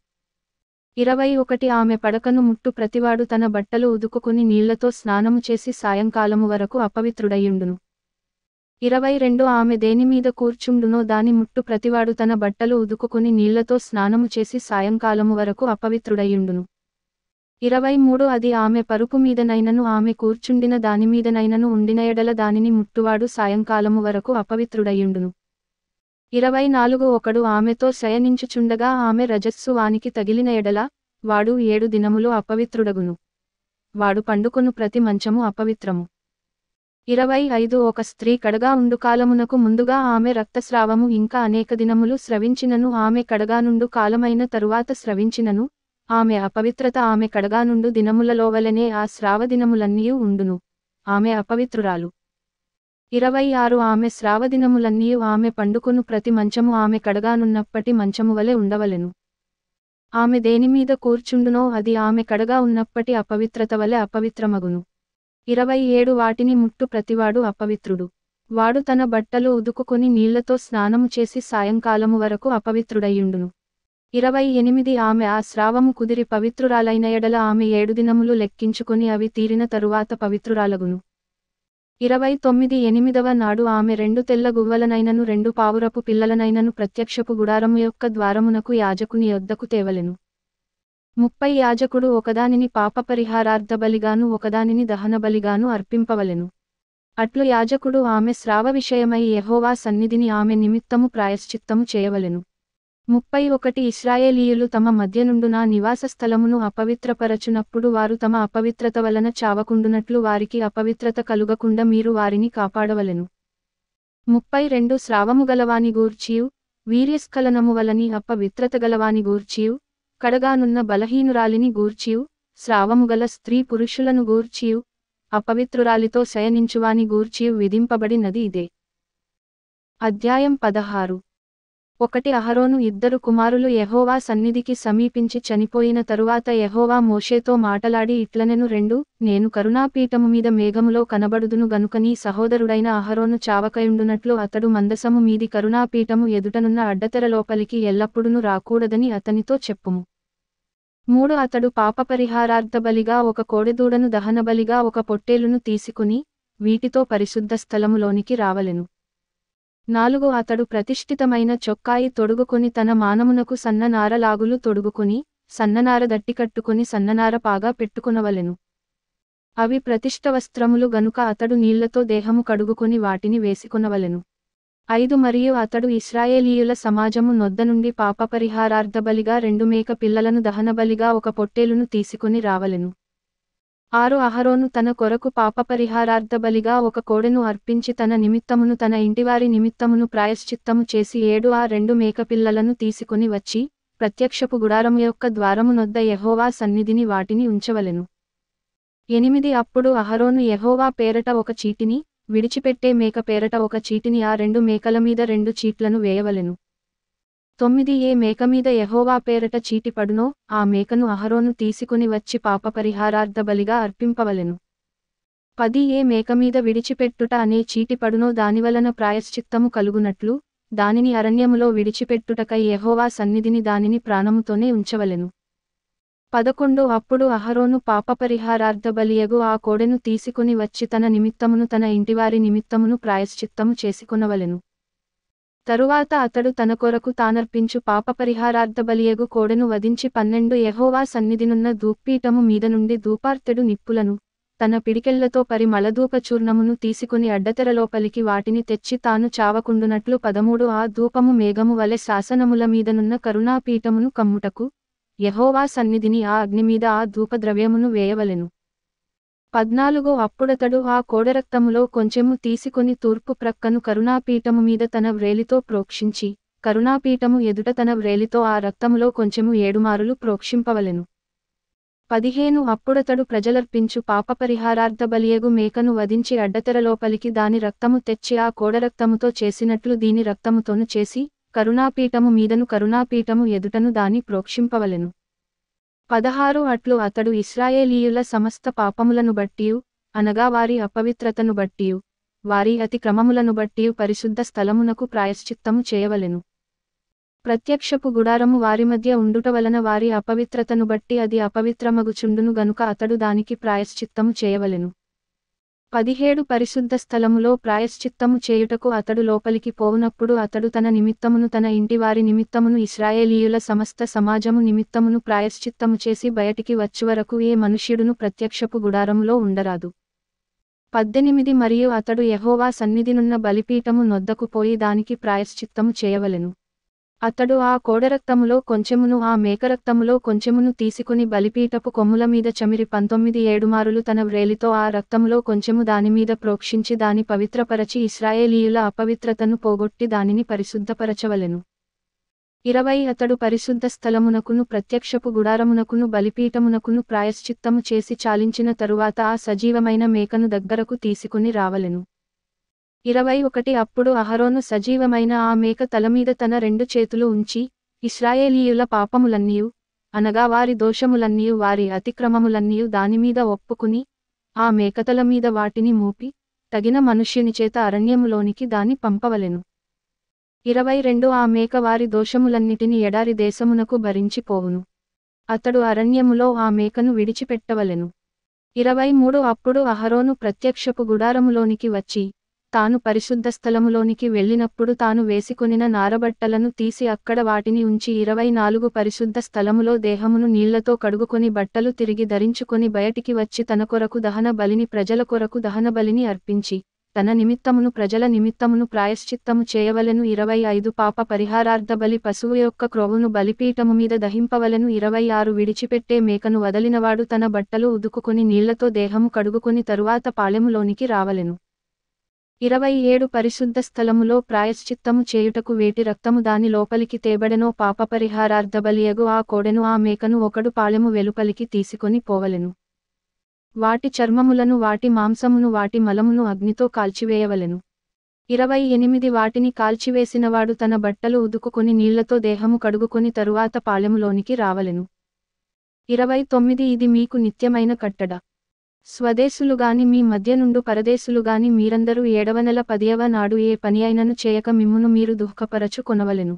ఇరవై ఒకటి ఆమె పడకను ముట్టు ప్రతివాడు తన బట్టలు ఉదుకుకుని నీళ్లతో స్నానము చేసి సాయంకాలము వరకు అపవిత్రుడయ్యుండును ఇరవై రెండు ఆమె దేనిమీద కూర్చుండునో దాని ముట్టు ప్రతివాడు తన బట్టలు ఉదుకుకుని నీళ్లతో స్నానము చేసి సాయంకాలము వరకు అపవిత్రుడయుండును ఇరవై మూడు అది ఆమె పరుపు మీదనైనను ఆమె కూర్చుండిన దానిమీదనైనను ఉండిన ఎడల దానిని ముట్టువాడు సాయంకాలము వరకు అపవిత్రుడయుండును ఇరవై నాలుగు ఒకడు ఆమెతో శయనించుచుండగా ఆమె రజస్సు వానికి తగిలిన ఎడల వాడు ఏడు దినములు అపవిత్రుడగును వాడు పండుకొను ప్రతి మంచము అపవిత్రము ఇరవై ఐదు ఒక స్త్రీ కడగా ఉండు కాలమునకు ముందుగా ఆమె రక్తస్రావము ఇంకా అనేక దినములు స్రవించినను ఆమె కడగానుండు కాలమైన తరువాత స్రవించినను ఆమె అపవిత్రత ఆమె కడగానుండు దినములలో వలనే ఆ దినములన్నీ ఉండును ఆమె అపవిత్రురాలు ఇరవై ఆరు ఆమె దినములన్నీ ఆమె పండుకును ప్రతి మంచము ఆమె కడగానున్నప్పటి మంచము వలె ఉండవలెను ఆమె దేనిమీద కూర్చుండునో అది ఆమె కడగా ఉన్నప్పటి అపవిత్రత వలె అపవిత్రమగును ఇరవై ఏడు వాటిని ముట్టు ప్రతివాడు అపవిత్రుడు వాడు తన బట్టలు ఉదుకుకొని నీళ్లతో స్నానము చేసి సాయంకాలము వరకు అపవిత్రుడయ్యుండును ఇరవై ఎనిమిది ఆమె ఆ స్రావము కుదిరి పవిత్రురాలైన ఎడల ఆమె ఏడు దినములు లెక్కించుకుని అవి తీరిన తరువాత పవిత్రురాలగును ఇరవై తొమ్మిది ఎనిమిదవ నాడు ఆమె రెండు తెల్ల గువ్వలనైనను రెండు పావురపు పిల్లలనైనను ప్రత్యక్షపు గుడారము యొక్క ద్వారమునకు యాజకుని యొద్దకు తేవలెను ముప్పై యాజకుడు ఒకదానిని పాపపరిహారార్థబలిగాను ఒకదానిని దహనబలిగాను అర్పింపవలెను అట్లు యాజకుడు ఆమె స్రావ విషయమై యహోవా సన్నిధిని ఆమె నిమిత్తము ప్రాయశ్చిత్తము చేయవలెను ముప్పై ఒకటి ఇస్రాయేలీయులు తమ మధ్య నుండు నా నివాస స్థలమును అపవిత్రపరచునప్పుడు వారు తమ అపవిత్రత వలన చావకుండునట్లు వారికి అపవిత్రత కలుగకుండా మీరు వారిని కాపాడవలెను ముప్పై రెండు స్రావము గలవాని గూర్చియు వీర్యస్ఖలనము వలని అపవిత్రత గలవాని గూర్చియు ఎక్కడగానున్న బలహీనురాలిని గూర్చియు గల స్త్రీ పురుషులను గూర్చియు అపవిత్రురాలితో శయనించువాని గూర్చియు విధింపబడినది ఇదే అధ్యాయం పదహారు ఒకటి అహరోను ఇద్దరు కుమారులు యహోవా సన్నిధికి సమీపించి చనిపోయిన తరువాత యహోవా మోషేతో మాటలాడి ఇట్లనెను రెండు నేను కరుణాపీఠము మీద మేఘములో కనబడుదును గనుక నీ సహోదరుడైన అహరోను చావకయుండునట్లు అతడు మందసము మీది కరుణాపీఠము ఎదుటనున్న అడ్డతెర లోపలికి ఎల్లప్పుడును రాకూడదని అతనితో చెప్పుము మూడు అతడు పాపపరిహారార్థబలిగా ఒక కోడెదూడను దహనబలిగా ఒక పొట్టేలును తీసుకుని వీటితో పరిశుద్ధ స్థలములోనికి రావలెను నాలుగు అతడు ప్రతిష్ఠితమైన చొక్కాయి తొడుగుకుని తన మానమునకు సన్ననారలాగులు తొడుగుకుని సన్ననార దట్టికట్టుకుని సన్ననార పాగా పెట్టుకునవలెను అవి ప్రతిష్ఠ వస్త్రములు గనుక అతడు నీళ్లతో దేహము కడుగుకుని వాటిని వేసుకునవలెను ఐదు మరియు అతడు ఇస్రాయేలీయుల సమాజము నొద్ద నుండి పాపపరిహారార్థబలిగా రెండు మేక పిల్లలను దహనబలిగా ఒక పొట్టేలును తీసుకుని రావలెను ఆరు అహరోను తన కొరకు పాపపరిహారార్థబలిగా ఒక కోడెను అర్పించి తన నిమిత్తమును తన ఇంటివారి నిమిత్తమును ప్రాయశ్చిత్తము చేసి ఏడు ఆ రెండు మేకపిల్లలను తీసుకుని వచ్చి ప్రత్యక్షపు గుడారం యొక్క ద్వారము నొద్ద యహోవా సన్నిధిని వాటిని ఉంచవలెను ఎనిమిది అప్పుడు అహరోను యహోవా పేరట ఒక చీటిని విడిచిపెట్టే మేక పేరట ఒక చీటిని ఆ రెండు మేకల మీద రెండు చీట్లను వేయవలెను తొమ్మిది ఏ మేక మీద ఎహోవా పేరట చీటి పడునో ఆ మేకను అహరోను తీసుకుని వచ్చి పాప పరిహారార్థ బలిగా అర్పింపవలెను పది ఏ మేక మీద విడిచిపెట్టుట అనే చీటి పడునో దానివలన ప్రాయశ్చిత్తము కలుగునట్లు దానిని అరణ్యములో విడిచిపెట్టుటకై ఎహోవా సన్నిధిని దానిని ప్రాణముతోనే ఉంచవలెను పదకొండు అప్పుడు అహరోను పాపపరిహారార్థబలియగు ఆ కోడెను తీసుకుని వచ్చి తన నిమిత్తమును తన ఇంటివారి నిమిత్తమును ప్రాయశ్చిత్తము చేసుకునవలెను తరువాత అతడు తన కొరకు తానర్పించు పాపపరిహారార్థబలియగు కోడెను వధించి పన్నెండు యహోవా సన్నిధినున్న ధూపీఠము మీద నుండి ధూపార్తెడు నిప్పులను తన పిడికెళ్లతో పరి మలధూప చూర్ణమును తీసుకుని అడ్డతెరలోపలికి వాటిని తెచ్చి తాను చావకుండునట్లు పదమూడు ఆ ధూపము మేఘము వలె శాసనముల మీదనున్న కరుణాపీఠమును కమ్ముటకు యహోవా సన్నిధిని ఆ అగ్ని మీద ఆ ధూపద్రవ్యమును వేయవలెను పద్నాలుగో అప్పుడతడు ఆ కోడరక్తములో కొంచెము తీసుకొని తూర్పు ప్రక్కను కరుణాపీఠము మీద తన వ్రేలితో ప్రోక్షించి కరుణాపీఠము ఎదుట తన వ్రేలితో ఆ రక్తములో కొంచెము ఏడుమారులు ప్రోక్షింపవలెను పదిహేను అప్పుడతడు ప్రజలర్పించు పాపపరిహారార్థ బలియగు మేకను వధించి అడ్డతెరలోపలికి దాని రక్తము తెచ్చి ఆ కోడరక్తముతో చేసినట్లు దీని రక్తముతోను చేసి కరుణాపీఠము మీదను కరుణాపీఠము ఎదుటను దాని ప్రోక్షింపవలెను పదహారు అట్లు అతడు ఇస్రాయేలీయుల సమస్త పాపములను బట్టియు అనగా వారి అపవిత్రతను బట్టియు వారి అతిక్రమములను బట్టియు పరిశుద్ధ స్థలమునకు ప్రాయశ్చిత్తము చేయవలెను ప్రత్యక్షపు గుడారము వారి మధ్య ఉండుట వలన వారి అపవిత్రతను బట్టి అది అపవిత్రమగుచుండును గనుక అతడు దానికి ప్రాయశ్చిత్తము చేయవలెను పదిహేడు పరిశుద్ధ స్థలములో ప్రాయశ్చిత్తము చేయుటకు అతడు లోపలికి పోవునప్పుడు అతడు తన నిమిత్తమును తన ఇంటివారి నిమిత్తమును ఇస్రాయేలీయుల సమస్త సమాజము నిమిత్తమును ప్రాయశ్చిత్తము చేసి బయటికి వచ్చివరకు ఏ మనుష్యుడును ప్రత్యక్షపు గుడారంలో ఉండరాదు పద్దెనిమిది మరియు అతడు యహోవా సన్నిధినున్న బలిపీఠము నొద్దకుపోయి దానికి ప్రాయశ్చిత్తము చేయవలెను అతడు ఆ కోడరక్తములో కొంచెమును ఆ మేకరక్తములో కొంచెమును తీసుకుని బలిపీటపు కొమ్ముల మీద చమిరి పంతొమ్మిది ఏడుమారులు తన వ్రేలితో ఆ రక్తములో కొంచెము దానిమీద ప్రోక్షించి దాని పవిత్రపరచి ఇస్రాయేలీయుల అపవిత్రతను పోగొట్టి దానిని పరిశుద్ధపరచవలెను ఇరవై అతడు పరిశుద్ధ స్థలమునకును ప్రత్యక్షపు గుడారమునకును బలిపీఠమునకును ప్రాయశ్చిత్తము చేసి చాలించిన తరువాత ఆ సజీవమైన మేకను దగ్గరకు తీసుకుని రావలెను ఇరవై ఒకటి అప్పుడు అహరోను సజీవమైన ఆ మేక తలమీద తన రెండు చేతులు ఉంచి ఇస్రాయేలీయుల పాపములన్నీయు అనగా వారి దోషములన్నీయు వారి అతిక్రమములన్నీయు దానిమీద ఒప్పుకుని ఆ మేకతల మీద వాటిని మూపి తగిన మనుష్యుని చేత అరణ్యములోనికి దాన్ని పంపవలెను ఇరవై రెండు ఆ మేక వారి దోషములన్నిటిని ఎడారి దేశమునకు భరించిపోవును అతడు అరణ్యములో ఆ మేకను విడిచిపెట్టవలెను ఇరవై మూడు అప్పుడు అహరోను ప్రత్యక్షపు గుడారములోనికి వచ్చి తాను పరిశుద్ధ స్థలములోనికి వెళ్ళినప్పుడు తాను వేసుకొనిన నారబట్టలను తీసి అక్కడ వాటిని ఉంచి ఇరవై నాలుగు పరిశుద్ధ స్థలములో దేహమును నీళ్లతో కడుగుకొని బట్టలు తిరిగి ధరించుకొని బయటికి వచ్చి తన కొరకు దహన బలిని ప్రజల కొరకు దహన బలిని అర్పించి తన నిమిత్తమును ప్రజల నిమిత్తమును ప్రాయశ్చిత్తము చేయవలను ఇరవై ఐదు పాప పరిహారార్థ బలి పశువు యొక్క క్రోవును బలిపీఠము మీద దహింపవలను ఇరవై ఆరు విడిచిపెట్టే మేకను వదలినవాడు తన బట్టలు ఉదుకుకొని నీళ్లతో దేహము కడుగుకొని తరువాత పాలెములోనికి రావలెను ఇరవై ఏడు పరిశుద్ధ స్థలములో ప్రాయశ్చిత్తము చేయుటకు వేటి రక్తము దాని లోపలికి తేబడెనో పాప పరిహారార్థబలియగు ఆ కోడెను ఆ మేకను ఒకడు పాలెము వెలుపలికి తీసుకొని పోవలెను వాటి చర్మములను వాటి మాంసమును వాటి మలమును అగ్నితో కాల్చివేయవలెను ఇరవై ఎనిమిది వాటిని కాల్చివేసినవాడు తన బట్టలు ఉదుకుకొని నీళ్లతో దేహము కడుగుకొని తరువాత పాలెములోనికి రావలెను ఇరవై తొమ్మిది ఇది మీకు నిత్యమైన కట్టడ స్వదేశులుగాని మీ మధ్య నుండు పరదేశులుగాని మీరందరూ ఏడవ నెల పదియవ నాడు ఏ పని అయినను చేయక మిమ్మును మీరు దుఃఖపరచు కొనవలెను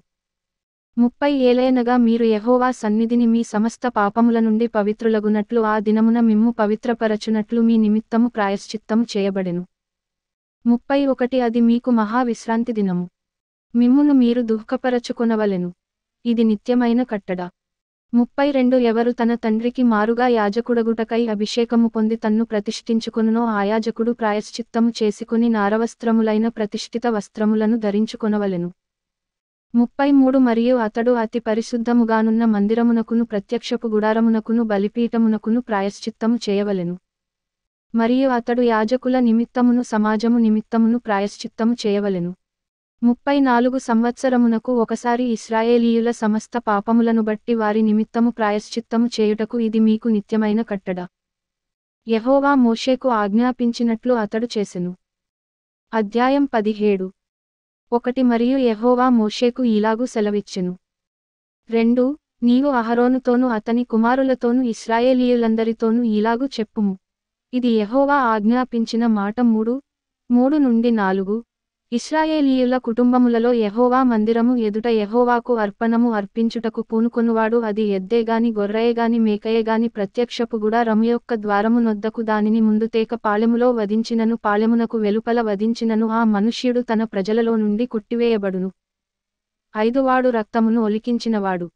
ముప్పై ఏలైనగా మీరు యహోవా సన్నిధిని మీ సమస్త పాపముల నుండి పవిత్రులగునట్లు ఆ దినమున మిమ్ము పవిత్రపరచునట్లు మీ నిమిత్తము ప్రాయశ్చిత్తము చేయబడెను ముప్పై ఒకటి అది మీకు మహావిశ్రాంతి దినము మిమ్మును మీరు దుఃఖపరచుకొనవలెను ఇది నిత్యమైన కట్టడా ముప్పై రెండు ఎవరు తన తండ్రికి మారుగా యాజకుడగుటకై అభిషేకము పొంది తన్ను ప్రతిష్ఠించుకునునో ఆయాజకుడు ప్రాయశ్చిత్తము చేసుకుని నారవస్త్రములైన ప్రతిష్ఠిత వస్త్రములను ధరించుకొనవలెను ముప్పై మూడు మరియు అతడు అతి పరిశుద్ధముగానున్న మందిరమునకును ప్రత్యక్షపు గుడారమునకును బలిపీఠమునకును ప్రాయశ్చిత్తము చేయవలెను మరియు అతడు యాజకుల నిమిత్తమును సమాజము నిమిత్తమును ప్రాయశ్చిత్తము చేయవలెను ముప్పై నాలుగు సంవత్సరమునకు ఒకసారి ఇస్రాయేలీయుల సమస్త పాపములను బట్టి వారి నిమిత్తము ప్రాయశ్చిత్తము చేయుటకు ఇది మీకు నిత్యమైన కట్టడ యహోవా మోషేకు ఆజ్ఞాపించినట్లు అతడు చేసెను అధ్యాయం పదిహేడు ఒకటి మరియు యహోవా మోషేకు ఇలాగూ సెలవిచ్చెను రెండు నీవు అహరోనుతోనూ అతని కుమారులతోనూ ఇస్రాయేలీయులందరితోనూ ఇలాగూ చెప్పుము ఇది యహోవా ఆజ్ఞాపించిన మాట మూడు మూడు నుండి నాలుగు ఇస్రాయేలీయుల కుటుంబములలో యహోవా మందిరము ఎదుట యహోవాకు అర్పణము అర్పించుటకు పూనుకొనువాడు అది ఎద్దేగాని గొర్రయేగాని మేకయేగాని ప్రత్యక్షపు గుడా రమ్యొక్క ద్వారము నొద్దకు దానిని ముందు తేక పాలెములో వధించినను పాలెమునకు వెలుపల వధించినను ఆ మనుష్యుడు తన ప్రజలలో నుండి కొట్టివేయబడును ఐదువాడు రక్తమును ఒలికించినవాడు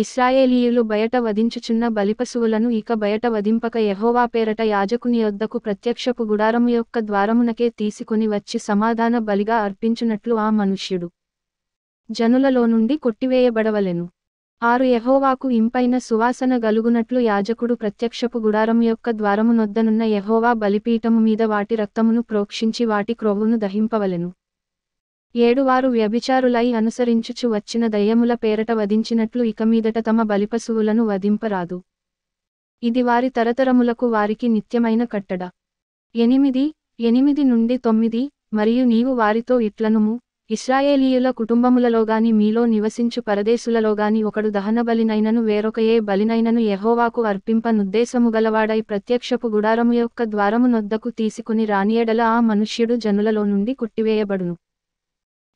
ఇస్రాయేలీయులు బయట వధించుచున్న బలిపశువులను ఇక బయట వధింపక యహోవా పేరట యాజకుని యొద్దకు ప్రత్యక్షపు గుడారము యొక్క ద్వారమునకే తీసుకుని వచ్చి సమాధాన బలిగా అర్పించినట్లు ఆ మనుష్యుడు జనులలో నుండి కొట్టివేయబడవలెను ఆరు యహోవాకు ఇంపైన సువాసన గలుగునట్లు యాజకుడు ప్రత్యక్షపు గుడారం యొక్క ద్వారమునొద్దనున్న యహోవా బలిపీఠము మీద వాటి రక్తమును ప్రోక్షించి వాటి క్రోవును దహింపవలెను ఏడువారు వ్యభిచారులై అనుసరించుచు వచ్చిన దయ్యముల పేరట వధించినట్లు ఇకమీదట తమ బలిపశువులను వధింపరాదు ఇది వారి తరతరములకు వారికి నిత్యమైన కట్టడ ఎనిమిది ఎనిమిది నుండి తొమ్మిది మరియు నీవు వారితో ఇట్లనుము ఇస్రాయేలీయుల కుటుంబములలోగాని మీలో నివసించు పరదేశులలోగాని ఒకడు దహనబలినైనను వేరొకయే బలినైనను యహోవాకు అర్పింపనుద్దేశము గలవాడై ప్రత్యక్షపు గుడారము యొక్క ద్వారము నొద్దకు తీసుకుని రానియడల ఆ మనుష్యుడు జనులలో నుండి కుట్టివేయబడును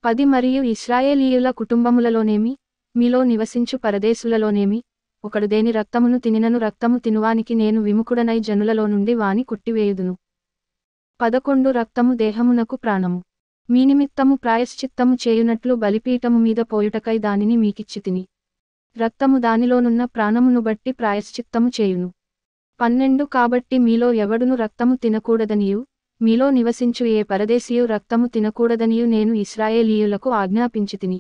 పది మరియు ఇస్రాయేలీయుల కుటుంబములలోనేమి మీలో నివసించు పరదేశులలోనేమి ఒకడు దేని రక్తమును తినినను రక్తము తినువానికి నేను విముఖుడనై జనులలో నుండి వాని కొట్టివేయుదును పదకొండు రక్తము దేహమునకు ప్రాణము మీ నిమిత్తము ప్రాయశ్చిత్తము చేయునట్లు బలిపీఠము మీద పోయుటకై దానిని మీకిచ్చితిని రక్తము దానిలోనున్న ప్రాణమును బట్టి ప్రాయశ్చిత్తము చేయును పన్నెండు కాబట్టి మీలో ఎవడును రక్తము తినకూడదనియు మీలో నివసించు ఏ పరదేశీయు రక్తము తినకూడదనియు నేను ఇస్రాయేలీయులకు ఆజ్ఞాపించితిని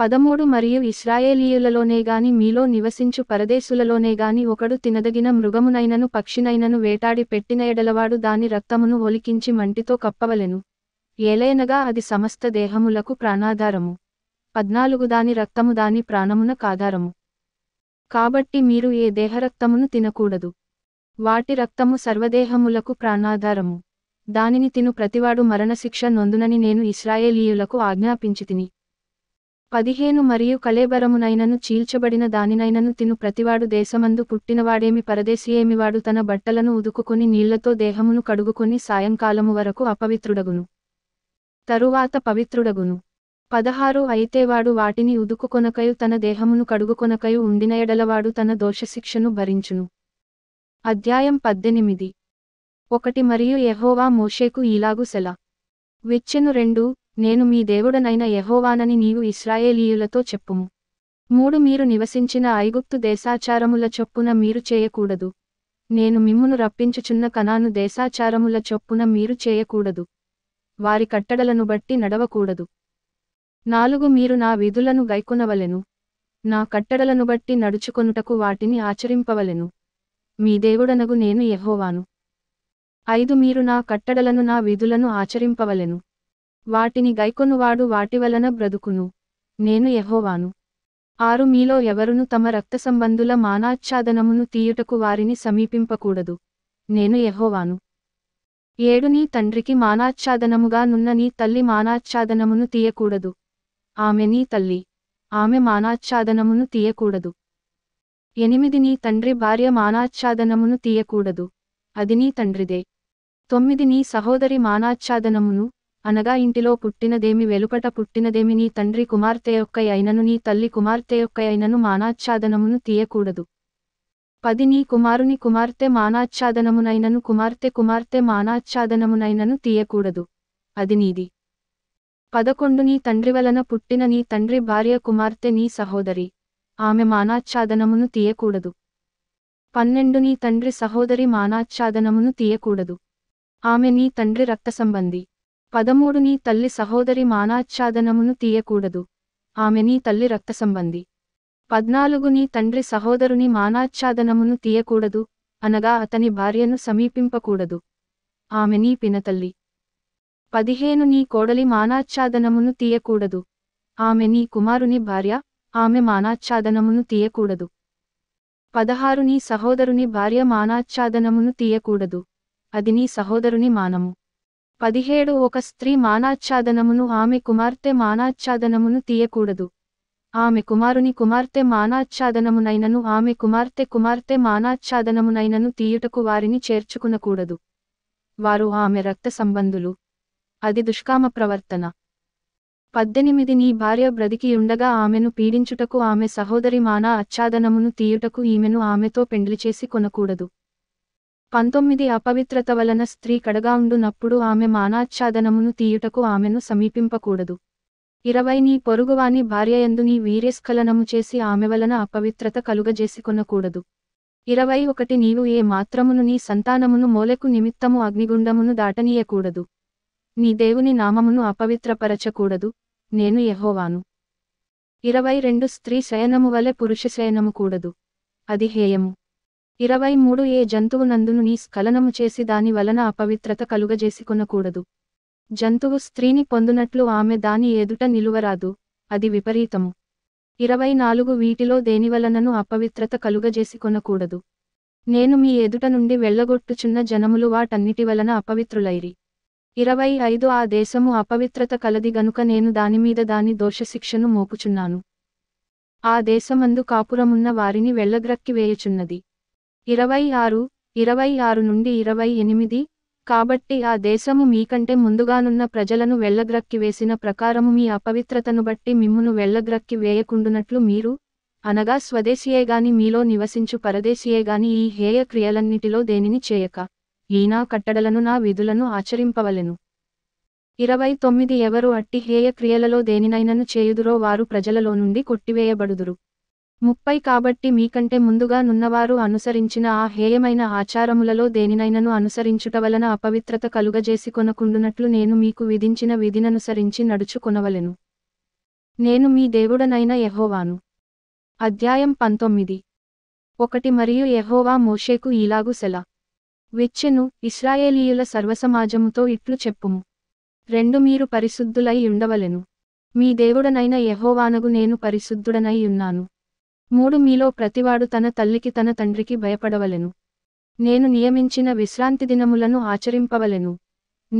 పదమూడు మరియు ఇస్రాయేలీయులలోనే గాని మీలో నివసించు పరదేశులలోనే గాని ఒకడు తినదగిన మృగమునైనను పక్షినైనను వేటాడి పెట్టిన ఎడలవాడు దాని రక్తమును ఒలికించి మంటితో కప్పవలెను ఏలైనగా అది సమస్త దేహములకు ప్రాణాధారము పద్నాలుగు దాని రక్తము దాని ప్రాణమున కాధారము కాబట్టి మీరు ఏ దేహరక్తమును తినకూడదు వాటి రక్తము సర్వదేహములకు ప్రాణాధారము దానిని తిను ప్రతివాడు మరణశిక్ష నొందునని నేను ఇస్రాయేలీయులకు ఆజ్ఞాపించితిని పదిహేను మరియు కలేబరమునైనను చీల్చబడిన దానినైనను తిను ప్రతివాడు దేశమందు పుట్టినవాడేమి పరదేశీయేమివాడు తన బట్టలను ఉదుకుకుని నీళ్లతో దేహమును కడుగుకుని సాయంకాలము వరకు అపవిత్రుడగును తరువాత పవిత్రుడగును పదహారు అయితే వాడు వాటిని ఉదుకుకొనకయు తన దేహమును కడుగుకొనకయు ఉండిన ఎడలవాడు తన దోషశిక్షను భరించును అధ్యాయం పద్దెనిమిది ఒకటి మరియు ఎహోవా మోషేకు ఇలాగు సెల విచ్చెను రెండు నేను మీ దేవుడనైన ఎహోవానని నీవు ఇస్రాయేలీయులతో చెప్పుము మూడు మీరు నివసించిన ఐగుప్తు దేశాచారముల చొప్పున మీరు చేయకూడదు నేను మిమ్మును రప్పించుచున్న కణాను దేశాచారముల చొప్పున మీరు చేయకూడదు వారి కట్టడలను బట్టి నడవకూడదు నాలుగు మీరు నా విధులను గైకొనవలెను నా కట్టడలను బట్టి నడుచుకొనుటకు వాటిని ఆచరింపవలెను మీ దేవుడనగు నేను ఎహోవాను ఐదు మీరు నా కట్టడలను నా విధులను ఆచరింపవలెను వాటిని గైకొనువాడు వాటివలన బ్రదుకును నేను ఎహోవాను ఆరు మీలో ఎవరును తమ రక్త సంబంధుల మానాచ్ఛాదనమును తీయుటకు వారిని సమీపింపకూడదు నేను ఎహోవాను ఏడు నీ తండ్రికి మానాచ్ఛాదనముగా నున్న నీ తల్లి మానాచ్ఛాదనమును తీయకూడదు ఆమె నీ తల్లి ఆమె మానాచ్ఛాదనమును తీయకూడదు ఎనిమిది నీ తండ్రి భార్య మానాచ్ఛాదనమును తీయకూడదు అది నీ తండ్రిదే తొమ్మిది నీ సహోదరి మానాచ్ఛాదనమును అనగా ఇంటిలో పుట్టినదేమి వెలుపట పుట్టినదేమి నీ తండ్రి కుమార్తె యొక్క అయినను నీ తల్లి కుమార్తె యొక్క అయినను మానాచ్ఛాదనమును తీయకూడదు పది నీ కుమారుని కుమార్తె మానాచ్ఛాదనమునైనను కుమార్తె కుమార్తె మానాచ్ఛాదనమునైనను తీయకూడదు అది నీది పదకొండు నీ తండ్రి వలన పుట్టిన నీ తండ్రి భార్య కుమార్తె నీ సహోదరి ఆమె మానాచ్ఛాదనమును తీయకూడదు పన్నెండు నీ తండ్రి సహోదరి మానాచ్ఛాదనమును తీయకూడదు ఆమె నీ తండ్రి రక్త సంబంధి పదమూడు నీ తల్లి సహోదరి మానాచ్ఛాదనమును తీయకూడదు ఆమె నీ తల్లి రక్త సంబంధి పద్నాలుగు నీ తండ్రి సహోదరుని మానాచ్ఛాదనమును తీయకూడదు అనగా అతని భార్యను సమీపింపకూడదు ఆమె నీ పినతల్లి పదిహేను నీ కోడలి మానాచ్ఛాదనమును తీయకూడదు ఆమె నీ కుమారుని భార్య ఆమె మానాచ్ఛాదనమును తీయకూడదు పదహారు నీ సహోదరుని భార్య మానాచ్ఛాదనమును తీయకూడదు అది నీ సహోదరుని మానము పదిహేడు ఒక స్త్రీ మానాచ్ఛాదనమును ఆమె కుమార్తె మానాచ్ఛాదనమును తీయకూడదు ఆమె కుమారుని కుమార్తె మానాచ్ఛాదనమునైనను ఆమె కుమార్తె కుమార్తె మానాచ్ఛాదనమునైనను తీయుటకు వారిని చేర్చుకునకూడదు వారు ఆమె రక్త సంబంధులు అది దుష్కామ ప్రవర్తన పద్దెనిమిది నీ భార్య బ్రతికియుండగా ఆమెను పీడించుటకు ఆమె సహోదరి మానా అచ్చాదనమును తీయుటకు ఈమెను ఆమెతో పెండ్లి చేసి కొనకూడదు పంతొమ్మిది అపవిత్రత వలన స్త్రీ కడగా ఉండునప్పుడు ఆమె మానాచ్ఛాదనమును తీయుటకు ఆమెను సమీపింపకూడదు ఇరవై నీ పొరుగువాని భార్యయందు నీ వీర్యస్ఖలనము చేసి ఆమె వలన అపవిత్రత కలుగజేసికొనకూడదు ఇరవై ఒకటి నీవు ఏ మాత్రమును నీ సంతానమును మూలకు నిమిత్తము అగ్నిగుండమును దాటనీయకూడదు నీ దేవుని నామమును అపవిత్రపరచకూడదు నేను యహోవాను ఇరవై రెండు స్త్రీ శయనము వలె పురుష శయనము కూడదు అది హేయము ఇరవై మూడు ఏ జంతువు నందును నీ స్ఖలనము చేసి దాని వలన అపవిత్రత కలుగజేసికొనకూడదు జంతువు స్త్రీని పొందునట్లు ఆమె దాని ఎదుట నిలువరాదు అది విపరీతము ఇరవై నాలుగు వీటిలో దేనివలనను అపవిత్రత కలుగజేసికొనకూడదు నేను మీ ఎదుట నుండి వెళ్ళగొట్టుచున్న జనములు వాటన్నిటి వలన అపవిత్రులైరి ఇరవై ఐదు ఆ దేశము అపవిత్రత కలది గనుక నేను దానిమీద దాని దోషశిక్షను మోపుచున్నాను ఆ దేశమందు కాపురమున్న వారిని వెళ్ళగ్రక్కి వేయుచున్నది ఇరవై ఆరు ఇరవై ఆరు నుండి ఇరవై ఎనిమిది కాబట్టి ఆ దేశము మీకంటే ముందుగానున్న ప్రజలను వేసిన ప్రకారము మీ అపవిత్రతను బట్టి మిమ్మును వెళ్ళగ్రక్కి వేయకుండునట్లు మీరు అనగా స్వదేశీయేగాని మీలో నివసించు పరదేశీయేగాని ఈ హేయ క్రియలన్నిటిలో దేనిని చేయక ఈనా కట్టడలను నా విధులను ఆచరింపవలెను ఇరవై తొమ్మిది ఎవరు అట్టి హేయ క్రియలలో దేనినైనను చేయుదురో వారు ప్రజలలో నుండి కొట్టివేయబడుదురు ముప్పై కాబట్టి మీకంటే ముందుగా నున్నవారు అనుసరించిన ఆ హేయమైన ఆచారములలో దేనినైనను అనుసరించుట వలన అపవిత్రత కలుగజేసి కొనకుండునట్లు నేను మీకు విధించిన విధిననుసరించి నడుచు కొనవలెను నేను మీ దేవుడనైన యహోవాను అధ్యాయం పంతొమ్మిది ఒకటి మరియు యహోవా మోషేకు ఇలాగు సెల వెచ్చెను ఇస్రాయేలీయుల సర్వసమాజముతో ఇట్లు చెప్పుము రెండు మీరు పరిశుద్ధులై ఉండవలెను మీ దేవుడనైన యహోవానగు నేను పరిశుద్ధుడనై ఉన్నాను మూడు మీలో ప్రతివాడు తన తల్లికి తన తండ్రికి భయపడవలెను నేను నియమించిన విశ్రాంతి దినములను ఆచరింపవలెను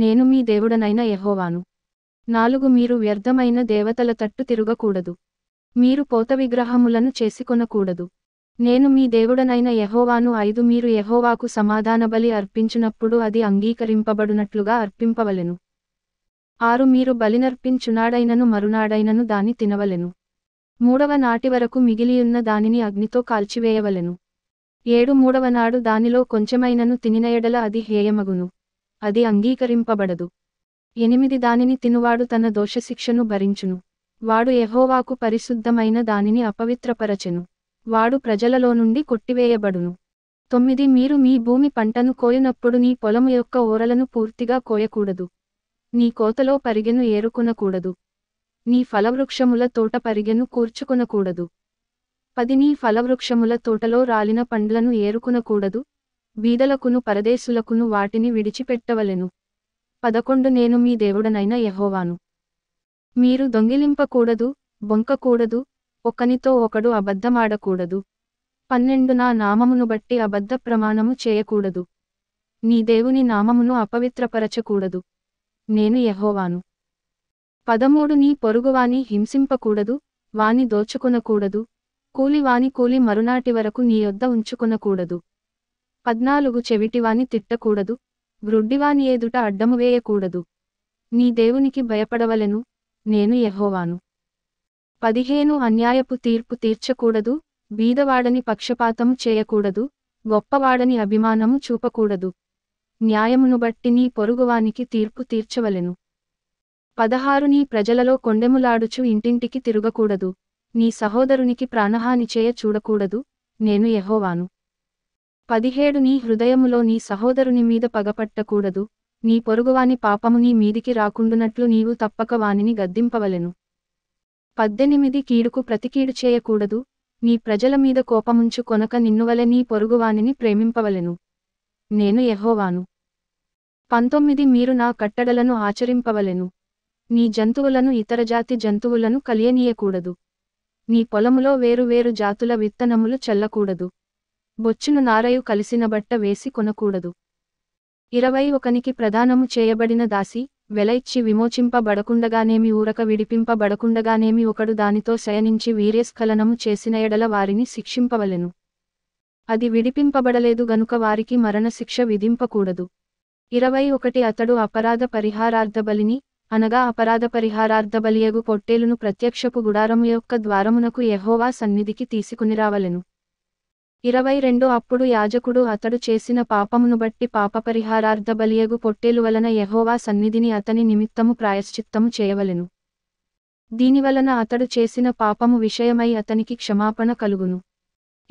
నేను మీ దేవుడనైన యహోవాను నాలుగు మీరు వ్యర్థమైన దేవతల తట్టు తిరగకూడదు మీరు పోత విగ్రహములను చేసుకొనకూడదు నేను మీ దేవుడనైన యహోవాను ఐదు మీరు యహోవాకు సమాధాన బలి అర్పించినప్పుడు అది అంగీకరింపబడునట్లుగా అర్పింపవలెను ఆరు మీరు బలినర్పించునాడైనను మరునాడైనను దాన్ని తినవలెను మూడవ నాటి వరకు మిగిలియున్న దానిని అగ్నితో కాల్చివేయవలెను ఏడు మూడవ నాడు దానిలో కొంచెమైనను తినిన ఎడల అది హేయమగును అది అంగీకరింపబడదు ఎనిమిది దానిని తినువాడు తన దోషశిక్షను భరించును వాడు ఎహోవాకు పరిశుద్ధమైన దానిని అపవిత్రపరచెను వాడు ప్రజలలో నుండి కొట్టివేయబడును తొమ్మిది మీరు మీ భూమి పంటను కోయనప్పుడు నీ పొలము యొక్క ఓరలను పూర్తిగా కోయకూడదు నీ కోతలో పరిగెను ఏరుకునకూడదు నీ ఫలవృక్షముల తోట పరిగెను కూర్చుకునకూడదు పది నీ ఫలవృక్షముల తోటలో రాలిన పండ్లను ఏరుకునకూడదు బీదలకును పరదేశులకును వాటిని విడిచిపెట్టవలెను పదకొండు నేను మీ దేవుడనైన యహోవాను మీరు దొంగిలింపకూడదు బొంకకూడదు ఒకనితో ఒకడు అబద్ధమాడకూడదు పన్నెండు నా నామమును బట్టి అబద్ధ ప్రమాణము చేయకూడదు నీ దేవుని నామమును అపవిత్రపరచకూడదు నేను యహోవాను పదమూడు నీ పొరుగువాని హింసింపకూడదు వాని దోచుకొనకూడదు కూలివాని కూలి మరునాటి వరకు నీ యొద్ద ఉంచుకొనకూడదు పద్నాలుగు చెవిటివాని తిట్టకూడదు వృడ్డివాని ఎదుట అడ్డము వేయకూడదు నీ దేవునికి భయపడవలెను నేను యహోవాను పదిహేను అన్యాయపు తీర్పు తీర్చకూడదు బీదవాడని పక్షపాతము చేయకూడదు గొప్పవాడని అభిమానము చూపకూడదు న్యాయమును బట్టి నీ పొరుగువానికి తీర్పు తీర్చవలెను పదహారు నీ ప్రజలలో కొండెములాడుచు ఇంటింటికి తిరగకూడదు నీ సహోదరునికి ప్రాణహాని చేయ చూడకూడదు నేను ఎహోవాను పదిహేడు నీ హృదయములో నీ సహోదరుని మీద పగపట్టకూడదు నీ పొరుగువాని పాపము నీ మీదికి రాకుండునట్లు నీవు తప్పక వానిని గద్దింపవలెను పద్దెనిమిది కీడుకు ప్రతికీడు చేయకూడదు నీ ప్రజల మీద కోపముంచు కొనక నిన్నువలె నీ పొరుగువానిని ప్రేమింపవలెను నేను ఎహోవాను పంతొమ్మిది మీరు నా కట్టడలను ఆచరింపవలెను నీ జంతువులను ఇతర జాతి జంతువులను కలియనీయకూడదు నీ పొలములో వేరువేరు జాతుల విత్తనములు చల్లకూడదు బొచ్చును నారయు కలిసిన బట్ట వేసి కొనకూడదు ఇరవై ఒకనికి ప్రదానము చేయబడిన దాసి వెలైచ్చి విమోచింపబడకుండగానేమి ఊరక విడిపింపబడకుండగానేమి ఒకడు దానితో శయనించి వీర్యస్ఖలనము చేసిన ఎడల వారిని శిక్షింపవలెను అది విడిపింపబడలేదు గనుక వారికి మరణశిక్ష విధింపకూడదు ఇరవై ఒకటి అతడు అపరాధ పరిహారార్థ బలిని అనగా అపరాధ పరిహారార్థ బలియగు పొట్టేలును ప్రత్యక్షపు గుడారము యొక్క ద్వారమునకు యహోవా సన్నిధికి తీసుకునిరావలెను ఇరవై రెండు అప్పుడు యాజకుడు అతడు చేసిన పాపమును బట్టి పాప పరిహారార్థ బలియగు పొట్టేలు వలన యహోవా సన్నిధిని అతని నిమిత్తము ప్రాయశ్చిత్తము చేయవలెను దీనివలన అతడు చేసిన పాపము విషయమై అతనికి క్షమాపణ కలుగును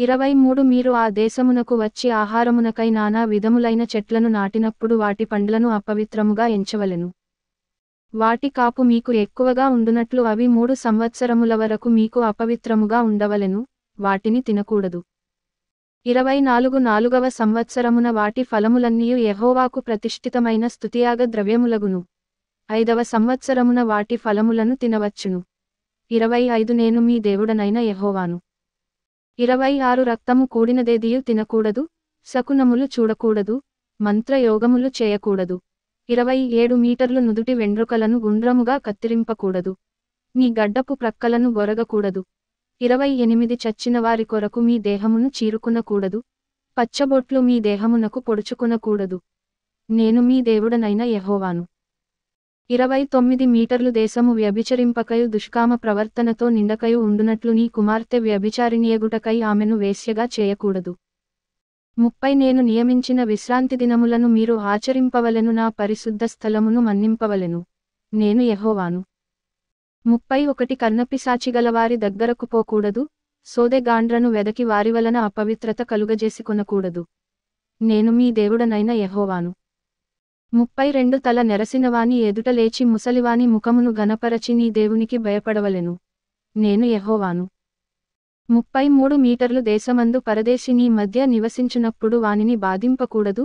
ఇరవై మూడు మీరు ఆ దేశమునకు వచ్చి ఆహారమునకై నానా విధములైన చెట్లను నాటినప్పుడు వాటి పండ్లను అపవిత్రముగా ఎంచవలెను వాటి కాపు మీకు ఎక్కువగా ఉండునట్లు అవి మూడు సంవత్సరముల వరకు మీకు అపవిత్రముగా ఉండవలెను వాటిని తినకూడదు ఇరవై నాలుగు నాలుగవ సంవత్సరమున వాటి ఫలములన్నీ యహోవాకు ప్రతిష్ఠితమైన స్థుతియాగ ద్రవ్యములగును ఐదవ సంవత్సరమున వాటి ఫలములను తినవచ్చును ఇరవై ఐదు నేను మీ దేవుడనైన యహోవాను ఇరవై ఆరు రక్తము కూడినదేదియు తినకూడదు శకునములు చూడకూడదు మంత్రయోగములు చేయకూడదు ఇరవై ఏడు మీటర్లు నుదుటి వెండ్రుకలను గుండ్రముగా కత్తిరింపకూడదు నీ గడ్డపు ప్రక్కలను గొరగకూడదు ఇరవై ఎనిమిది చచ్చిన వారి కొరకు మీ దేహమును చీరుకునకూడదు పచ్చబొట్లు మీ దేహమునకు పొడుచుకునకూడదు నేను మీ దేవుడనైన యహోవాను ఇరవై తొమ్మిది మీటర్లు దేశము వ్యభిచరింపకయు దుష్కామ ప్రవర్తనతో నిండకయు ఉండునట్లు నీ కుమార్తె వ్యభిచారిణియగుటకై ఆమెను వేశ్యగా చేయకూడదు ముప్పై నేను నియమించిన విశ్రాంతి దినములను మీరు ఆచరింపవలను నా పరిశుద్ధ స్థలమును మన్నింపవలను నేను యహోవాను ముప్పై ఒకటి కర్ణపిశాచిగలవారి దగ్గరకు పోకూడదు సోదెగాండ్రను వెదకి వారి వలన అపవిత్రత కలుగజేసుకొనకూడదు నేను మీ దేవుడనైన యహోవాను ముప్పై రెండు తల నెరసినవాని ఎదుట లేచి ముసలివాని ముఖమును గనపరచి నీ దేవునికి భయపడవలెను నేను యహోవాను ముప్పై మూడు మీటర్లు దేశమందు పరదేశిని మధ్య నివసించునప్పుడు వానిని బాధింపకూడదు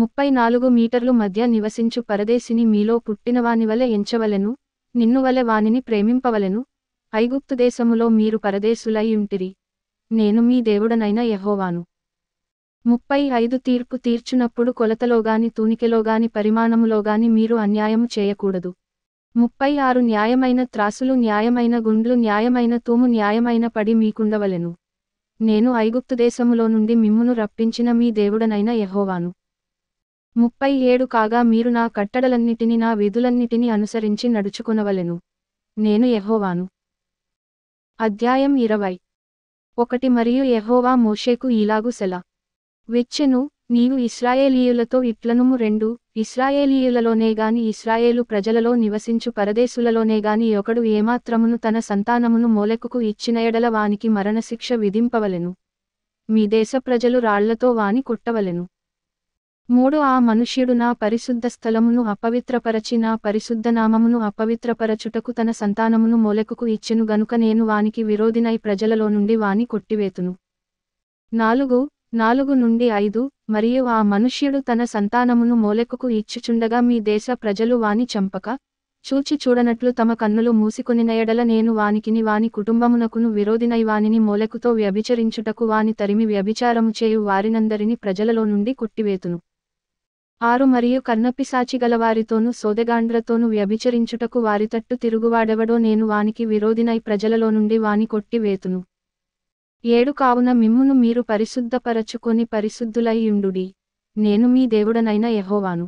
ముప్పై నాలుగు మీటర్లు మధ్య నివసించు పరదేశిని మీలో పుట్టినవాని వలె ఎంచవలెను నిన్నువలె వానిని ప్రేమింపవలెను ఐగుప్తు దేశములో మీరు పరదేశులై ఉంటిరి నేను మీ దేవుడనైన యహోవాను ముప్పై ఐదు తీర్పు తీర్చునప్పుడు కొలతలోగాని తూనికెలోగాని పరిమాణములోగాని మీరు అన్యాయము చేయకూడదు ముప్పై ఆరు న్యాయమైన త్రాసులు న్యాయమైన గుండ్లు న్యాయమైన తూము న్యాయమైన పడి మీకుండవలెను నేను ఐగుప్తు దేశములో నుండి మిమ్మును రప్పించిన మీ దేవుడనైన యహోవాను ముప్పై ఏడు కాగా మీరు నా కట్టడలన్నిటిని నా విధులన్నిటిని అనుసరించి నడుచుకునవలెను నేను యహోవాను అధ్యాయం ఇరవై ఒకటి మరియు యహోవా మోషేకు ఇలాగు సెల వెచ్చెను నీవు ఇస్రాయేలీయులతో ఇట్లనుము రెండు ఇస్రాయేలీయులలోనే గాని ఇస్రాయేలు ప్రజలలో నివసించు పరదేశులలోనే గాని ఒకడు ఏమాత్రమును తన సంతానమును మోలెకుకు ఇచ్చిన ఎడల వానికి మరణశిక్ష విధింపవలెను మీ దేశ ప్రజలు రాళ్లతో వాని కొట్టవలెను మూడు ఆ మనుష్యుడు నా పరిశుద్ధ స్థలమును అపవిత్రపరచి నా పరిశుద్ధ నామమును అపవిత్రపరచుటకు తన సంతానమును మోలెకుకు ఇచ్చెను గనుక నేను వానికి విరోధినై ప్రజలలో నుండి వాని కొట్టివేతును నాలుగు నాలుగు నుండి ఐదు మరియు ఆ మనుష్యుడు తన సంతానమును మోలెకుకు ఇచ్చుచుండగా మీ దేశ ప్రజలు వాని చంపక చూచి చూడనట్లు తమ కన్నులు మూసికొనినయడల నేను వానికిని వాని కుటుంబమునకును విరోధినై వానిని మోలెకుతో వ్యభిచరించుటకు వాని తరిమి వ్యభిచారము చేయు వారినందరిని ప్రజలలో నుండి కొట్టివేతును ఆరు మరియు కర్ణపిసాచి గలవారితోను సోదెగాండ్రతోనూ వ్యభిచరించుటకు వారితట్టు తిరుగువాడెవడో నేను వానికి విరోధినై ప్రజలలో నుండి వాని కొట్టివేతును ఏడు కావున మిమ్మును మీరు పరిశుద్ధపరచుకొని పరిశుద్ధులైయుండుడి నేను మీ దేవుడనైన యహోవాను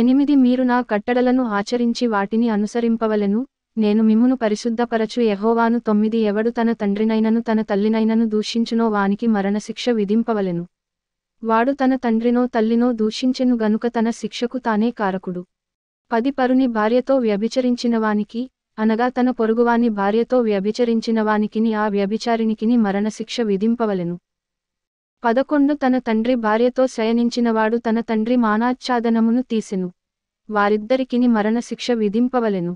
ఎనిమిది మీరు నా కట్టడలను ఆచరించి వాటిని అనుసరింపవలను నేను మిమ్మును పరిశుద్ధపరచు యహోవాను తొమ్మిది ఎవడు తన తండ్రినైనను తన తల్లినైనను దూషించునో వానికి మరణశిక్ష విధింపవలెను వాడు తన తండ్రినో తల్లినో దూషించెను గనుక తన శిక్షకు తానే కారకుడు పది పరుని భార్యతో వ్యభిచరించిన వానికి అనగా తన పొరుగువాని భార్యతో వ్యభిచరించినవానికిని ఆ వ్యభిచారినికిని మరణశిక్ష విధింపవలెను పదకొండు తన తండ్రి భార్యతో శయనించినవాడు తన తండ్రి మానాచ్ఛాదనమును తీసెను వారిద్దరికిని మరణశిక్ష విధింపవలెను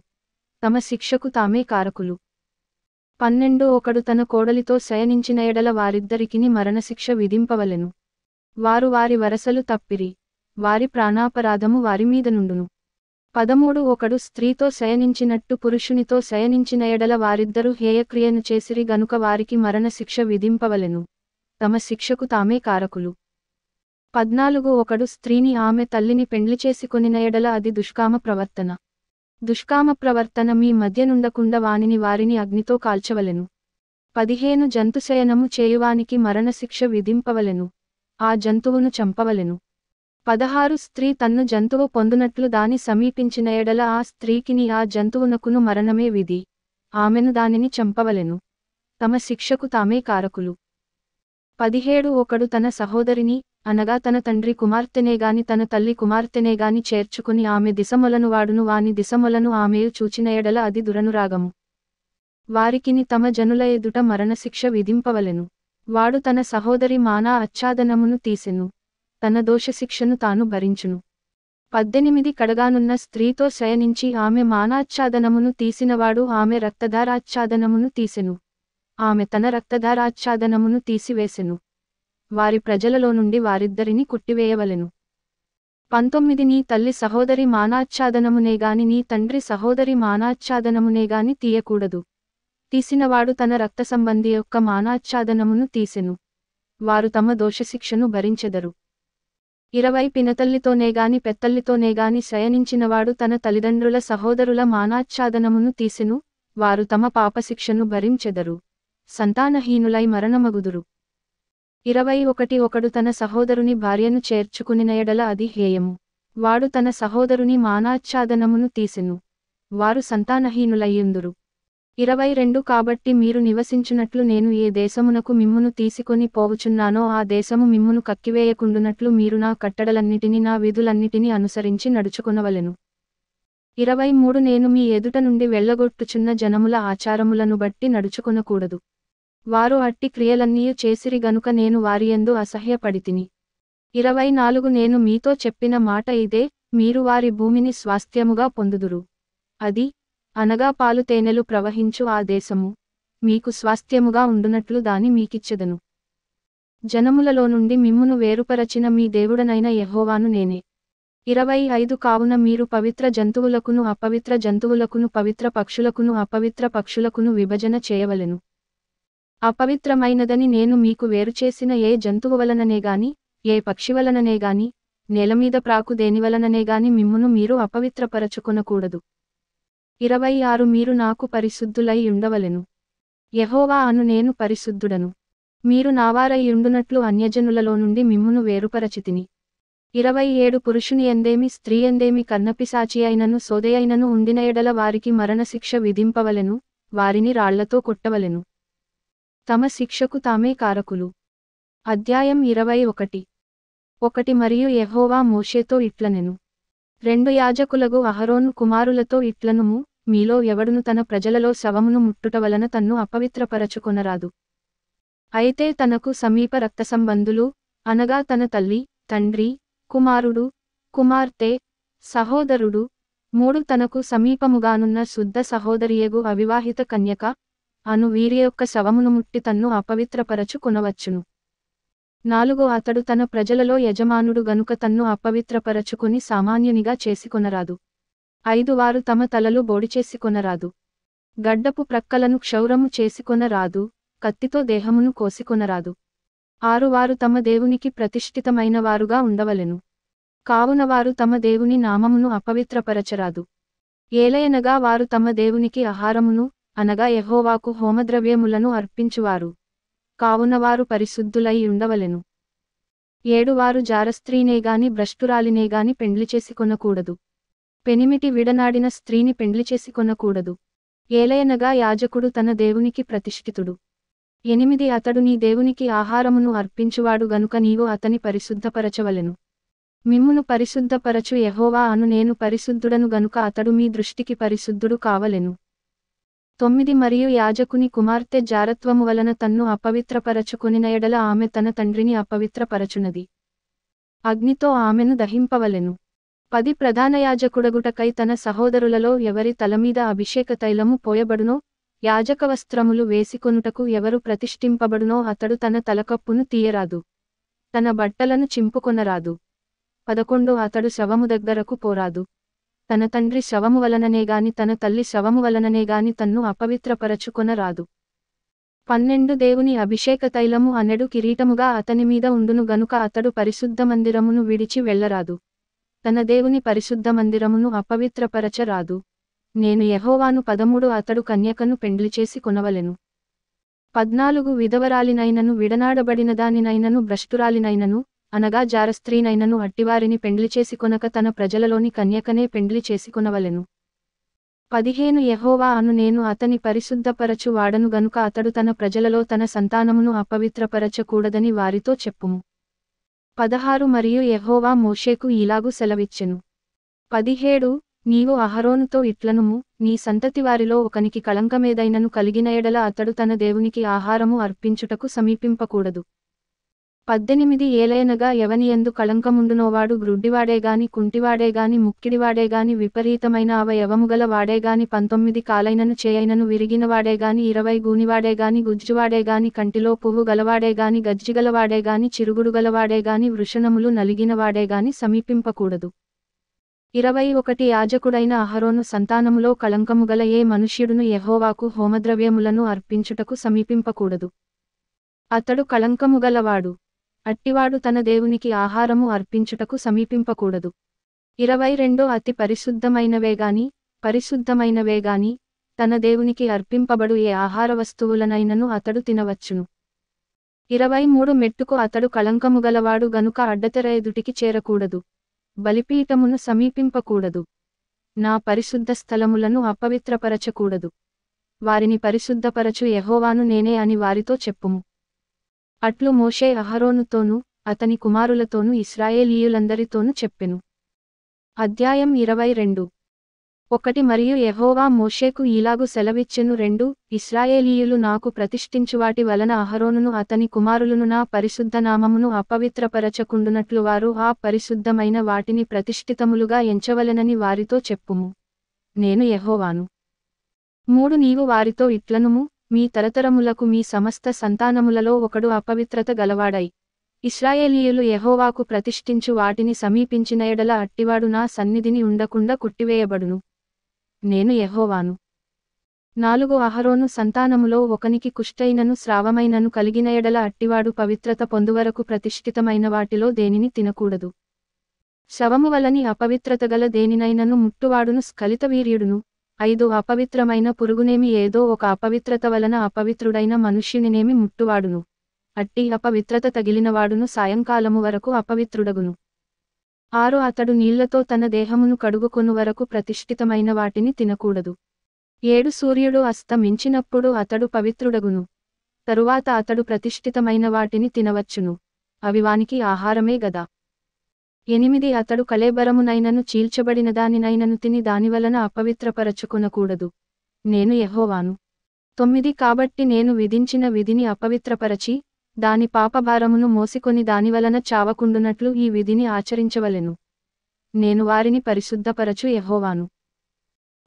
తమ శిక్షకు తామే కారకులు పన్నెండు ఒకడు తన కోడలితో శయనించిన ఎడల వారిద్దరికిని మరణశిక్ష విధింపవలెను వారు వారి వరసలు తప్పిరి వారి ప్రాణాపరాధము వారి మీద నుండును పదమూడు ఒకడు స్త్రీతో శయనించినట్టు పురుషునితో శయనించిన ఎడల వారిద్దరూ హేయక్రియను చేసిరి గనుక వారికి మరణశిక్ష విధింపవలెను తమ శిక్షకు తామే కారకులు పద్నాలుగు ఒకడు స్త్రీని ఆమె తల్లిని పెండ్లి చేసుకొనిన ఎడల అది దుష్కామ ప్రవర్తన దుష్కామ ప్రవర్తన మీ మధ్యనుండకుండా వానిని వారిని అగ్నితో కాల్చవలెను పదిహేను జంతుశయనము చేయువానికి మరణశిక్ష విధింపవలెను ఆ జంతువును చంపవలెను పదహారు స్త్రీ తన్ను జంతువు పొందునట్లు దాని సమీపించిన ఎడల ఆ స్త్రీకిని ఆ జంతువునకును మరణమే విధి ఆమెను దానిని చంపవలెను తమ శిక్షకు తామే కారకులు పదిహేడు ఒకడు తన సహోదరిని అనగా తన తండ్రి కుమార్తెనేగాని తన తల్లి కుమార్తెనేగాని చేర్చుకుని ఆమె దిశములను వాడును వాని దిశములను ఆమెయు చూచిన ఎడల అది దురనురాగము వారికిని తమ జనుల ఎదుట మరణశిక్ష విధింపవలెను వాడు తన సహోదరి మానా అచ్చాదనమును తీసెను తన దోషశిక్షను తాను భరించును పద్దెనిమిది కడగానున్న స్త్రీతో శయనించి ఆమె మానాచ్ఛాదనమును తీసినవాడు ఆమె రక్తధారాచ్ఛాదనమును తీసెను ఆమె తన రక్తధారాచ్ఛాదనమును తీసివేసెను వారి ప్రజలలో నుండి వారిద్దరిని కుట్టివేయవలెను పంతొమ్మిది నీ తల్లి సహోదరి మానాచ్ఛాదనమునేగాని నీ తండ్రి సహోదరి మానాచ్ఛాదనమునేగాని తీయకూడదు తీసినవాడు తన రక్త సంబంధి యొక్క మానాచ్ఛాదనమును తీసెను వారు తమ దోషశిక్షను భరించెదరు ఇరవై పినతల్లితోనేగాని పెత్తల్లితోనేగాని శయనించినవాడు తన తల్లిదండ్రుల సహోదరుల మానాచ్ఛాదనమును తీసెను వారు తమ పాపశిక్షను భరించెదరు సంతానహీనులై మరణమగుదురు ఇరవై ఒకటి ఒకడు తన సహోదరుని భార్యను చేర్చుకునినయడల అది హేయము వాడు తన సహోదరుని మానాచ్ఛాదనమును తీసెను వారు సంతానహీనులయ్యుందురు ఇరవై రెండు కాబట్టి మీరు నివసించినట్లు నేను ఏ దేశమునకు మిమ్మును తీసుకొని పోవుచున్నానో ఆ దేశము మిమ్మును కక్కివేయకుండునట్లు మీరు నా కట్టడలన్నిటిని నా విధులన్నిటినీ అనుసరించి నడుచుకునవలెను ఇరవై మూడు నేను మీ ఎదుట నుండి వెళ్ళగొట్టుచున్న జనముల ఆచారములను బట్టి నడుచుకునకూడదు వారు అట్టి క్రియలన్నీ చేసిరి గనుక నేను వారియందు అసహ్యపడితిని ఇరవై నాలుగు నేను మీతో చెప్పిన మాట ఇదే మీరు వారి భూమిని స్వాస్థ్యముగా పొందుదురు అది అనగా పాలు తేనెలు ప్రవహించు ఆ దేశము మీకు స్వాస్థ్యముగా ఉండునట్లు దాని మీకిచ్చదను జనములలో నుండి మిమ్మును వేరుపరచిన మీ దేవుడనైన యహోవాను నేనే ఇరవై ఐదు కావున మీరు పవిత్ర జంతువులకును అపవిత్ర జంతువులకును పవిత్ర పక్షులకును అపవిత్ర పక్షులకును విభజన చేయవలెను అపవిత్రమైనదని నేను మీకు వేరుచేసిన ఏ జంతువువలననే గాని ఏ పక్షివలననే గాని నేలమీద ప్రాకు దేనివలననే గాని మిమ్మును మీరు అపవిత్రపరచుకొనకూడదు ఇరవై ఆరు మీరు నాకు పరిశుద్ధులై ఉండవలెను యహోవా అను నేను పరిశుద్ధుడను మీరు నావారై ఉండునట్లు అన్యజనులలో నుండి మిమ్మును వేరుపరచితిని ఇరవై ఏడు పురుషుని ఎందేమి స్త్రీ ఎందేమి కన్నపిసాచి అయినను సోదయైనను ఉండిన ఎడల వారికి మరణశిక్ష విధింపవలెను వారిని రాళ్లతో కొట్టవలెను తమ శిక్షకు తామే కారకులు అధ్యాయం ఇరవై ఒకటి ఒకటి మరియు యహోవా మోషేతో ఇట్లనెను రెండు యాజకులగు అహరోను కుమారులతో ఇట్లనుము మీలో ఎవడును తన ప్రజలలో శవమును ముట్టుట వలన తన్ను అపవిత్రపరచుకొనరాదు అయితే తనకు సమీప రక్త సంబంధులు అనగా తన తల్లి తండ్రి కుమారుడు కుమార్తె సహోదరుడు మూడు తనకు సమీపముగానున్న శుద్ధ సహోదరియగు అవివాహిత కన్యక అను వీరి యొక్క శవమును ముట్టి తన్ను అపవిత్రపరచుకునవచ్చును నాలుగు అతడు తన ప్రజలలో యజమానుడు గనుక తన్ను అపవిత్రపరచుకుని సామాన్యునిగా చేసుకొనరాదు ఐదు వారు తమ తలలు బోడిచేసికొనరాదు గడ్డపు ప్రక్కలను క్షౌరము చేసికొనరాదు కత్తితో దేహమును కోసికొనరాదు ఆరువారు తమ దేవునికి ప్రతిష్ఠితమైన వారుగా ఉండవలెను కావున వారు తమ దేవుని నామమును అపవిత్రపరచరాదు ఏలయనగా వారు తమ దేవునికి ఆహారమును అనగా యహోవాకు హోమద్రవ్యములను అర్పించువారు కావున వారు పరిశుద్ధులై ఉండవలెను ఏడువారు జారస్త్రీనేగాని భ్రష్టురాలినేగాని పెండ్లి చేసుకొనకూడదు పెనిమిటి విడనాడిన స్త్రీని పెండ్లి చేసి కొనకూడదు ఏలయనగా యాజకుడు తన దేవునికి ప్రతిష్ఠితుడు ఎనిమిది అతడు నీ దేవునికి ఆహారమును అర్పించువాడు గనుక నీవు అతని పరిశుద్ధపరచవలెను మిమ్మును పరిశుద్ధపరచు యహోవా అను నేను పరిశుద్ధుడను గనుక అతడు మీ దృష్టికి పరిశుద్ధుడు కావలెను తొమ్మిది మరియు యాజకుని కుమార్తె జారత్వము వలన తన్ను అపవిత్రపరచుకొనిన ఎడల ఆమె తన తండ్రిని అపవిత్రపరచునది అగ్నితో ఆమెను దహింపవలెను పది ప్రధానయాజకుడగుటకై తన సహోదరులలో ఎవరి తలమీద అభిషేక తైలము పోయబడునో యాజకవస్త్రములు వేసికొనుటకు ఎవరు ప్రతిష్ఠింపబడునో అతడు తన తలకప్పును తీయరాదు తన బట్టలను చింపుకొనరాదు పదకొండు అతడు శవము దగ్గరకు పోరాదు తన తండ్రి శవము వలననే గాని తన తల్లి శవము వలననే గాని తన్ను అపవిత్రపరచుకొనరాదు పన్నెండు దేవుని అభిషేక తైలము అనెడు కిరీటముగా అతని మీద ఉండును గనుక అతడు పరిశుద్ధ మందిరమును విడిచి వెళ్లరాదు తన దేవుని పరిశుద్ధ మందిరమును అపవిత్రపరచరాదు నేను యహోవాను పదమూడు అతడు కన్యకను పెండ్లి చేసి కొనవలెను పద్నాలుగు విధవరాలినైనను విడనాడబడిన దానినైనను భ్రష్టురాలినైనను అనగా జారస్త్రీనైనను అట్టివారిని పెండ్లి కొనక తన ప్రజలలోని కన్యకనే పెండ్లి చేసి కొనవలెను పదిహేను యహోవా అను నేను అతని పరిశుద్ధపరచు వాడను గనుక అతడు తన ప్రజలలో తన సంతానమును అపవిత్రపరచకూడదని వారితో చెప్పుము పదహారు మరియు యహోవా మోషేకు ఇలాగు సెలవిచ్చెను పదిహేడు నీవు అహరోనుతో ఇట్లనుము నీ సంతతివారిలో ఒకనికి కళంకమేదైనను కలిగిన ఎడల అతడు తన దేవునికి ఆహారము అర్పించుటకు సమీపింపకూడదు పద్దెనిమిది ఏలయనగా ఎవనియందు కళంకముండునోవాడు గ్రుడ్డివాడేగాని కుంటివాడేగాని ముక్కిడివాడేగాని విపరీతమైన అవయవముగల వాడేగాని పంతొమ్మిది కాలైనను చేయైనను విరిగినవాడేగాని ఇరవై గూనివాడేగాని గుజ్జువాడేగాని కంటిలో పువ్వు గలవాడేగాని గజ్జిగలవాడేగాని చిరుగుడు గలవాడేగాని వృషణములు నలిగినవాడేగాని సమీపింపకూడదు ఇరవై ఒకటి యాజకుడైన అహరోను సంతానములో కళంకముగల ఏ మనుష్యుడును యహోవాకు హోమద్రవ్యములను అర్పించుటకు సమీపింపకూడదు అతడు కళంకముగలవాడు అట్టివాడు తన దేవునికి ఆహారము అర్పించుటకు సమీపింపకూడదు ఇరవై రెండో అతి పరిశుద్ధమైనవేగాని పరిశుద్ధమైనవేగాని తన దేవునికి అర్పింపబడు ఏ ఆహార వస్తువులనైనను అతడు తినవచ్చును ఇరవై మూడు మెట్టుకు అతడు కళంకము గలవాడు గనుక అడ్డతెర ఎదుటికి చేరకూడదు బలిపీఠమును సమీపింపకూడదు నా పరిశుద్ధ స్థలములను అపవిత్రపరచకూడదు వారిని పరిశుద్ధపరచు యహోవాను నేనే అని వారితో చెప్పుము అట్లు మోషే అహరోనుతోనూ అతని కుమారులతోనూ ఇస్రాయేలీయులందరితోనూ చెప్పెను అధ్యాయం ఇరవై రెండు ఒకటి మరియు యహోవా మోషేకు ఇలాగు సెలవిచ్చెను రెండు ఇస్రాయేలీయులు నాకు ప్రతిష్ఠించువాటి వలన అహరోనును అతని కుమారులను నా పరిశుద్ధ నామమును అపవిత్రపరచకుండునట్లు వారు ఆ పరిశుద్ధమైన వాటిని ప్రతిష్ఠితములుగా ఎంచవలెనని వారితో చెప్పుము నేను యహోవాను మూడు నీవు వారితో ఇట్లనుము మీ తరతరములకు మీ సమస్త సంతానములలో ఒకడు అపవిత్రత గలవాడై ఇస్రాయేలీయులు యహోవాకు ప్రతిష్ఠించు వాటిని సమీపించిన ఎడల అట్టివాడు నా సన్నిధిని ఉండకుండా కుట్టివేయబడును నేను యహోవాను నాలుగు అహరోను సంతానములో ఒకనికి కుష్టైనను స్రావమైనను కలిగిన ఎడల అట్టివాడు పవిత్రత పొందువరకు ప్రతిష్ఠితమైన వాటిలో దేనిని తినకూడదు శవము వలని అపవిత్రత గల దేనినైనను ముట్టువాడును స్ఖలిత వీర్యుడును ఐదు అపవిత్రమైన పురుగునేమి ఏదో ఒక అపవిత్రత వలన అపవిత్రుడైన మనుష్యునినేమి ముట్టువాడును అట్టి అపవిత్రత తగిలినవాడును సాయంకాలము వరకు అపవిత్రుడగును ఆరు అతడు నీళ్లతో తన దేహమును కడుగుకొను వరకు ప్రతిష్ఠితమైన వాటిని తినకూడదు ఏడు సూర్యుడు అస్తమించినప్పుడు అతడు పవిత్రుడగును తరువాత అతడు ప్రతిష్ఠితమైన వాటిని తినవచ్చును అవి వానికి ఆహారమే గదా ఎనిమిది అతడు కలేబరమునైనను చీల్చబడిన దానినైనను తిని దానివలన అపవిత్రపరచుకునకూడదు నేను ఎహోవాను తొమ్మిది కాబట్టి నేను విధించిన విధిని అపవిత్రపరచి దాని పాపభారమును మోసికొని దానివలన చావకుండునట్లు ఈ విధిని ఆచరించవలెను నేను వారిని పరిశుద్ధపరచు ఎహోవాను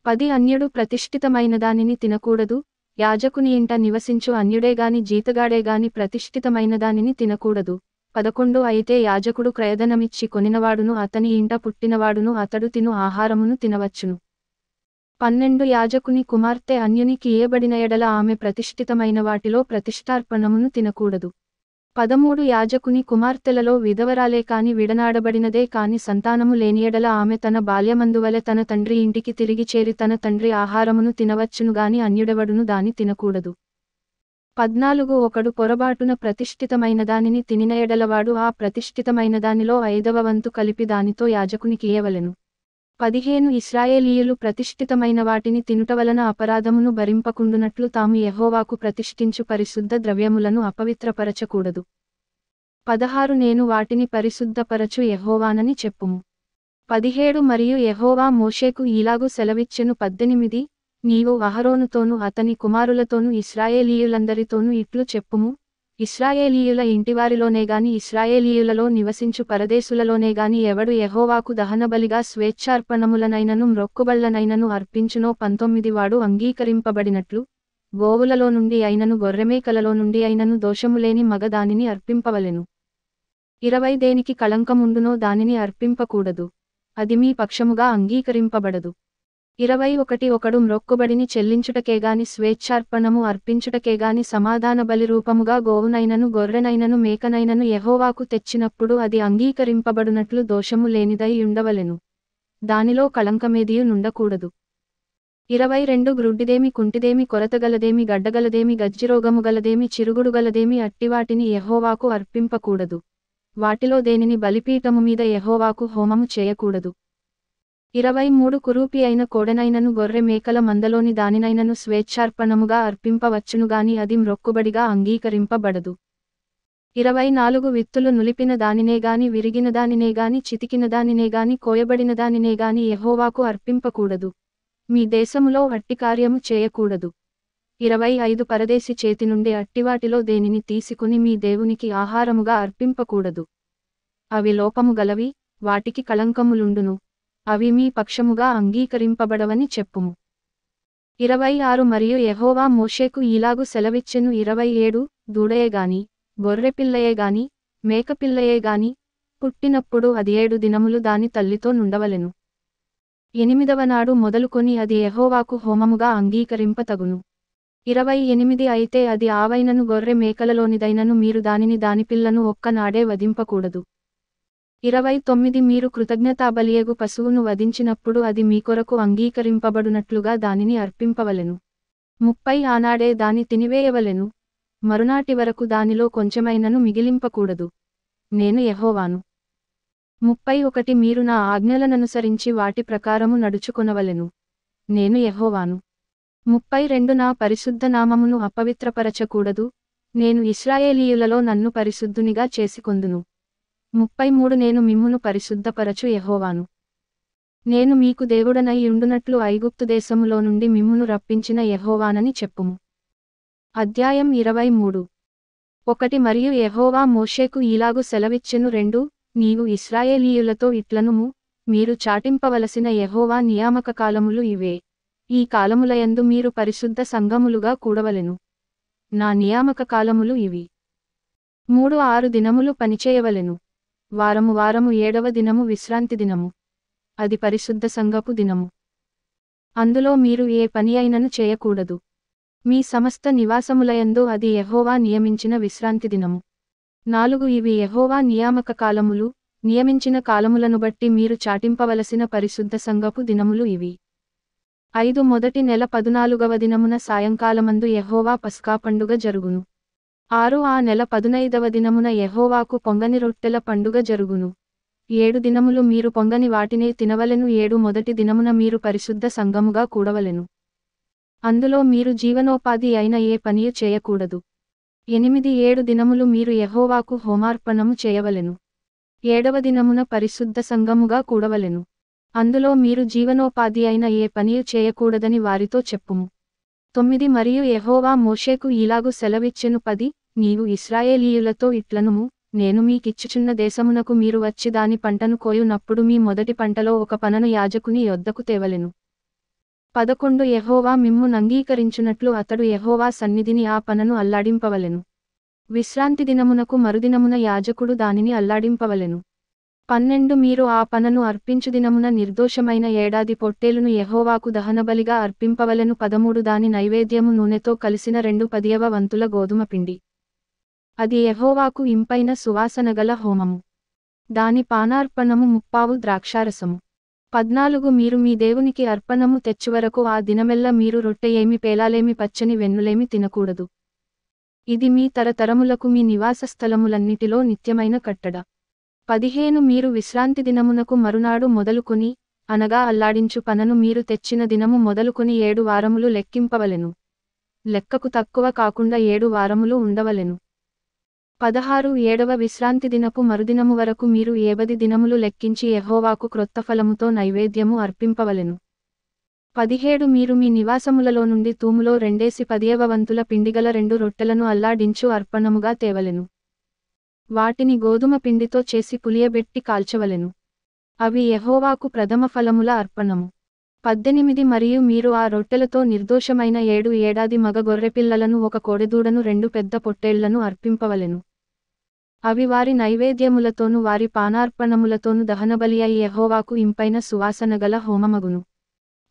పది అన్యుడు ప్రతిష్ఠితమైన దానిని తినకూడదు యాజకుని ఇంట నివసించు అన్యుడేగాని జీతగాడేగాని ప్రతిష్ఠితమైన దానిని తినకూడదు పదకొండు అయితే యాజకుడు క్రయధనమిచ్చి కొనినవాడును అతని ఇంట పుట్టినవాడును అతడు తిను ఆహారమును తినవచ్చును పన్నెండు యాజకుని కుమార్తె అన్యునికి ఏబడిన ఎడల ఆమె ప్రతిష్ఠితమైన వాటిలో ప్రతిష్టార్పణమును తినకూడదు పదమూడు యాజకుని కుమార్తెలలో విధవరాలే కాని విడనాడబడినదే కాని సంతానము లేని ఎడల ఆమె తన బాల్యమందువలె తన తండ్రి ఇంటికి తిరిగి చేరి తన తండ్రి ఆహారమును తినవచ్చును గాని అన్యుడెవడును దాని తినకూడదు పద్నాలుగు ఒకడు పొరబాటున ప్రతిష్ఠితమైన దానిని తినిన ఎడలవాడు ఆ ప్రతిష్ఠితమైన దానిలో ఐదవ వంతు కలిపి దానితో యాజకుని ఇయవలెను పదిహేను ఇస్రాయేలీయులు ప్రతిష్ఠితమైన వాటిని తినుట వలన అపరాధమును భరింపకుండునట్లు తాము యహోవాకు ప్రతిష్ఠించు పరిశుద్ధ ద్రవ్యములను అపవిత్రపరచకూడదు పదహారు నేను వాటిని పరిశుద్ధపరచు యహోవానని చెప్పుము పదిహేడు మరియు యహోవా మోషేకు ఈలాగు సెలవిచ్చెను పద్దెనిమిది నీవు అహరోనుతోనూ అతని కుమారులతోనూ ఇస్రాయేలీయులందరితోనూ ఇట్లు చెప్పుము ఇస్రాయేలీయుల ఇంటివారిలోనేగాని ఇస్రాయేలీయులలో నివసించు పరదేశులలోనేగాని ఎవడు ఎహోవాకు దహనబలిగా స్వేచ్ఛార్పణములనైనను మ్రొక్కుబళ్లనైనను అర్పించునో పంతొమ్మిది వాడు అంగీకరింపబడినట్లు గోవులలో నుండి అయినను గొర్రెమేకలలో నుండి అయినను దోషములేని మగ దానిని అర్పింపవలెను ఇరవై దేనికి కళంకముండునో దానిని అర్పింపకూడదు అది మీ పక్షముగా అంగీకరింపబడదు ఇరవై ఒకటి ఒకడు మ్రొక్కుబడిని చెల్లించుటకేగాని స్వేచ్ఛార్పణము అర్పించుటకేగాని సమాధాన బలి రూపముగా గోవునైనను గొర్రెనైనను మేకనైనను యహోవాకు తెచ్చినప్పుడు అది అంగీకరింపబడునట్లు దోషము లేనిదై ఉండవలెను దానిలో కళంకమేదియు నుండకూడదు ఇరవై రెండు గ్రుడ్డిదేమి కుంటిదేమి కొరతగలదేమి గడ్డగలదేమి గజ్జిరోగము గలదేమి చిరుగుడు గలదేమి అట్టివాటిని యహోవాకు అర్పింపకూడదు వాటిలో దేనిని బలిపీఠము మీద యహోవాకు హోమము చేయకూడదు ఇరవై మూడు కురూపి అయిన కోడనైనను గొర్రె మేకల మందలోని దానినైనను స్వేచ్ఛార్పణముగా అర్పింపవచ్చునుగాని అది మ్రొక్కుబడిగా అంగీకరింపబడదు ఇరవై నాలుగు విత్తులు నులిపిన దానినేగాని విరిగిన దానినేగాని చితికిన దానినేగాని కోయబడిన దానినేగాని ఎహోవాకు అర్పింపకూడదు మీ దేశములో అట్టి కార్యము చేయకూడదు ఇరవై ఐదు పరదేశి చేతి నుండి అట్టివాటిలో దేనిని తీసుకుని మీ దేవునికి ఆహారముగా అర్పింపకూడదు అవి లోపము గలవి వాటికి కళంకములుండును అవి మీ పక్షముగా అంగీకరింపబడవని చెప్పుము ఇరవై ఆరు మరియు యహోవా మోషేకు ఇలాగు సెలవిచ్చెను ఇరవై ఏడు దూడయేగాని గొర్రెపిల్లయేగాని మేకపిల్లయేగాని పుట్టినప్పుడు అది ఏడు దినములు దాని తల్లితో నుండవలెను ఎనిమిదవ నాడు మొదలుకొని అది యహోవాకు హోమముగా అంగీకరింపతగును ఇరవై ఎనిమిది అయితే అది ఆవైనను గొర్రె మేకలలోనిదైనను మీరు దానిని దాని పిల్లను ఒక్కనాడే వధింపకూడదు ఇరవై తొమ్మిది మీరు కృతజ్ఞతాబలియగు పశువును వధించినప్పుడు అది మీ కొరకు అంగీకరింపబడునట్లుగా దానిని అర్పింపవలెను ముప్పై ఆనాడే దాని తినివేయవలెను మరునాటి వరకు దానిలో కొంచెమైనను మిగిలింపకూడదు నేను ఎహోవాను ముప్పై ఒకటి మీరు నా ఆజ్ఞలననుసరించి వాటి ప్రకారము నడుచుకొనవలెను నేను ఎహోవాను ముప్పై రెండు నా పరిశుద్ధ నామమును అపవిత్రపరచకూడదు నేను ఇస్రాయేలీయులలో నన్ను పరిశుద్ధునిగా చేసుకొందును ముప్పై మూడు నేను మిమ్మును పరిశుద్ధపరచు ఎహోవాను నేను మీకు దేవుడనై ఉండునట్లు ఐగుప్తు దేశములో నుండి మిమ్మును రప్పించిన ఎహోవానని చెప్పుము అధ్యాయం ఇరవై మూడు ఒకటి మరియు ఎహోవా మోషేకు ఇలాగు సెలవిచ్చెను రెండు నీవు ఇస్రాయేలీయులతో ఇట్లనుము మీరు చాటింపవలసిన ఎహోవా నియామక కాలములు ఇవే ఈ కాలములయందు మీరు పరిశుద్ధ సంఘములుగా కూడవలెను నా నియామక కాలములు ఇవి మూడు ఆరు దినములు పనిచేయవలెను వారము వారము ఏడవ దినము విశ్రాంతి దినము అది పరిశుద్ధ సంఘపు దినము అందులో మీరు ఏ పని అయినను చేయకూడదు మీ సమస్త నివాసములయందు అది యహోవా నియమించిన విశ్రాంతి దినము నాలుగు ఇవి యహోవా నియామక కాలములు నియమించిన కాలములను బట్టి మీరు చాటింపవలసిన పరిశుద్ధ సంఘపు దినములు ఇవి ఐదు మొదటి నెల పదునాలుగవ దినమున సాయంకాలమందు యహోవా పస్కా పండుగ జరుగును ఆరు ఆ నెల పదునైదవ దినమున ఎహోవాకు పొంగని రొట్టెల పండుగ జరుగును ఏడు దినములు మీరు పొంగని వాటినే తినవలెను ఏడు మొదటి దినమున మీరు పరిశుద్ధ సంగముగా కూడవలెను అందులో మీరు జీవనోపాధి అయిన ఏ పనియు చేయకూడదు ఎనిమిది ఏడు దినములు మీరు ఎహోవాకు హోమార్పణము చేయవలెను ఏడవ దినమున పరిశుద్ధ సంఘముగా కూడవలెను అందులో మీరు జీవనోపాధి అయిన ఏ పనియు చేయకూడదని వారితో చెప్పుము తొమ్మిది మరియు ఎహోవా మోషేకు ఇలాగు సెలవిచ్చెను పది నీవు ఇస్రాయేలీయులతో ఇట్లనుము నేను మీకిచ్చుచున్న దేశమునకు మీరు వచ్చి దాని పంటను కోయునప్పుడు మీ మొదటి పంటలో ఒక పనను యాజకుని యొద్దకు తేవలెను పదకొండు ఎహోవా మిమ్ము నంగీకరించునట్లు అతడు ఎహోవా సన్నిధిని ఆ పనను అల్లాడింపవలెను విశ్రాంతి దినమునకు మరుదినమున యాజకుడు దానిని అల్లాడింపవలెను పన్నెండు మీరు ఆ పనను అర్పించుదినమున నిర్దోషమైన ఏడాది పొట్టేలును యహోవాకు దహనబలిగా అర్పింపవలను పదమూడు దాని నైవేద్యము నూనెతో కలిసిన రెండు పదియవ వంతుల గోధుమ పిండి అది యహోవాకు ఇంపైన సువాసనగల హోమము దాని పానార్పణము ముప్పావు ద్రాక్షారసము పద్నాలుగు మీరు మీ దేవునికి అర్పణము తెచ్చువరకు ఆ దినమెల్ల మీరు రొట్టె ఏమి పేలాలేమి పచ్చని వెన్నులేమి తినకూడదు ఇది మీ తరతరములకు మీ నివాస స్థలములన్నిటిలో నిత్యమైన కట్టడ పదిహేను మీరు విశ్రాంతి దినమునకు మరునాడు మొదలుకుని అనగా అల్లాడించు పనను మీరు తెచ్చిన దినము మొదలుకుని ఏడు వారములు లెక్కింపవలెను లెక్కకు తక్కువ కాకుండా ఏడు వారములు ఉండవలెను పదహారు ఏడవ విశ్రాంతి దినపు మరుదినము వరకు మీరు ఏబది దినములు లెక్కించి ఎహోవాకు క్రొత్త ఫలముతో నైవేద్యము అర్పింపవలెను పదిహేడు మీరు మీ నివాసములలో నుండి తూములో రెండేసి పదియవ వంతుల పిండిగల రెండు రొట్టెలను అల్లాడించు అర్పణముగా తేవలెను వాటిని గోధుమ పిండితో చేసి పులియబెట్టి కాల్చవలెను అవి యహోవాకు ప్రథమ ఫలముల అర్పణము పద్దెనిమిది మరియు మీరు ఆ రొట్టెలతో నిర్దోషమైన ఏడు ఏడాది మగ గొర్రెపిల్లలను ఒక కోడెదూడను రెండు పెద్ద పొట్టేళ్లను అర్పింపవలెను అవి వారి నైవేద్యములతోనూ వారి పానార్పణములతోనూ దహనబలి అయి యహోవాకు ఇంపైన సువాసన గల హోమమగును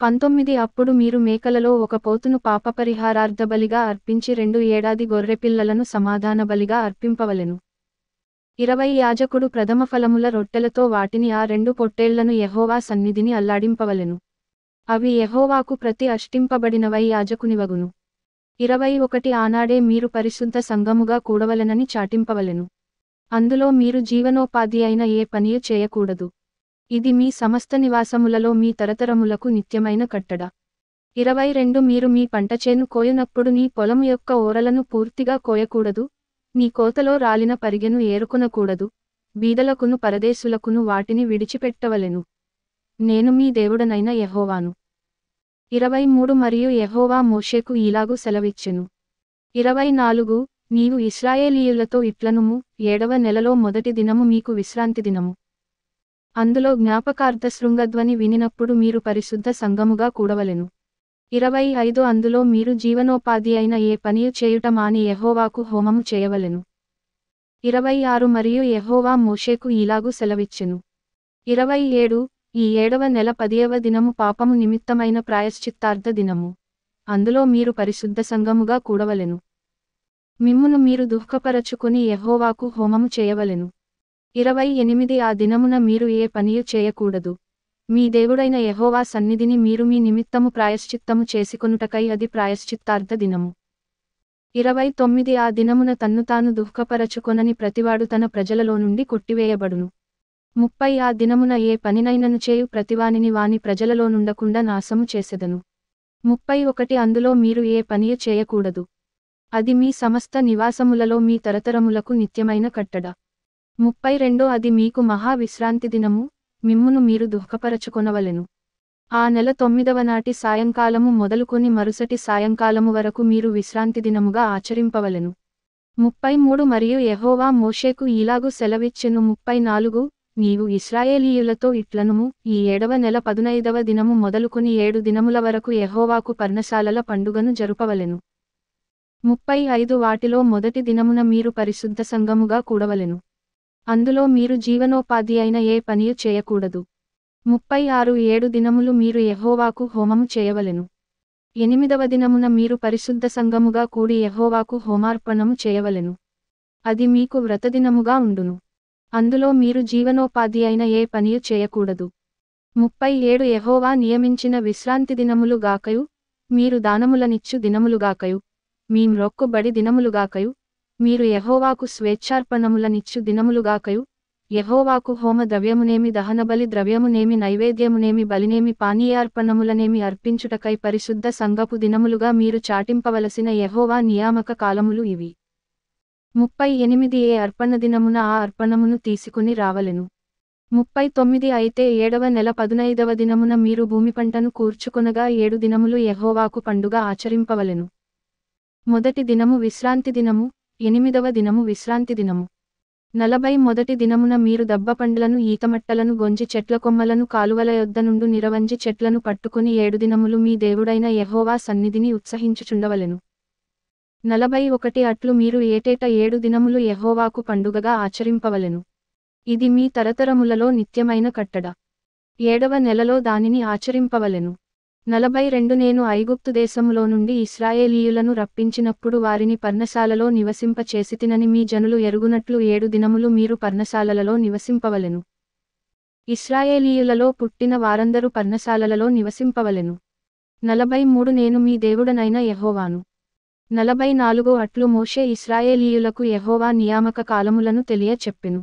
పంతొమ్మిది అప్పుడు మీరు మేకలలో ఒక పోతును పాపపరిహారార్థబలిగా అర్పించి రెండు ఏడాది గొర్రెపిల్లలను సమాధాన బలిగా అర్పింపవలెను ఇరవై యాజకుడు ప్రథమఫలముల రొట్టెలతో వాటిని ఆ రెండు పొట్టేళ్లను యహోవా సన్నిధిని అల్లాడింపవలెను అవి యహోవాకు ప్రతి అష్టింపబడినవై యాజకునివగును ఇరవై ఒకటి ఆనాడే మీరు పరిశుద్ధ సంఘముగా కూడవలెనని చాటింపవలెను అందులో మీరు జీవనోపాధి అయిన ఏ పనియు చేయకూడదు ఇది మీ సమస్త నివాసములలో మీ తరతరములకు నిత్యమైన కట్టడ ఇరవై రెండు మీరు మీ పంట చేను కోయనప్పుడు నీ పొలము యొక్క ఓరలను పూర్తిగా కోయకూడదు నీ కోతలో రాలిన పరిగెను ఏరుకొనకూడదు బీదలకును పరదేశులకును వాటిని విడిచిపెట్టవలెను నేను మీ దేవుడనైన యహోవాను ఇరవై మూడు మరియు యహోవా మోషేకు ఇలాగూ సెలవిచ్చెను ఇరవై నాలుగు నీవు ఇస్రాయేలీయులతో ఇట్లనుము ఏడవ నెలలో మొదటి దినము మీకు విశ్రాంతి దినము అందులో జ్ఞాపకార్థ శృంగధ్వని వినినప్పుడు మీరు పరిశుద్ధ సంగముగా కూడవలెను ఇరవై ఐదు అందులో మీరు జీవనోపాధి అయిన ఏ పని చేయుట మాని యహోవాకు హోమము చేయవలెను ఇరవై ఆరు మరియు యహోవా మోషేకు ఇలాగు సెలవిచ్చెను ఇరవై ఏడు ఈ ఏడవ నెల పదియవ దినము పాపము నిమిత్తమైన ప్రాయశ్చిత్తార్థ దినము అందులో మీరు పరిశుద్ధ సంగముగా కూడవలెను మిమ్మును మీరు దుఃఖపరచుకుని యహోవాకు హోమము చేయవలెను ఇరవై ఎనిమిది ఆ దినమున మీరు ఏ పనియు చేయకూడదు మీ దేవుడైన యహోవా సన్నిధిని మీరు మీ నిమిత్తము ప్రాయశ్చిత్తము చేసుకొనుటకై అది ప్రాయశ్చిత్తార్థ దినము ఇరవై తొమ్మిది ఆ దినమున తన్ను తాను దుఃఖపరచుకొనని ప్రతివాడు తన ప్రజలలో నుండి కొట్టివేయబడును ముప్పై ఆ దినమున ఏ పనినైనను చేయు ప్రతివానిని వాని ప్రజలలో నుండకుండా నాశము చేసెదను ముప్పై ఒకటి అందులో మీరు ఏ పనియ చేయకూడదు అది మీ సమస్త నివాసములలో మీ తరతరములకు నిత్యమైన కట్టడ ముప్పై రెండో అది మీకు మహావిశ్రాంతి దినము మిమ్మును మీరు దుఃఖపరచుకొనవలెను ఆ నెల తొమ్మిదవ నాటి సాయంకాలము మొదలుకొని మరుసటి సాయంకాలము వరకు మీరు విశ్రాంతి దినముగా ఆచరింపవలెను ముప్పై మూడు మరియు ఎహోవా మోషేకు ఇలాగు సెలవిచ్చెను ముప్పై నాలుగు నీవు ఇస్రాయేలీయులతో ఇట్లనుము ఈ ఏడవ నెల పదునైదవ దినము మొదలుకొని ఏడు దినముల వరకు ఎహోవాకు పర్ణశాలల పండుగను జరుపవలెను ముప్పై ఐదు వాటిలో మొదటి దినమున మీరు పరిశుద్ధ సంఘముగా కూడవలెను అందులో మీరు జీవనోపాధి అయిన ఏ పనియు చేయకూడదు ముప్పై ఆరు ఏడు దినములు మీరు యహోవాకు హోమము చేయవలెను ఎనిమిదవ దినమున మీరు పరిశుద్ధ సంఘముగా కూడి యహోవాకు హోమార్పణము చేయవలెను అది మీకు వ్రతదినముగా ఉండును అందులో మీరు జీవనోపాధి అయిన ఏ పనియు చేయకూడదు ముప్పై ఏడు యహోవా నియమించిన విశ్రాంతి దినములుగాకయు మీరు దానములనిచ్చు దినములుగాకయు మీ మ్రొక్కుబడి దినములుగాకయు మీరు యహోవాకు స్వేచ్ఛార్పణములనిచ్చు దినములుగాకయు యహోవాకు హోమ ద్రవ్యమునేమి దహనబలి ద్రవ్యమునేమి నైవేద్యమునేమి బలినేమి పానీయార్పణములనేమి అర్పించుటకై పరిశుద్ధ సంగపు దినములుగా మీరు చాటింపవలసిన యహోవా నియామక కాలములు ఇవి ముప్పై ఎనిమిది ఏ అర్పణ దినమున ఆ అర్పణమును తీసుకుని రావలెను ముప్పై తొమ్మిది అయితే ఏడవ నెల పదునైదవ దినమున మీరు భూమి పంటను కూర్చుకొనగా ఏడు దినములు యహోవాకు పండుగ ఆచరింపవలెను మొదటి దినము విశ్రాంతి దినము ఎనిమిదవ దినము విశ్రాంతి దినము నలభై మొదటి దినమున మీరు దబ్బపండ్లను ఈతమట్టలను గొంజి చెట్ల కొమ్మలను కాలువల యొద్ద నుండు నిరవంజి చెట్లను పట్టుకుని ఏడు దినములు మీ దేవుడైన యహోవా సన్నిధిని ఉత్సహించుచుండవలెను నలభై ఒకటి అట్లు మీరు ఏటేట ఏడు దినములు యహోవాకు పండుగగా ఆచరింపవలెను ఇది మీ తరతరములలో నిత్యమైన కట్టడ ఏడవ నెలలో దానిని ఆచరింపవలెను నలభై రెండు నేను ఐగుప్తు దేశంలో నుండి ఇస్రాయేలీయులను రప్పించినప్పుడు వారిని పర్ణశాలలో నివసింప చేసితినని మీ జనులు ఎరుగునట్లు ఏడు దినములు మీరు పర్ణశాలలలో నివసింపవలెను ఇస్రాయేలీయులలో పుట్టిన వారందరూ పర్ణశాలలలో నివసింపవలెను నలభై మూడు నేను మీ దేవుడనైన యహోవాను నలభై నాలుగు అట్లు మోషే ఇస్రాయేలీయులకు యహోవా నియామక కాలములను తెలియచెప్పెను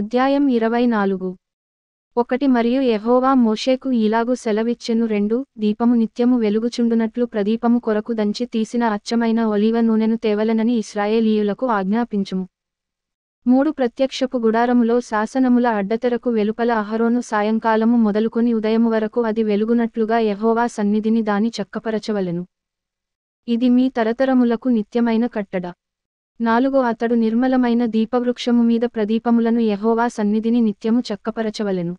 అధ్యాయం ఇరవై నాలుగు ఒకటి మరియు ఎహోవా మోషేకు ఇలాగు సెలవిచ్చెను రెండు దీపము నిత్యము వెలుగుచుండునట్లు ప్రదీపము కొరకు దంచి తీసిన అచ్చమైన ఒలివ నూనెను తేవలనని ఇస్రాయేలీయులకు ఆజ్ఞాపించుము మూడు ప్రత్యక్షపు గుడారములో శాసనముల అడ్డతెరకు వెలుపల అహరోను సాయంకాలము మొదలుకొని ఉదయము వరకు అది వెలుగునట్లుగా ఎహోవా సన్నిధిని దాని చక్కపరచవలెను ఇది మీ తరతరములకు నిత్యమైన కట్టడ నాలుగో అతడు నిర్మలమైన దీపవృక్షము మీద ప్రదీపములను ఎహోవా సన్నిధిని నిత్యము చక్కపరచవలెను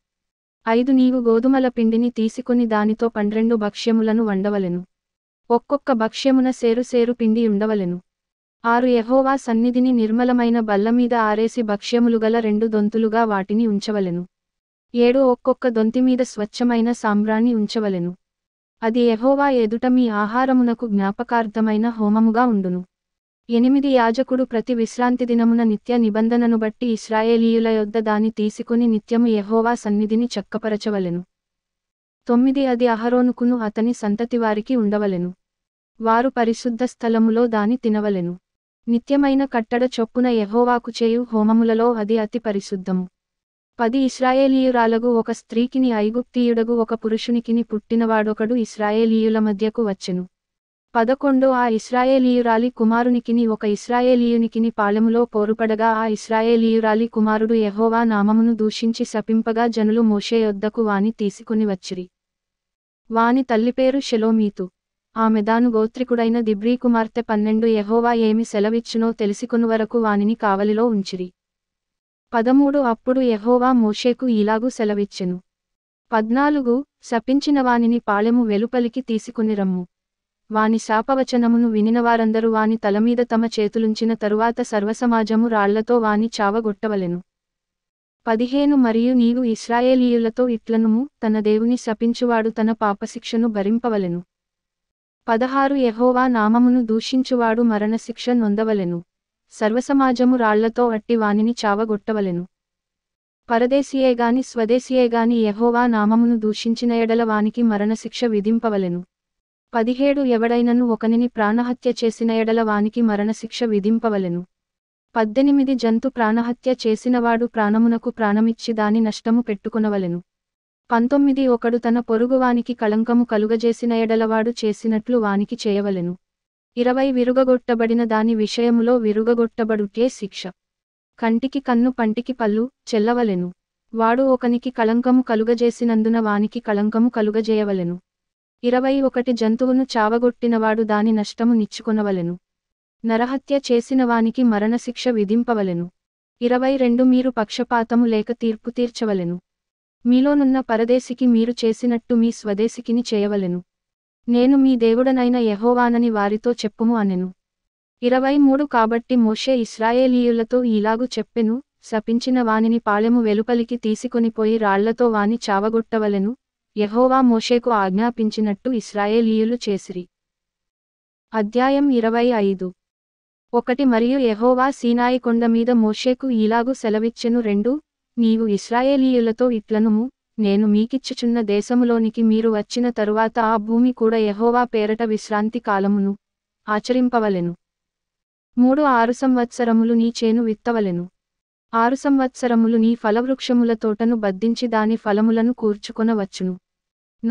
ఐదు నీవు గోధుమల పిండిని తీసుకుని దానితో పండ్రెండు భక్ష్యములను వండవలెను ఒక్కొక్క భక్ష్యమున సేరు సేరు పిండి ఉండవలెను ఆరు యహోవా సన్నిధిని నిర్మలమైన బల్లమీద ఆరేసి భక్ష్యములు గల రెండు దొంతులుగా వాటిని ఉంచవలెను ఏడు ఒక్కొక్క దొంతిమీద స్వచ్ఛమైన సాంబ్రాన్ని ఉంచవలెను అది యహోవా ఎదుట మీ ఆహారమునకు జ్ఞాపకార్థమైన హోమముగా ఉండును ఎనిమిది యాజకుడు ప్రతి విశ్రాంతి దినమున నిత్య నిబంధనను బట్టి ఇస్రాయేలీయుల యొద్ద దాని తీసుకుని నిత్యము యహోవా సన్నిధిని చక్కపరచవలెను తొమ్మిది అది అహరోనుకును అతని సంతతి వారికి ఉండవలెను వారు పరిశుద్ధ స్థలములో దాని తినవలెను నిత్యమైన కట్టడ చొప్పున యహోవాకు చేయు హోమములలో అది అతి పరిశుద్ధము పది ఇస్రాయేలీయురాలగు ఒక స్త్రీకిని ఐగుప్తీయుడగు ఒక పురుషునికిని పుట్టినవాడొకడు ఇస్రాయేలీయుల మధ్యకు వచ్చెను పదకొండు ఆ ఇస్రాయేలీయురాలి కుమారునికిని ఒక ఇస్రాయేలీయునికిని పాలెములో పోరుపడగా ఆ ఇస్రాయేలీయురాలి కుమారుడు యహోవా నామమును దూషించి శపింపగా జనులు మోషే యొద్దకు వాని తీసుకుని వచ్చిరి వాని తల్లి పేరు షెలోమీతు ఆమె దాను గోత్రికుడైన దిబ్రీ కుమార్తె పన్నెండు యహోవా ఏమి సెలవిచ్చునో తెలుసుకుని వరకు వానిని కావలిలో ఉంచిరి పదమూడు అప్పుడు యహోవా మోషేకు ఇలాగూ సెలవిచ్చెను పద్నాలుగు శపించిన వానిని పాలెము వెలుపలికి తీసుకుని రమ్ము వాని శాపవచనమును వినినవారందరూ వాని తలమీద తమ చేతులుంచిన తరువాత సర్వసమాజము రాళ్లతో వాని చావగొట్టవలెను పదిహేను మరియు నీవు ఇస్రాయేలీయులతో ఇట్లనుము తన దేవుని శపించువాడు తన పాపశిక్షను భరింపవలెను పదహారు యహోవా నామమును దూషించువాడు మరణశిక్ష నొందవలెను సర్వసమాజము రాళ్లతో అట్టి వానిని చావగొట్టవలెను పరదేశీయేగాని స్వదేశీయేగాని యహోవా నామమును దూషించిన ఎడల వానికి మరణశిక్ష విధింపవలెను పదిహేడు ఎవడైనను ఒకనిని ప్రాణహత్య చేసిన ఎడల వానికి మరణశిక్ష విధింపవలెను పద్దెనిమిది జంతు ప్రాణహత్య చేసినవాడు ప్రాణమునకు ప్రాణమిచ్చి దాని నష్టము పెట్టుకునవలెను పంతొమ్మిది ఒకడు తన పొరుగువానికి కళంకము కలుగజేసిన ఎడలవాడు చేసినట్లు వానికి చేయవలెను ఇరవై విరుగగొట్టబడిన దాని విషయములో విరుగగొట్టబడుటే శిక్ష కంటికి కన్ను పంటికి పళ్ళు చెల్లవలెను వాడు ఒకనికి కళంకము కలుగజేసినందున వానికి కళంకము కలుగజేయవలెను ఇరవై ఒకటి జంతువును చావగొట్టినవాడు దాని నష్టము నిచ్చుకొనవలెను నరహత్య చేసినవానికి మరణశిక్ష విధింపవలెను ఇరవై రెండు మీరు పక్షపాతము లేక తీర్పు తీర్చవలెను మీలోనున్న పరదేశికి మీరు చేసినట్టు మీ స్వదేశికిని చేయవలెను నేను మీ దేవుడనైన యహోవానని వారితో చెప్పుము అనెను ఇరవై మూడు కాబట్టి మోషే ఇస్రాయేలీయులతో ఇలాగు చెప్పెను శపించిన వానిని పాళెము వెలుపలికి తీసుకొనిపోయి రాళ్లతో వాని చావగొట్టవలెను యహోవా మోషేకు ఆజ్ఞాపించినట్టు ఇస్రాయేలీయులు చేసిరి అధ్యాయం ఇరవై ఐదు ఒకటి మరియు యహోవా సీనాయి కొండ మీద మోషేకు ఇలాగు సెలవిచ్చెను రెండు నీవు ఇస్రాయేలీయులతో ఇట్లనుము నేను మీకిచ్చుచున్న దేశములోనికి మీరు వచ్చిన తరువాత ఆ భూమి కూడా యహోవా పేరట విశ్రాంతి కాలమును ఆచరింపవలెను మూడు ఆరు సంవత్సరములు నీ చేను విత్తవలెను ఆరు సంవత్సరములు నీ ఫలవృక్షముల తోటను బద్దించి దాని ఫలములను కూర్చుకొనవచ్చును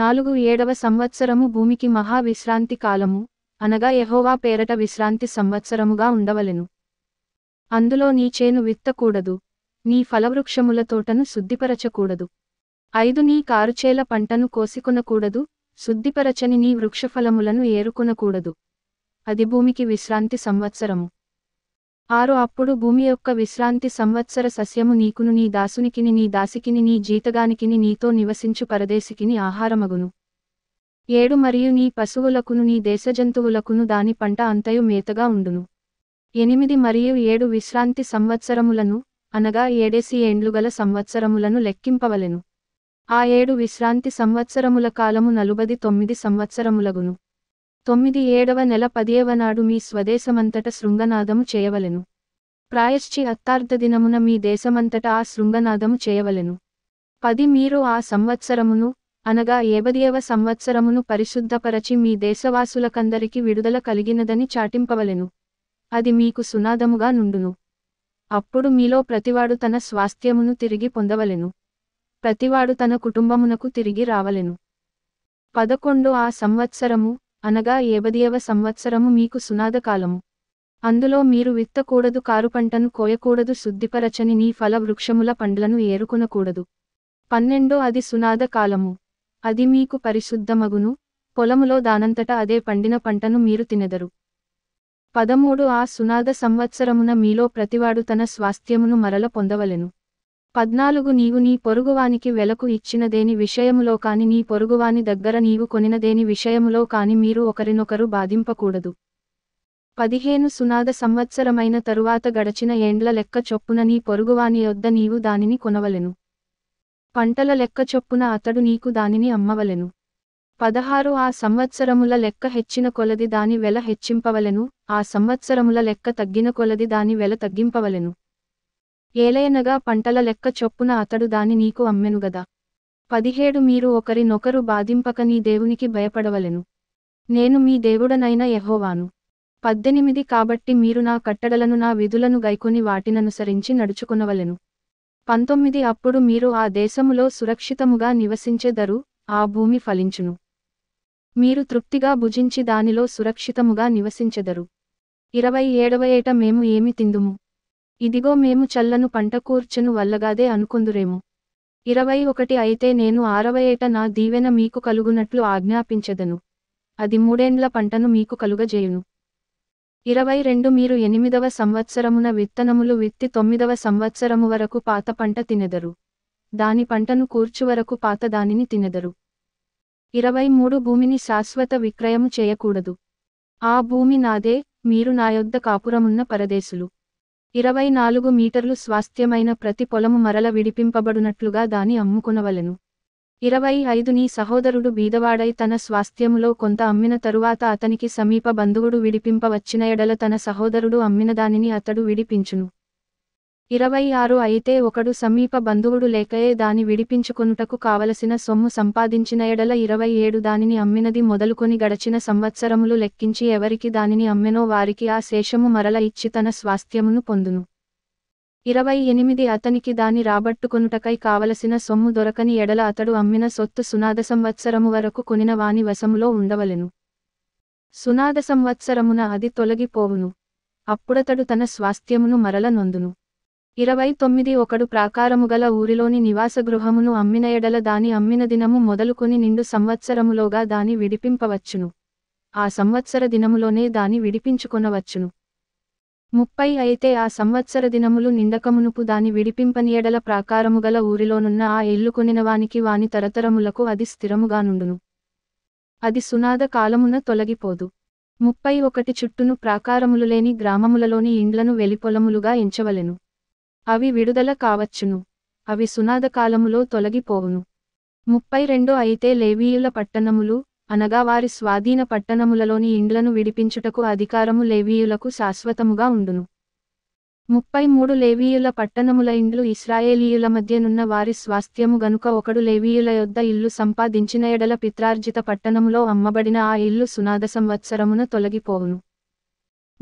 నాలుగు ఏడవ సంవత్సరము భూమికి మహా విశ్రాంతి కాలము అనగా యహోవా పేరట విశ్రాంతి సంవత్సరముగా ఉండవలెను అందులో నీ చేను విత్తకూడదు నీ ఫలవృక్షముల తోటను శుద్ధిపరచకూడదు ఐదు నీ కారుచేల పంటను కోసికొనకూడదు శుద్ధిపరచని నీ వృక్షఫలములను ఏరుకొనకూడదు అది భూమికి విశ్రాంతి సంవత్సరము ఆరు అప్పుడు భూమి యొక్క విశ్రాంతి సంవత్సర సస్యము నీకును నీ దాసునికిని నీ దాసికిని నీ జీతగానికిని నీతో నివసించు పరదేశికిని ఆహారమగును ఏడు మరియు నీ పశువులకును నీ దేశజంతువులకును దాని పంట అంతయు మేతగా ఉండును ఎనిమిది మరియు ఏడు విశ్రాంతి సంవత్సరములను అనగా ఏడేసి ఏండ్లు గల సంవత్సరములను లెక్కింపవలెను ఆ ఏడు విశ్రాంతి సంవత్సరముల కాలము నలుబది తొమ్మిది సంవత్సరములగును తొమ్మిది ఏడవ నెల పదియవ నాడు మీ స్వదేశమంతట శృంగనాదము చేయవలెను ప్రాయశ్చి అత్తార్థ దినమున మీ దేశమంతట ఆ శృంగనాదము చేయవలెను పది మీరు ఆ సంవత్సరమును అనగా ఏబదియవ సంవత్సరమును పరిశుద్ధపరచి మీ దేశవాసులకందరికి విడుదల కలిగినదని చాటింపవలెను అది మీకు సునాదముగా నుండును అప్పుడు మీలో ప్రతివాడు తన స్వాస్థ్యమును తిరిగి పొందవలెను ప్రతివాడు తన కుటుంబమునకు తిరిగి రావలెను పదకొండు ఆ సంవత్సరము అనగా ఏబదియవ సంవత్సరము మీకు సునాద కాలము అందులో మీరు విత్తకూడదు కారుపంటను కోయకూడదు శుద్ధిపరచని నీ ఫల వృక్షముల పండ్లను ఏరుకునకూడదు పన్నెండో అది సునాద కాలము అది మీకు పరిశుద్ధమగును పొలములో దానంతట అదే పండిన పంటను మీరు తినెదరు పదమూడు ఆ సునాద సంవత్సరమున మీలో ప్రతివాడు తన స్వాస్థ్యమును మరల పొందవలెను పద్నాలుగు నీవు నీ పొరుగువానికి వెలకు ఇచ్చినదేని విషయములో కాని నీ పొరుగువాని దగ్గర నీవు కొనినదేని విషయములో కాని మీరు ఒకరినొకరు బాధింపకూడదు పదిహేను సునాద సంవత్సరమైన తరువాత గడచిన ఏండ్ల లెక్క చొప్పున నీ పొరుగువాని యొద్ద నీవు దానిని కొనవలెను పంటల లెక్క చొప్పున అతడు నీకు దానిని అమ్మవలెను పదహారు ఆ సంవత్సరముల లెక్క హెచ్చిన కొలది దాని వెల హెచ్చింపవలెను ఆ సంవత్సరముల లెక్క తగ్గిన కొలది దాని వెల తగ్గింపవలెను ఏలయనగా పంటల లెక్క చొప్పున అతడు దాని నీకు అమ్మెనుగదా పదిహేడు మీరు ఒకరినొకరు బాధింపక నీ దేవునికి భయపడవలెను నేను మీ దేవుడనైన యహోవాను పద్దెనిమిది కాబట్టి మీరు నా కట్టడలను నా విధులను గైకొని వాటిననుసరించి నడుచుకునవలెను పంతొమ్మిది అప్పుడు మీరు ఆ దేశములో సురక్షితముగా నివసించెదరు ఆ భూమి ఫలించును మీరు తృప్తిగా భుజించి దానిలో సురక్షితముగా నివసించెదరు ఇరవై ఏడవ ఏట మేము ఏమి తిందుము ఇదిగో మేము చల్లను పంట కూర్చును వల్లగాదే అనుకుందురేము ఇరవై ఒకటి అయితే నేను ఆరవ ఏట నా దీవెన మీకు కలుగునట్లు ఆజ్ఞాపించదను అది మూడేండ్ల పంటను మీకు కలుగజేయును ఇరవై రెండు మీరు ఎనిమిదవ సంవత్సరమున విత్తనములు విత్తి తొమ్మిదవ సంవత్సరము వరకు పాత పంట తినెదరు దాని పంటను కూర్చు వరకు పాత దానిని తినెదరు ఇరవై మూడు భూమిని శాశ్వత విక్రయము చేయకూడదు ఆ భూమి నాదే మీరు నా యొద్ద కాపురమున్న పరదేశులు ఇరవై నాలుగు మీటర్లు స్వాస్థ్యమైన ప్రతి పొలము మరల విడిపింపబడునట్లుగా దాని అమ్ముకునవలెను ఇరవై ఐదు నీ సహోదరుడు బీదవాడై తన స్వాస్థ్యములో కొంత అమ్మిన తరువాత అతనికి సమీప బంధువుడు విడిపింపవచ్చిన ఎడల తన సహోదరుడు అమ్మిన దానిని అతడు విడిపించును ఇరవై ఆరు అయితే ఒకడు సమీప బంధువుడు లేకయే దాని విడిపించుకొనుటకు కావలసిన సొమ్ము సంపాదించిన ఎడల ఇరవై ఏడు దానిని అమ్మినది మొదలుకొని గడచిన సంవత్సరములు లెక్కించి ఎవరికి దానిని అమ్మెనో వారికి ఆ శేషము మరల ఇచ్చి తన స్వాస్థ్యమును పొందును ఇరవై ఎనిమిది అతనికి దాని రాబట్టుకొనుటకై కావలసిన సొమ్ము దొరకని ఎడల అతడు అమ్మిన సొత్తు సునాద సంవత్సరము వరకు కొనిన వాని వశములో ఉండవలెను సునాద సంవత్సరమున అది తొలగిపోవును అప్పుడతడు తన స్వాస్థ్యమును మరల నొందును ఇరవై తొమ్మిది ఒకడు ప్రాకారముగల ఊరిలోని నివాసగృహమును అమ్మిన ఎడల దాని అమ్మిన దినము మొదలుకొని నిండు సంవత్సరములోగా దాని విడిపింపవచ్చును ఆ సంవత్సర దినములోనే దాని విడిపించుకొనవచ్చును ముప్పై అయితే ఆ సంవత్సర దినములు నిండకమునుపు దాని విడిపింపని ఎడల ప్రాకారముగల ఊరిలోనున్న ఆ ఇల్లు కొనినవానికి వాని తరతరములకు అది స్థిరముగానుండును అది సునాద కాలమున తొలగిపోదు ముప్పై ఒకటి చుట్టూను ప్రాకారములు లేని గ్రామములలోని ఇండ్లను వెలిపొలములుగా ఎంచవలెను అవి విడుదల కావచ్చును అవి సునాద కాలములో తొలగిపోవును ముప్పై రెండు అయితే లేవీయుల పట్టణములు అనగా వారి స్వాధీన పట్టణములలోని ఇండ్లను విడిపించుటకు అధికారము లేవీయులకు శాశ్వతముగా ఉండును ముప్పై మూడు లేవీయుల పట్టణముల ఇండ్లు ఇస్రాయేలీయుల మధ్యనున్న వారి స్వాస్థ్యము గనుక ఒకడు లేవీయుల యొద్ద ఇల్లు సంపాదించిన ఎడల పిత్రార్జిత పట్టణములో అమ్మబడిన ఆ ఇల్లు సునాద సంవత్సరమున తొలగిపోవును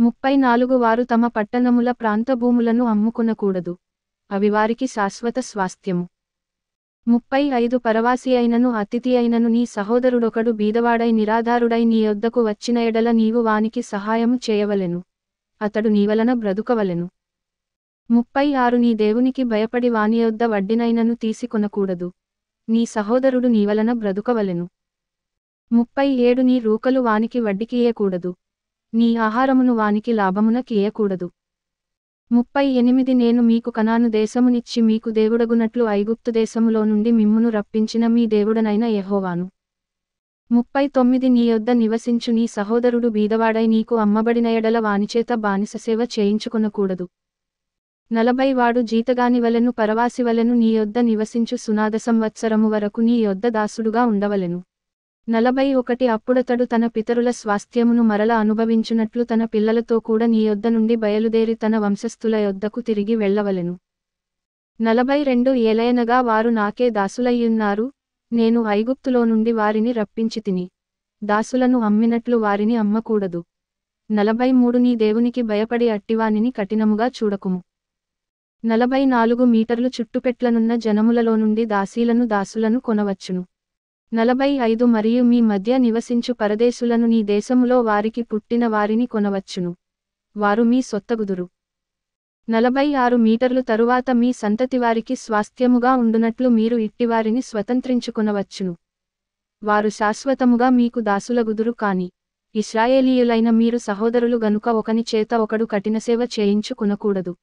ముప్పై నాలుగు వారు తమ పట్టణముల ప్రాంత భూములను అమ్ముకునకూడదు అవి వారికి శాశ్వత స్వాస్థ్యము ముప్పై ఐదు పరవాసి అయినను అతిథి అయినను నీ సహోదరుడొకడు బీదవాడై నిరాధారుడై నీ యొద్దకు వచ్చిన ఎడల నీవు వానికి సహాయము చేయవలెను అతడు నీవలన బ్రతుకవలెను ముప్పై ఆరు నీ దేవునికి భయపడి వాని యొద్ద వడ్డినైనను తీసుకొనకూడదు నీ సహోదరుడు నీవలన బ్రతుకవలెను ముప్పై ఏడు నీ రూకలు వానికి వడ్డికియకూడదు నీ ఆహారమును వానికి లాభమున కీయకూడదు ముప్పై ఎనిమిది నేను మీకు కనాను దేశమునిచ్చి మీకు దేవుడగునట్లు ఐగుప్తు దేశములో నుండి మిమ్మును రప్పించిన మీ దేవుడనైన యహోవాను ముప్పై తొమ్మిది నీ యొద్ద నివసించు నీ సహోదరుడు బీదవాడై నీకు అమ్మబడిన ఎడల వానిచేత బానిస సేవ చేయించుకొనకూడదు నలభై వాడు జీతగాని వలెను పరవాసి వలెను నీ యొద్ద నివసించు సునాద సంవత్సరము వరకు నీ యొద్ద దాసుడుగా ఉండవలెను నలభై ఒకటి అప్పుడతడు తన పితరుల స్వాస్థ్యమును మరల అనుభవించునట్లు తన పిల్లలతో కూడా నీ యొద్ద నుండి బయలుదేరి తన వంశస్థుల యొద్దకు తిరిగి వెళ్ళవలెను నలభై రెండు ఏలయనగా వారు నాకే దాసులయ్యున్నారు నేను ఐగుప్తులో నుండి వారిని రప్పించి తిని దాసులను అమ్మినట్లు వారిని అమ్మకూడదు నలభై మూడు నీ దేవునికి భయపడి అట్టివానిని కఠినముగా చూడకుము నలభై నాలుగు మీటర్లు చుట్టుపెట్లనున్న జనములలో నుండి దాసీలను దాసులను కొనవచ్చును నలభై ఐదు మరియు మీ మధ్య నివసించు పరదేశులను నీ దేశములో వారికి పుట్టిన వారిని కొనవచ్చును వారు మీ సొత్తగుదురు నలభై ఆరు మీటర్లు తరువాత మీ సంతతి వారికి స్వాస్థ్యముగా ఉండునట్లు మీరు ఇట్టివారిని స్వతంత్రించుకొనవచ్చును వారు శాశ్వతముగా మీకు దాసులగుదురు కాని ఇస్రాయేలీయులైన మీరు సహోదరులు గనుక ఒకని చేత ఒకడు కఠినసేవ చేయించుకునకూడదు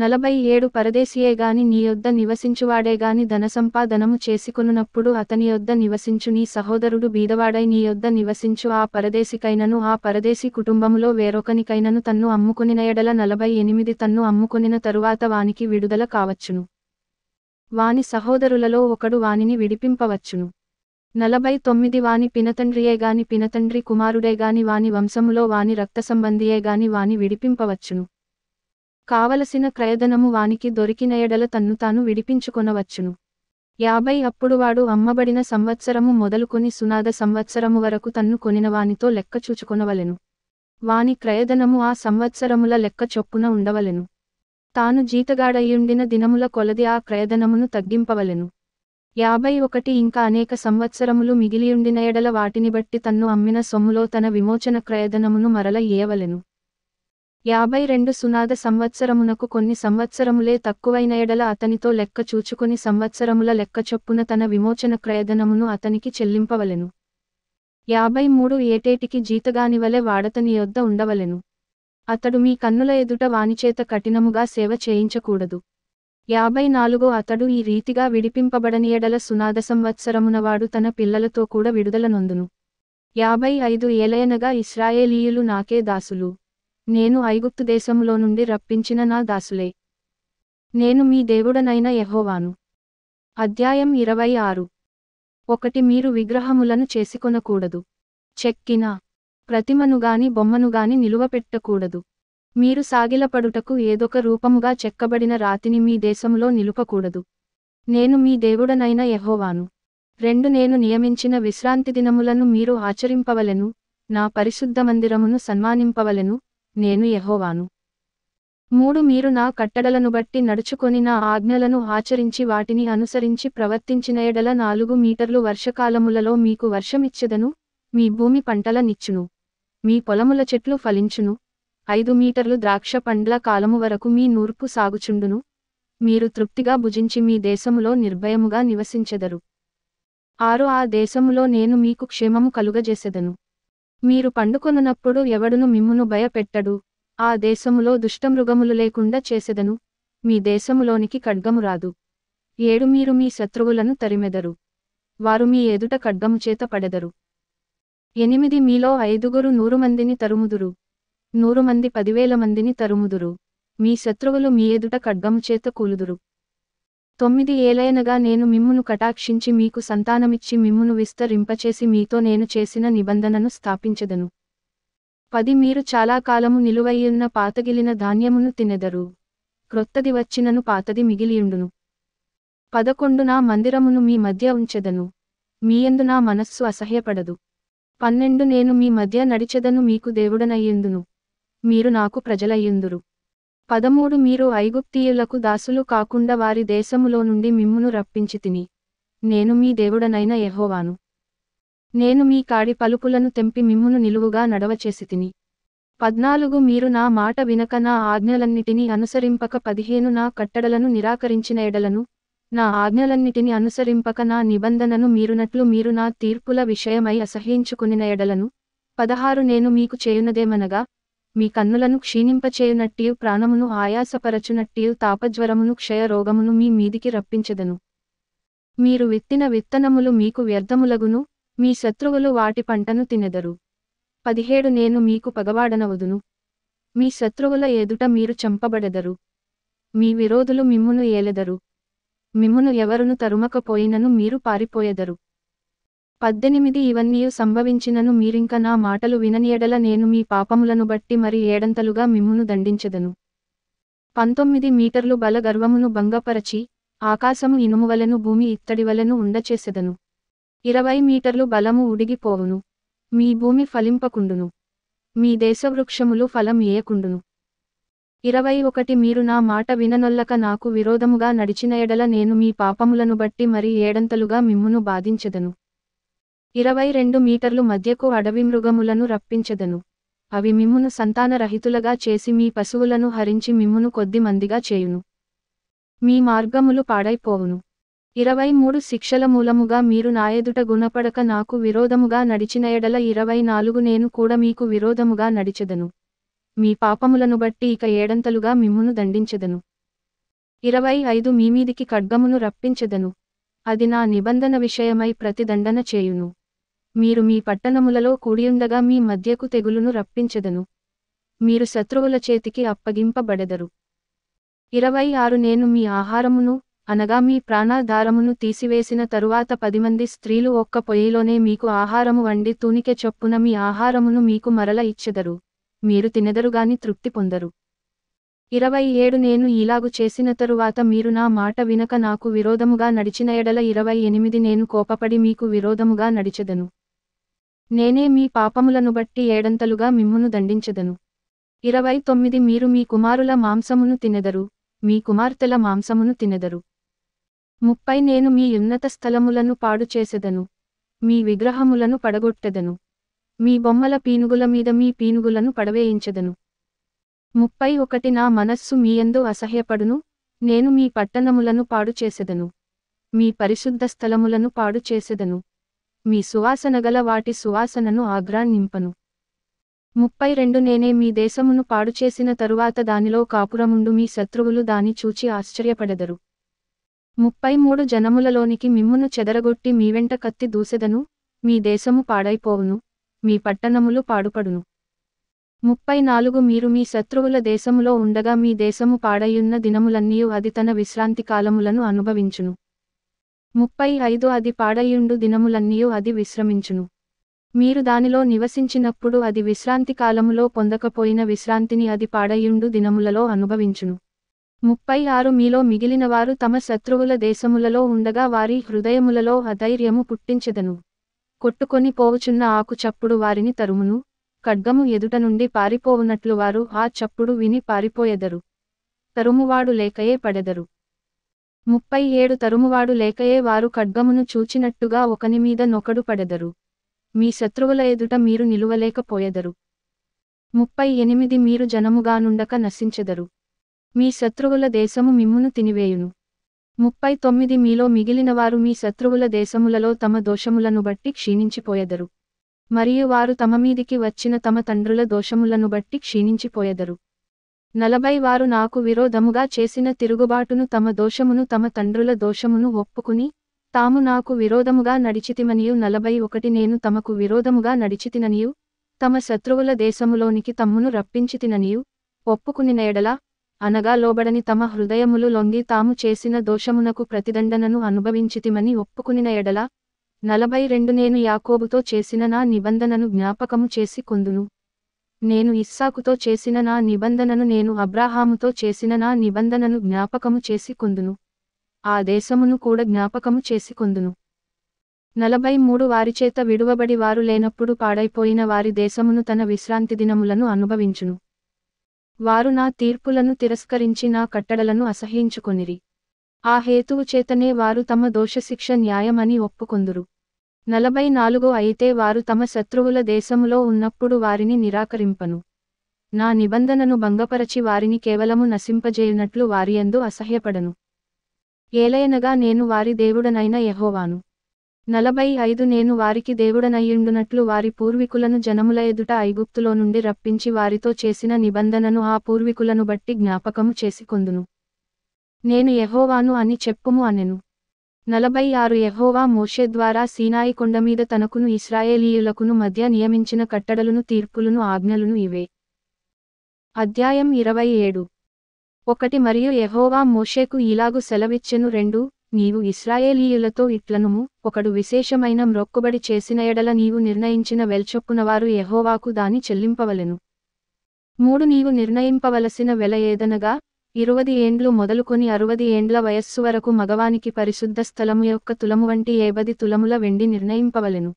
నలభై ఏడు పరదేశీయేగాని నీ యొద్ద నివసించువాడేగాని ధనసంపాదనము చేసుకునున్నప్పుడు అతని యొద్ద నివసించు నీ సహోదరుడు బీదవాడై నీ యొద్ద నివసించు ఆ పరదేశికైనను ఆ పరదేశీ కుటుంబములో వేరొకనికైనను తన్ను అమ్ముకునిన ఎడల నలభై ఎనిమిది తన్ను అమ్ముకునిన తరువాత వానికి విడుదల కావచ్చును వాని సహోదరులలో ఒకడు వానిని విడిపింపవచ్చును నలభై తొమ్మిది వాని పినతండ్రియేగాని పినతండ్రి కుమారుడేగాని వాని వంశములో వాని రక్త సంబంధియేగాని వాని విడిపింపవచ్చును కావలసిన క్రయధనము వానికి దొరికిన ఎడల తన్ను తాను విడిపించుకొనవచ్చును యాభై అప్పుడు వాడు అమ్మబడిన సంవత్సరము మొదలుకొని సునాద సంవత్సరము వరకు తన్ను కొనినవానితో లెక్క చూచుకొనవలెను వాని క్రయధనము ఆ సంవత్సరముల లెక్క చొప్పున ఉండవలెను తాను జీతగాడయుండిన దినముల కొలది ఆ క్రయధనమును తగ్గింపవలెను యాభై ఒకటి ఇంకా అనేక సంవత్సరములు మిగిలియుండిన ఎడల వాటిని బట్టి తన్ను అమ్మిన సొమ్ములో తన విమోచన క్రయధనమును మరల ఏయవలెను యాభై రెండు సునాద సంవత్సరమునకు కొన్ని సంవత్సరములే తక్కువైన ఎడల అతనితో లెక్క చూచుకుని సంవత్సరముల లెక్క చొప్పున తన విమోచన క్రయధనమును అతనికి చెల్లింపవలెను యాభై మూడు ఏటేటికి జీతగాని వలె వాడతని యొద్ద ఉండవలెను అతడు మీ కన్నుల ఎదుట వానిచేత కఠినముగా సేవ చేయించకూడదు యాభై నాలుగో అతడు ఈ రీతిగా విడిపింపబడని ఎడల సునాద సంవత్సరమునవాడు తన పిల్లలతో కూడా విడుదల నొందును యాభై ఐదు ఏలయనగా ఇస్రాయేలీయులు నాకే దాసులు నేను ఐగుప్తు దేశంలో నుండి రప్పించిన నా దాసులే నేను మీ దేవుడనైన యహోవాను అధ్యాయం ఇరవై ఆరు ఒకటి మీరు విగ్రహములను చేసుకొనకూడదు చెక్కిన ప్రతిమనుగాని బొమ్మనుగాని నిలువపెట్టకూడదు మీరు సాగిలపడుటకు ఏదొక రూపముగా చెక్కబడిన రాతిని మీ దేశంలో నిలుపకూడదు నేను మీ దేవుడనైన యహోవాను రెండు నేను నియమించిన విశ్రాంతి దినములను మీరు ఆచరింపవలెను నా పరిశుద్ధ మందిరమును సన్మానింపవలెను నేను ఎహోవాను మూడు మీరు నా కట్టడలను బట్టి నడుచుకొని నా ఆజ్ఞలను ఆచరించి వాటిని అనుసరించి ప్రవర్తించిన ఎడల నాలుగు మీటర్లు వర్షకాలములలో మీకు వర్షమిచ్చదను మీ భూమి పంటల నిచ్చును మీ పొలముల చెట్లు ఫలించును ఐదు మీటర్లు ద్రాక్ష పండ్ల కాలము వరకు మీ నూర్పు సాగుచుండును మీరు తృప్తిగా భుజించి మీ దేశములో నిర్భయముగా నివసించెదరు ఆరు ఆ దేశములో నేను మీకు క్షేమము కలుగజేసెదను మీరు పండుకొనున్నప్పుడు ఎవడును మిమ్మును భయపెట్టడు ఆ దేశములో దుష్టమృగములు లేకుండా చేసెదను మీ దేశములోనికి ఖడ్గము రాదు ఏడు మీరు మీ శత్రువులను తరిమెదరు వారు మీ ఎదుట ఖడ్గము చేత పడెదరు ఎనిమిది మీలో ఐదుగురు నూరు మందిని తరుముదురు నూరు మంది పదివేల మందిని తరుముదురు మీ శత్రువులు మీ ఎదుట ఖడ్గము చేత కూలుదురు తొమ్మిది ఏలైనగా నేను మిమ్మును కటాక్షించి మీకు సంతానమిచ్చి మిమ్మును విస్తరింపచేసి మీతో నేను చేసిన నిబంధనను స్థాపించదను పది మీరు చాలా కాలము నిలువయ్యున్న పాతగిలిన ధాన్యమును తినెదరు క్రొత్తది వచ్చినను పాతది మిగిలియుండును పదకొండు నా మందిరమును మీ మధ్య ఉంచెదను మీయందు నా మనస్సు అసహ్యపడదు పన్నెండు నేను మీ మధ్య నడిచెదను మీకు దేవుడనయ్యుందును మీరు నాకు ప్రజలయ్యుందురు పదమూడు మీరు ఐగుప్తీయులకు దాసులు కాకుండా వారి దేశములో నుండి మిమ్మును రప్పించితిని నేను మీ దేవుడనైన ఎహోవాను నేను మీ కాడి పలుపులను తెంపి మిమ్మును నిలువుగా తిని పద్నాలుగు మీరు నా మాట వినక నా ఆజ్ఞలన్నిటినీ అనుసరింపక పదిహేను నా కట్టడలను నిరాకరించిన ఎడలను నా ఆజ్ఞలన్నిటిని అనుసరింపక నా నిబంధనను మీరునట్లు మీరు నా తీర్పుల విషయమై అసహ్యించుకునిన ఎడలను పదహారు నేను మీకు చేయునదేమనగా మీ కన్నులను క్షీణింపచేయునట్టియు ప్రాణమును ఆయాసపరచునట్టియు తాపజ్వరమును క్షయరోగమును మీ మీదికి రప్పించెదను మీరు విత్తిన విత్తనములు మీకు వ్యర్థములగును మీ శత్రువులు వాటి పంటను తినెదరు పదిహేడు నేను మీకు పగవాడనవదును మీ శత్రువుల ఎదుట మీరు చంపబడెదరు మీ విరోధులు మిమ్మును ఏలెదరు మిమ్మును ఎవరును తరుమకపోయినను మీరు పారిపోయెదరు పద్దెనిమిది ఇవన్నీయు సంభవించినను మీరింక నా మాటలు విననియడల నేను మీ పాపములను బట్టి మరి ఏడంతలుగా మిమ్మును దండించదను పంతొమ్మిది మీటర్లు బల గర్వమును భంగపరచి ఆకాశము ఇనుమువలను భూమి ఇత్తడివలను ఉండచేసెదను ఇరవై మీటర్లు బలము ఉడిగిపోవును మీ భూమి ఫలింపకుండును మీ దేశవృక్షములు ఫలం ఏయకుండును ఇరవై ఒకటి మీరు నా మాట విననొల్లక నాకు విరోధముగా నడిచిన ఎడల నేను మీ పాపములను బట్టి మరి ఏడంతలుగా మిమ్మును బాధించెదను ఇరవై రెండు మీటర్లు మధ్యకు అడవి మృగములను రప్పించదను అవి మిమ్మును సంతానరహితులగా చేసి మీ పశువులను హరించి మిమ్మును కొద్ది మందిగా చేయును మీ మార్గములు పాడైపోవును ఇరవై మూడు శిక్షల మూలముగా మీరు నాయదుట గుణపడక నాకు విరోధముగా నడిచిన ఎడల ఇరవై నాలుగు నేను కూడా మీకు విరోధముగా నడిచెదను మీ పాపములను బట్టి ఇక ఏడంతలుగా మిమ్మును దండించెదను ఇరవై ఐదు మీమీదికి ఖడ్గమును రప్పించెదను అది నా నిబంధన విషయమై ప్రతిదండన చేయును మీరు మీ పట్టణములలో కూడియుండగా మీ మధ్యకు తెగులును రప్పించెదను మీరు శత్రువుల చేతికి అప్పగింపబడెదరు ఇరవై ఆరు నేను మీ ఆహారమును అనగా మీ ప్రాణాధారమును తీసివేసిన తరువాత పది మంది స్త్రీలు ఒక్క పొయ్యిలోనే మీకు ఆహారము వండి తూనికె చొప్పున మీ ఆహారమును మీకు మరల ఇచ్చెదరు మీరు తినెదరుగాని తృప్తి పొందరు ఇరవై ఏడు నేను ఇలాగు చేసిన తరువాత మీరు నా మాట వినక నాకు విరోధముగా నడిచిన ఎడల ఇరవై ఎనిమిది నేను కోపపడి మీకు విరోధముగా నడిచెదను నేనే మీ పాపములను బట్టి ఏడంతలుగా మిమ్మును దండించెదను ఇరవై తొమ్మిది మీరు మీ కుమారుల మాంసమును తినెదరు మీ కుమార్తెల మాంసమును తినెదరు ముప్పై నేను మీ ఉన్నత స్థలములను పాడు చేసెదను మీ విగ్రహములను పడగొట్టెదను మీ బొమ్మల పీనుగుల మీద మీ పీనుగులను పడవేయించెదను ముప్పై ఒకటి నా మనస్సు మీయందు అసహ్యపడును నేను మీ పట్టణములను పాడు చేసెదను మీ పరిశుద్ధ స్థలములను పాడు చేసెదను మీ గల వాటి సువాసనను ఆగ్రాన్నింపను ముప్పై రెండు నేనే మీ దేశమును పాడు చేసిన తరువాత దానిలో కాపురముండు మీ శత్రువులు దాని చూచి ఆశ్చర్యపడెదరు ముప్పై మూడు జనములలోనికి మిమ్మును చెదరగొట్టి మీ వెంట కత్తి దూసెదను మీ దేశము పాడైపోవును మీ పట్టణములు పాడుపడును ముప్పై నాలుగు మీరు మీ శత్రువుల దేశములో ఉండగా మీ దేశము పాడయున్న దినములన్నీ అది తన విశ్రాంతి కాలములను అనుభవించును ముప్పై ఐదు అది పాడయుండు దినములన్నీ అది విశ్రమించును మీరు దానిలో నివసించినప్పుడు అది విశ్రాంతి కాలములో పొందకపోయిన విశ్రాంతిని అది పాడయుండు దినములలో అనుభవించును ముప్పై ఆరు మీలో మిగిలినవారు తమ శత్రువుల దేశములలో ఉండగా వారి హృదయములలో అధైర్యము పుట్టించెదను కొట్టుకొని పోవుచున్న ఆకు చప్పుడు వారిని తరుమును ఖడ్గము ఎదుట నుండి పారిపోవునట్లు వారు ఆ చప్పుడు విని పారిపోయెదరు తరుమువాడు లేకయే పడెదరు ముప్పై ఏడు తరుమువాడు లేకయే వారు ఖడ్గమును చూచినట్టుగా ఒకని మీద నొకడు పడెదరు మీ శత్రువుల ఎదుట మీరు నిలువలేకపోయెదరు ముప్పై ఎనిమిది మీరు జనముగానుండక నశించెదరు మీ శత్రువుల దేశము మిమ్మును తినివేయును ముప్పై తొమ్మిది మీలో మిగిలినవారు మీ శత్రువుల దేశములలో తమ దోషములను బట్టి క్షీణించిపోయెదరు మరియు వారు తమ మీదికి వచ్చిన తమ తండ్రుల దోషములను బట్టి క్షీణించిపోయెదరు నలభై వారు నాకు విరోధముగా చేసిన తిరుగుబాటును తమ దోషమును తమ తండ్రుల దోషమును ఒప్పుకుని తాము నాకు విరోధముగా నడిచితిమనియు నలభై ఒకటి నేను తమకు విరోధముగా నడిచితిననియు తమ శత్రువుల దేశములోనికి తమ్మును రప్పించితిననియు ఒప్పుకునిన నేడలా అనగా లోబడని తమ హృదయములు లొంగి తాము చేసిన దోషమునకు ప్రతిదండనను అనుభవించితిమని ఒప్పుకునిన ఎడలా నలభై రెండు నేను యాకోబుతో చేసిన నా నిబంధనను జ్ఞాపకము చేసి కొందును నేను ఇస్సాకుతో చేసిన నా నిబంధనను నేను అబ్రాహాముతో చేసిన నా నిబంధనను జ్ఞాపకము చేసి కొందును ఆ దేశమును కూడా జ్ఞాపకము చేసి కొందును నలభై మూడు వారిచేత విడువబడి వారు లేనప్పుడు పాడైపోయిన వారి దేశమును తన విశ్రాంతి దినములను అనుభవించును వారు నా తీర్పులను తిరస్కరించి నా కట్టడలను అసహించుకొనిరి ఆ హేతువు చేతనే వారు తమ దోషశిక్ష న్యాయమని ఒప్పుకుందురు నలభై నాలుగు అయితే వారు తమ శత్రువుల దేశములో ఉన్నప్పుడు వారిని నిరాకరింపను నా నిబంధనను భంగపరచి వారిని కేవలము నశింపజేయనట్లు వారియందు అసహ్యపడను ఏలయనగా నేను వారి దేవుడనైన యహోవాను నలభై ఐదు నేను వారికి దేవుడనయ్యుండునట్లు వారి పూర్వీకులను జనముల ఎదుట ఐగుప్తులో నుండి రప్పించి వారితో చేసిన నిబంధనను ఆ పూర్వీకులను బట్టి జ్ఞాపకము చేసికొందును నేను ఎహోవాను అని చెప్పుము అనెను నలభై ఆరు ఎహోవా మోషే ద్వారా సీనాయి కొండమీద తనకును ఇస్రాయేలీయులకును మధ్య నియమించిన కట్టడలను తీర్పులను ఆజ్ఞలను ఇవే అధ్యాయం ఇరవై ఏడు ఒకటి మరియు ఎహోవా మోషేకు ఇలాగు సెలవిచ్చెను రెండు నీవు ఇస్రాయేలీయులతో ఇట్లనుము ఒకడు విశేషమైన మ్రొక్కుబడి చేసిన ఎడల నీవు నిర్ణయించిన వెల్చొప్పునవారు ఎహోవాకు దాని చెల్లింపవలెను మూడు నీవు నిర్ణయింపవలసిన వెల ఏదనగా ఇరువది ఏండ్లు మొదలుకొని అరవది ఏండ్ల వయస్సు వరకు మగవానికి పరిశుద్ధ స్థలము యొక్క తులము వంటి ఏబది తులముల వెండి నిర్ణయింపవలెను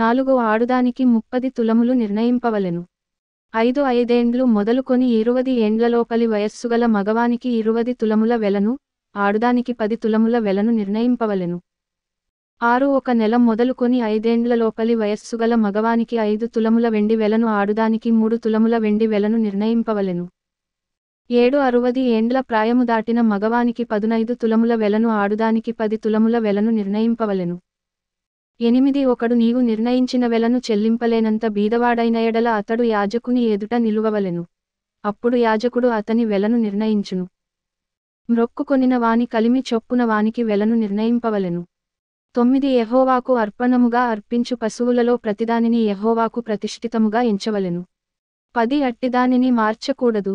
నాలుగు ఆడుదానికి ముప్పది తులములు నిర్ణయింపవలెను ఐదు ఐదేండ్లు మొదలుకొని ఇరువది ఏండ్లలోపలి వయస్సుగల మగవానికి ఇరువది తులముల వెలను ఆడుదానికి పది తులముల వెలను నిర్ణయింపవలెను ఆరు ఒక నెల మొదలుకొని ఐదేండ్లలోపలి వయస్సుగల మగవానికి ఐదు తులముల వెండి వెలను ఆడుదానికి మూడు తులముల వెండి వెలను నిర్ణయింపవలెను ఏడు అరువది ఏండ్ల ప్రాయము దాటిన మగవానికి పదునైదు తులముల వెలను ఆడుదానికి పది తులముల వెలను నిర్ణయింపవలెను ఎనిమిది ఒకడు నీవు నిర్ణయించిన వెలను చెల్లింపలేనంత బీదవాడైన ఎడల అతడు యాజకుని ఎదుట నిలువవలెను అప్పుడు యాజకుడు అతని వెలను నిర్ణయించును మ్రొక్కుకొనిన వాని కలిమి చొప్పున వానికి వెలను నిర్ణయింపవలెను తొమ్మిది యహోవాకు అర్పణముగా అర్పించు పశువులలో ప్రతిదానిని యహోవాకు ప్రతిష్ఠితముగా ఎంచవలెను పది అట్టిదానిని మార్చకూడదు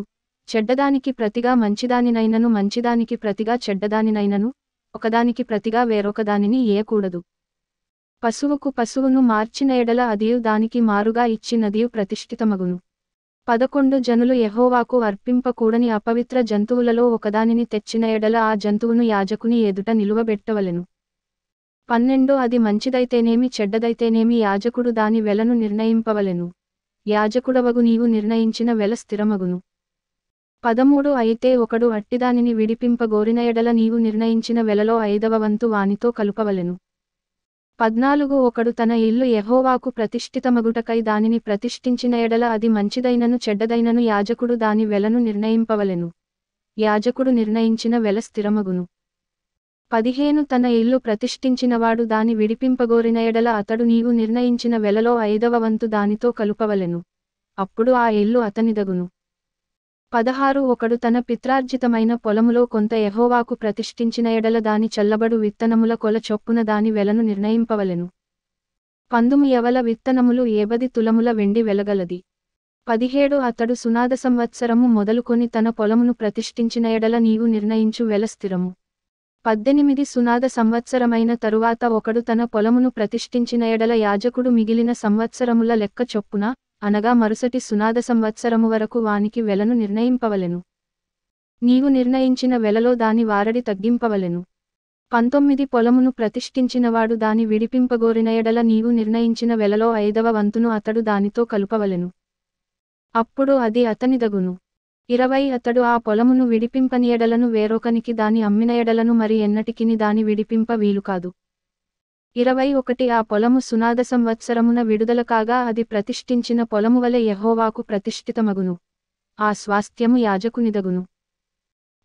చెడ్డదానికి ప్రతిగా మంచిదానినైనను మంచిదానికి ప్రతిగా చెడ్డదానినైనను ఒకదానికి ప్రతిగా వేరొకదానిని ఏయకూడదు పశువుకు పశువును మార్చిన ఎడల అదియు దానికి మారుగా ఇచ్చినదియు ప్రతిష్ఠితమగును పదకొండు జనులు ఎహోవాకు అర్పింపకూడని అపవిత్ర జంతువులలో ఒకదానిని తెచ్చిన ఎడల ఆ జంతువును యాజకుని ఎదుట నిలువబెట్టవలెను పన్నెండు అది మంచిదైతేనేమి చెడ్డదైతేనేమి యాజకుడు దాని వెలను నిర్ణయింపవలెను యాజకుడవగు నీవు నిర్ణయించిన వెల స్థిరమగును పదమూడు అయితే ఒకడు అట్టిదానిని విడిపింపగోరిన ఎడల నీవు నిర్ణయించిన వెలలో ఐదవ వంతు వానితో కలుపవలెను పద్నాలుగు ఒకడు తన ఇల్లు యహోవాకు ప్రతిష్ఠితమగుటకై దానిని ప్రతిష్ఠించిన ఎడల అది మంచిదైనను చెడ్డదైనను యాజకుడు దాని వెలను నిర్ణయింపవలెను యాజకుడు నిర్ణయించిన వెల స్థిరమగును పదిహేను తన ఇల్లు ప్రతిష్ఠించినవాడు దాని విడిపింపగోరిన ఎడల అతడు నీవు నిర్ణయించిన వెలలో ఐదవ వంతు దానితో కలుపవలెను అప్పుడు ఆ ఇల్లు అతనిదగును పదహారు ఒకడు తన పిత్రార్జితమైన పొలములో కొంత ఎహోవాకు ప్రతిష్ఠించిన ఎడల దాని చల్లబడు విత్తనముల కొల చొప్పున దాని వెలను నిర్ణయింపవలెను పందుము ఎవల విత్తనములు ఏబది తులముల వెండి వెలగలది పదిహేడు అతడు సునాద సంవత్సరము మొదలుకొని తన పొలమును ప్రతిష్ఠించిన ఎడల నీవు నిర్ణయించు వెల స్థిరము పద్దెనిమిది సునాద సంవత్సరమైన తరువాత ఒకడు తన పొలమును ప్రతిష్ఠించిన ఎడల యాజకుడు మిగిలిన సంవత్సరముల లెక్క చొప్పున అనగా మరుసటి సునాద సంవత్సరము వరకు వానికి వెలను నిర్ణయింపవలెను నీవు నిర్ణయించిన వెలలో దాని వారడి తగ్గింపవలెను పంతొమ్మిది పొలమును ప్రతిష్ఠించినవాడు దాని విడిపింపగోరిన ఎడల నీవు నిర్ణయించిన వెలలో ఐదవ వంతును అతడు దానితో కలుపవలెను అప్పుడు అది అతనిదగును ఇరవై అతడు ఆ పొలమును విడిపింపనియడలను వేరొకనికి దాని అమ్మినయడలను మరి ఎన్నటికిని దాని విడిపింప వీలుకాదు ఇరవై ఒకటి ఆ పొలము సునాద సంవత్సరమున విడుదల కాగా అది ప్రతిష్ఠించిన పొలము వలె యహోవాకు ప్రతిష్ఠితమగును ఆ స్వాస్థ్యము యాజకునిదగును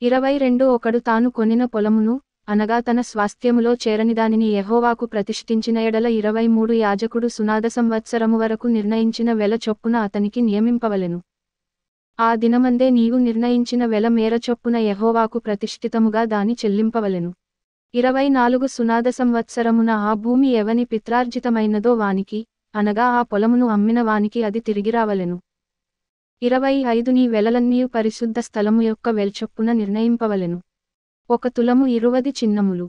ఇరవై రెండు ఒకడు తాను కొనిన పొలమును అనగా తన స్వాస్థ్యములో చేరని దానిని యహోవాకు ప్రతిష్ఠించిన ఎడల ఇరవై మూడు యాజకుడు సునాద సంవత్సరము వరకు నిర్ణయించిన వెల చొప్పున అతనికి నియమింపవలెను ఆ దినమందే నీవు నిర్ణయించిన వెల మేర చొప్పున యహోవాకు ప్రతిష్ఠితముగా దాని చెల్లింపవలెను ఇరవై నాలుగు సునాద సంవత్సరమున ఆ భూమి ఎవని పిత్రార్జితమైనదో వానికి అనగా ఆ పొలమును అమ్మిన వానికి అది తిరిగి రావలెను ఇరవై ఐదు నీ వెలలన్నీయు పరిశుద్ధ స్థలము యొక్క వెల్చొప్పున నిర్ణయింపవలెను ఒక తులము ఇరువది చిన్నములు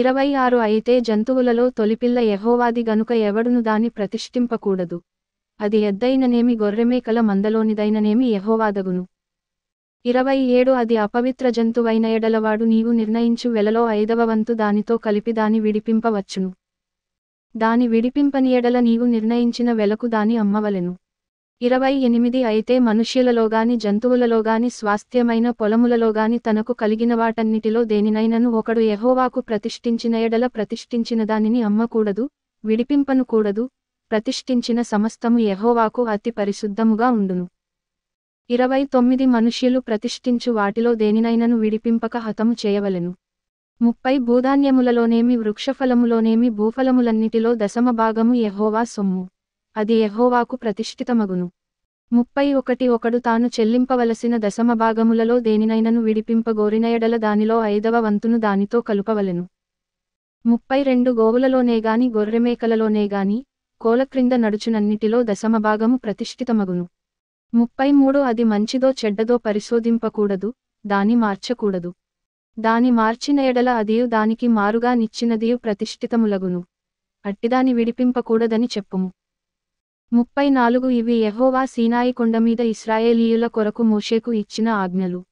ఇరవై ఆరు అయితే జంతువులలో తొలిపిల్ల యహోవాది గనుక ఎవడును దాని ప్రతిష్ఠింపకూడదు అది ఎద్దైననేమి గొర్రెమేకల మందలోనిదైననేమి యహోవాదగును ఇరవై ఏడు అది అపవిత్ర జంతువైన ఎడలవాడు నీవు నిర్ణయించు వెలలో ఐదవ వంతు దానితో కలిపి దాని విడిపింపవచ్చును దాని విడిపింపని ఎడల నీవు నిర్ణయించిన వెలకు దాని అమ్మవలెను ఇరవై ఎనిమిది అయితే మనుష్యులలోగాని జంతువులలోగాని స్వాస్థ్యమైన పొలములలోగాని తనకు కలిగిన వాటన్నిటిలో దేనినైనను ఒకడు ఎహోవాకు ప్రతిష్ఠించిన ఎడల ప్రతిష్ఠించిన దానిని అమ్మకూడదు విడిపింపను కూడదు ప్రతిష్ఠించిన సమస్తము ఎహోవాకు అతి పరిశుద్ధముగా ఉండును ఇరవై తొమ్మిది మనుష్యులు ప్రతిష్ఠించు వాటిలో దేనినైనను విడిపింపక హతము చేయవలెను ముప్పై భూధాన్యములలోనేమి వృక్షఫలములోనేమి భూఫలములన్నిటిలో దశమ భాగము ఎహోవా సొమ్ము అది ఎహోవాకు ప్రతిష్ఠితమగును ముప్పై ఒకటి ఒకడు తాను చెల్లింపవలసిన దశమ భాగములలో దేనినైనను విడిపింపగోరినయడల దానిలో ఐదవ వంతును దానితో కలుపవలెను ముప్పై రెండు గోవులలోనేగాని గొర్రెమేకలలోనేగాని గొర్రెమేకలలోనే కోల క్రింద నడుచునన్నిటిలో దశమ భాగము ప్రతిష్ఠితమగును ముప్పై మూడు అది మంచిదో చెడ్డదో పరిశోధింపకూడదు దాని మార్చకూడదు దాని మార్చిన ఎడల అదియు దానికి మారుగా నిచ్చినదియు ప్రతిష్ఠితములగును అట్టిదాని విడిపింపకూడదని చెప్పుము ముప్పై నాలుగు ఇవి యహోవా సీనాయి కొండమీద ఇస్రాయేలీయుల కొరకు మోషేకు ఇచ్చిన ఆజ్ఞలు